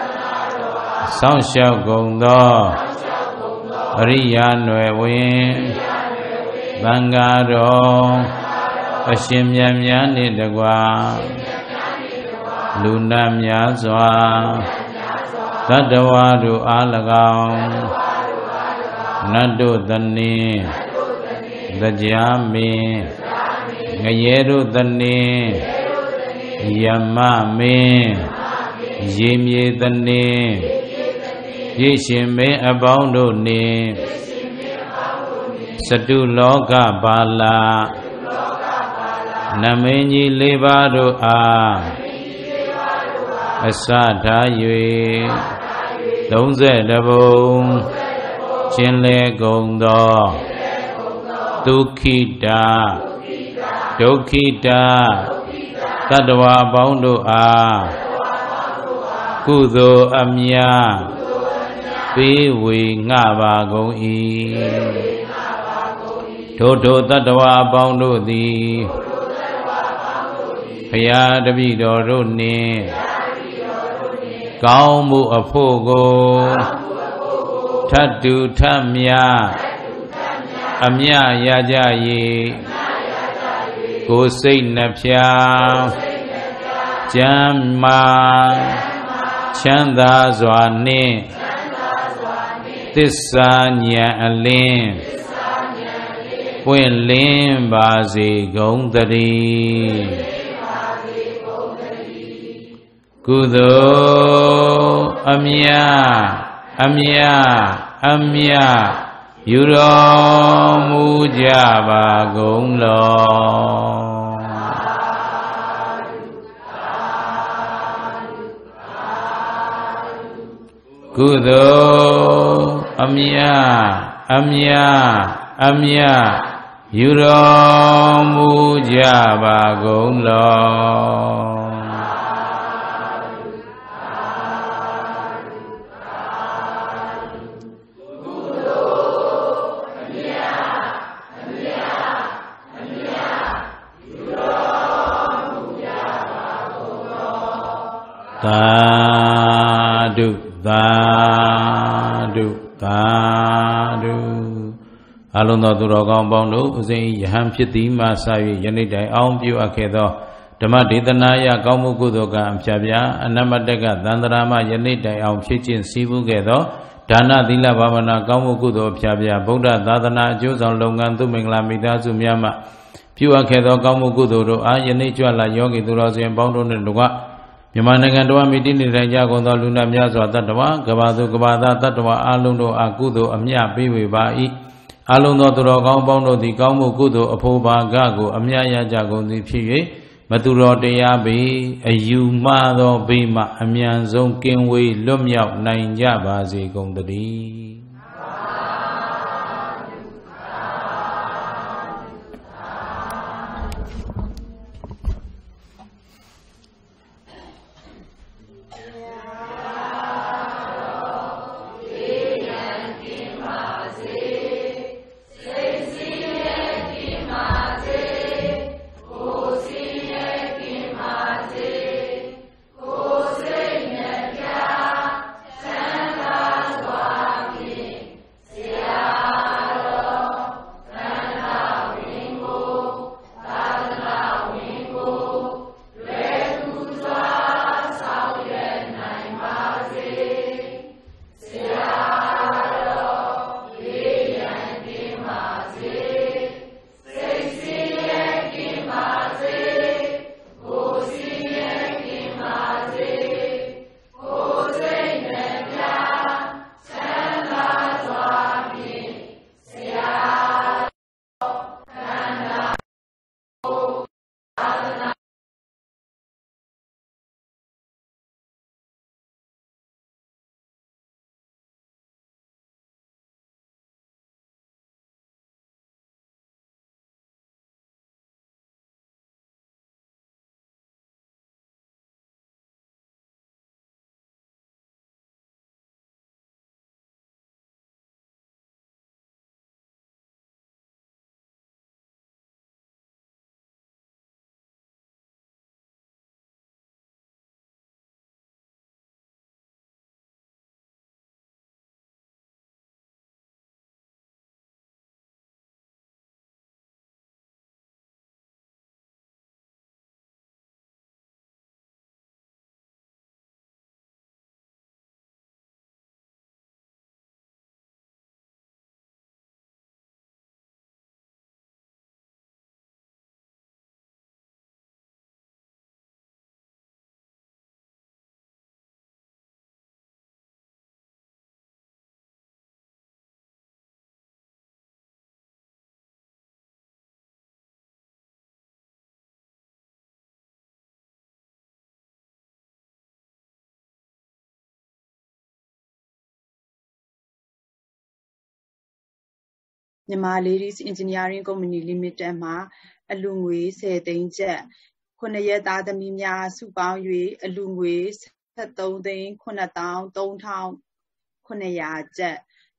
စောင့်ရှောက်ကုန်သောအရိယာနွယ်ဝင်သံဃာတော်အရှင်မြတ်များနှင့်တကွာလူနာများစွာသတ္တဝါတို့အား၎င်းနတ်တို့တနည်းတရားမင်းငရေတို့တနည်းယမမင်းရေမြေတနည်းရေရှင်မင်းအပေါင်းတို့နှင့်စတုလောကပါလာနမင်းကြီးလေးပါးတို့အားအစထား၍32ဘုံရှင်လေကုန်သောဒုခိတာဒုခိတာတတ္တဝါပေါင်းတို့အားကုသိုလ်အမြတ်သေဝေငှပါကုန်၏ထိုထိုတတ္တဝါအပေါင်းတို့သည်ဘုရားတပည့်တော်တို့နှင့်ကောင်းမှုအဖို့ကိုထတ်တူထမြအမြရကြ၏ကိုစိတ်နှဖျားကျမ်းမာချမ်းသာစွာနှင့်သစ္စာဉာဏ်အလင်းပွင့်လင်းပါစေကုန်သတည်းကုသိုလ်အမြအမြအမြယူတော်မူကြပါကုန်လောကုသိုလ်အမြအမြအမြယူတော်မူကြပါကုန်လောသာဓုသာသာဓုအလုံးသောသူတော်ကောင်းပေါင်းတို့ဦးစိန်ယဟန်ဖြစ်သည်မှစ၍ယနေ့တိုင်အောင်ပြုအပ်ခဲ့သောဓမ္မဒေသနာယကောင်းမှုကုသိုလ်ကံအဖြာပြအနမတကသန္တရာမယနေ့တိုင်အောင်ဖြစ်ခြင်းစည်းပူးခဲ့သောဒါနသီလဘာဝနာကောင်းမှုကုသိုလ်အဖြာပြဗုဒ္ဓသာသနာအကျိုးဆောင်လုပ်ငန်းသူမင်္ဂလာမိသားစုများမှပြုအပ်ခဲ့သောကောင်းမှုကုသိုလ်တို့အားယနေ့ကြွလာယောဂီသူတော်စင်ပေါင်းတို့နှင့်တကွမြန်မာနိုင်ငံတော်မိတိနေတိုင်းကြကုန်သောလူနာများစွာတတ္တဝါကဘာသူကဘာသာတတ္တဝါအလုံးတို့အားကုသိုလ်အမြတ်ပေးဝေပါ၏အလုံးသောသူတော်ကောင်းပေါင်းတို့သည်ကောင်းမှုကုသိုလ်အဖို့ဘာကကို အမြတ်ရကြကုန်သည်ဖြစ်၍မသူတော်တရားပေအယူမှသောဘေးမှအမြန်ဆုံးကင်းဝေးလွတ်မြောက်နိုင်ကြပါစေကုန်သတည်းမြန်မာ Ladies Engineering Company Limited မှာအလူငွေ10သိန်းကျပ်9ရက်သားသမီးများစုပေါင်း၍အလူငွေ73သိန်း9300ကျပ်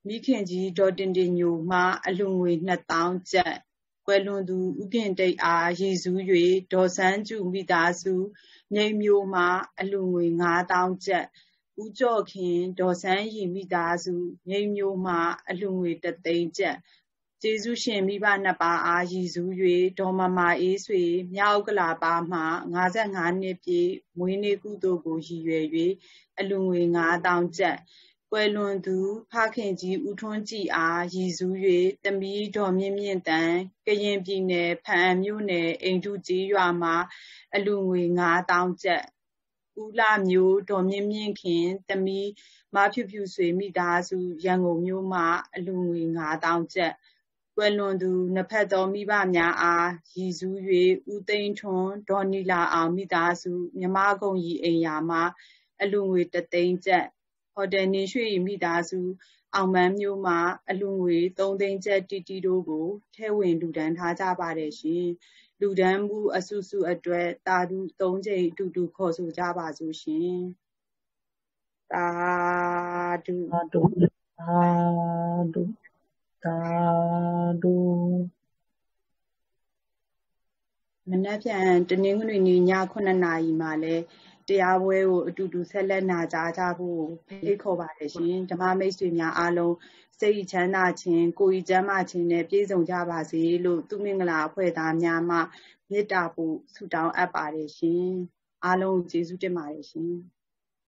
မိခင်ကြီးဒေါ်တင်တင်ညိုမှအလူငွေ2000ကျပ်ကွယ်လွန်သူဥကင်တိတ်အားရည်စူး၍ဒေါ်စန်းကျူမိသားစုမြိတ်မျိုးမှအလူငွေ9000ကျပ်ဦးကျော်ခင်ဒေါ်စန်းရီမိသားစုမြိတ်မျိုးမှအလူငွေ3သိန်းကျပ်ကျေးဇူးရှင်မိဘနှစ်ပါးအားရည်စူး၍ဒေါ်မမအေးဆွေမြောက်ဥက္ကလာပါမှ55နှစ်ပြည့်မွေးနေ့ကုသိုလ်ကိုရည်ရွယ်၍အလူငွေ9000ကျပ်ကွယ်လွန်သူ ဖခင်ကြီးဦးထွန်းကြည်အားရည်စူး၍တမီးဒေါ်မြင့်မြင့်တန်ကရင်ပြည်နယ်ဖန်မြို့နယ်အိမ်ထုကြီးရွာမှာအလူငွေ9000ကျပ်ဦးလာမျိုးဒေါ်မြင့်မြင့်ခင်တမီးမဖြူဖြူဆွေမိသားစုရန်ကုန်မြို့မှာအလူငွေ9000ကျပ်ကွယ်လွန်သူနှစ်ဖက်သောမိဘများအားရည်စူး၍ဦးသိန်းထွန်းဒေါ်နီလာအောင်မိသားစုမြမကုံကြီးအိမ်ယာမှာအလူငွေတသိန်းကျပ်ဟိုတယ်နေရွှေမိသားစုအောင်မန်းမျိုးမှာအလူငွေ3သိန်းကျပ်တီတီတို့ကိုထဲဝင်လူဒန်းထားကြပါတယ်ရှင်လူဒန်းမှုအစုစုအတွက်တာသူ3ချိန်တူတူခေါ်ဆိုကြပါစို့ရှင်တာသူတာသူသာဓုမနက်ဖြန်တနင်္ဂနွေနေ့ည9နာရီမှာလဲတရားပွဲကိုအတူတူဆက်လက်နာကြားကြဖို့ဖိတ်ခေါ်ပါတယ်ရှင်ဓမ္မမိတ်ဆွေများအားလုံးစိတ်ချမ်းသာခြင်းကိုယ်ဤချမ်းသာခြင်းနဲ့ပြည့်စုံကြပါစေလို့သူမင်္ဂလာအဖွဲ့သားများမှမေတ္တာပို့ဆုတောင်းအပ်ပါတယ်ရှင်အားလုံးကျေးဇူးတင်ပါတယ်ရှင်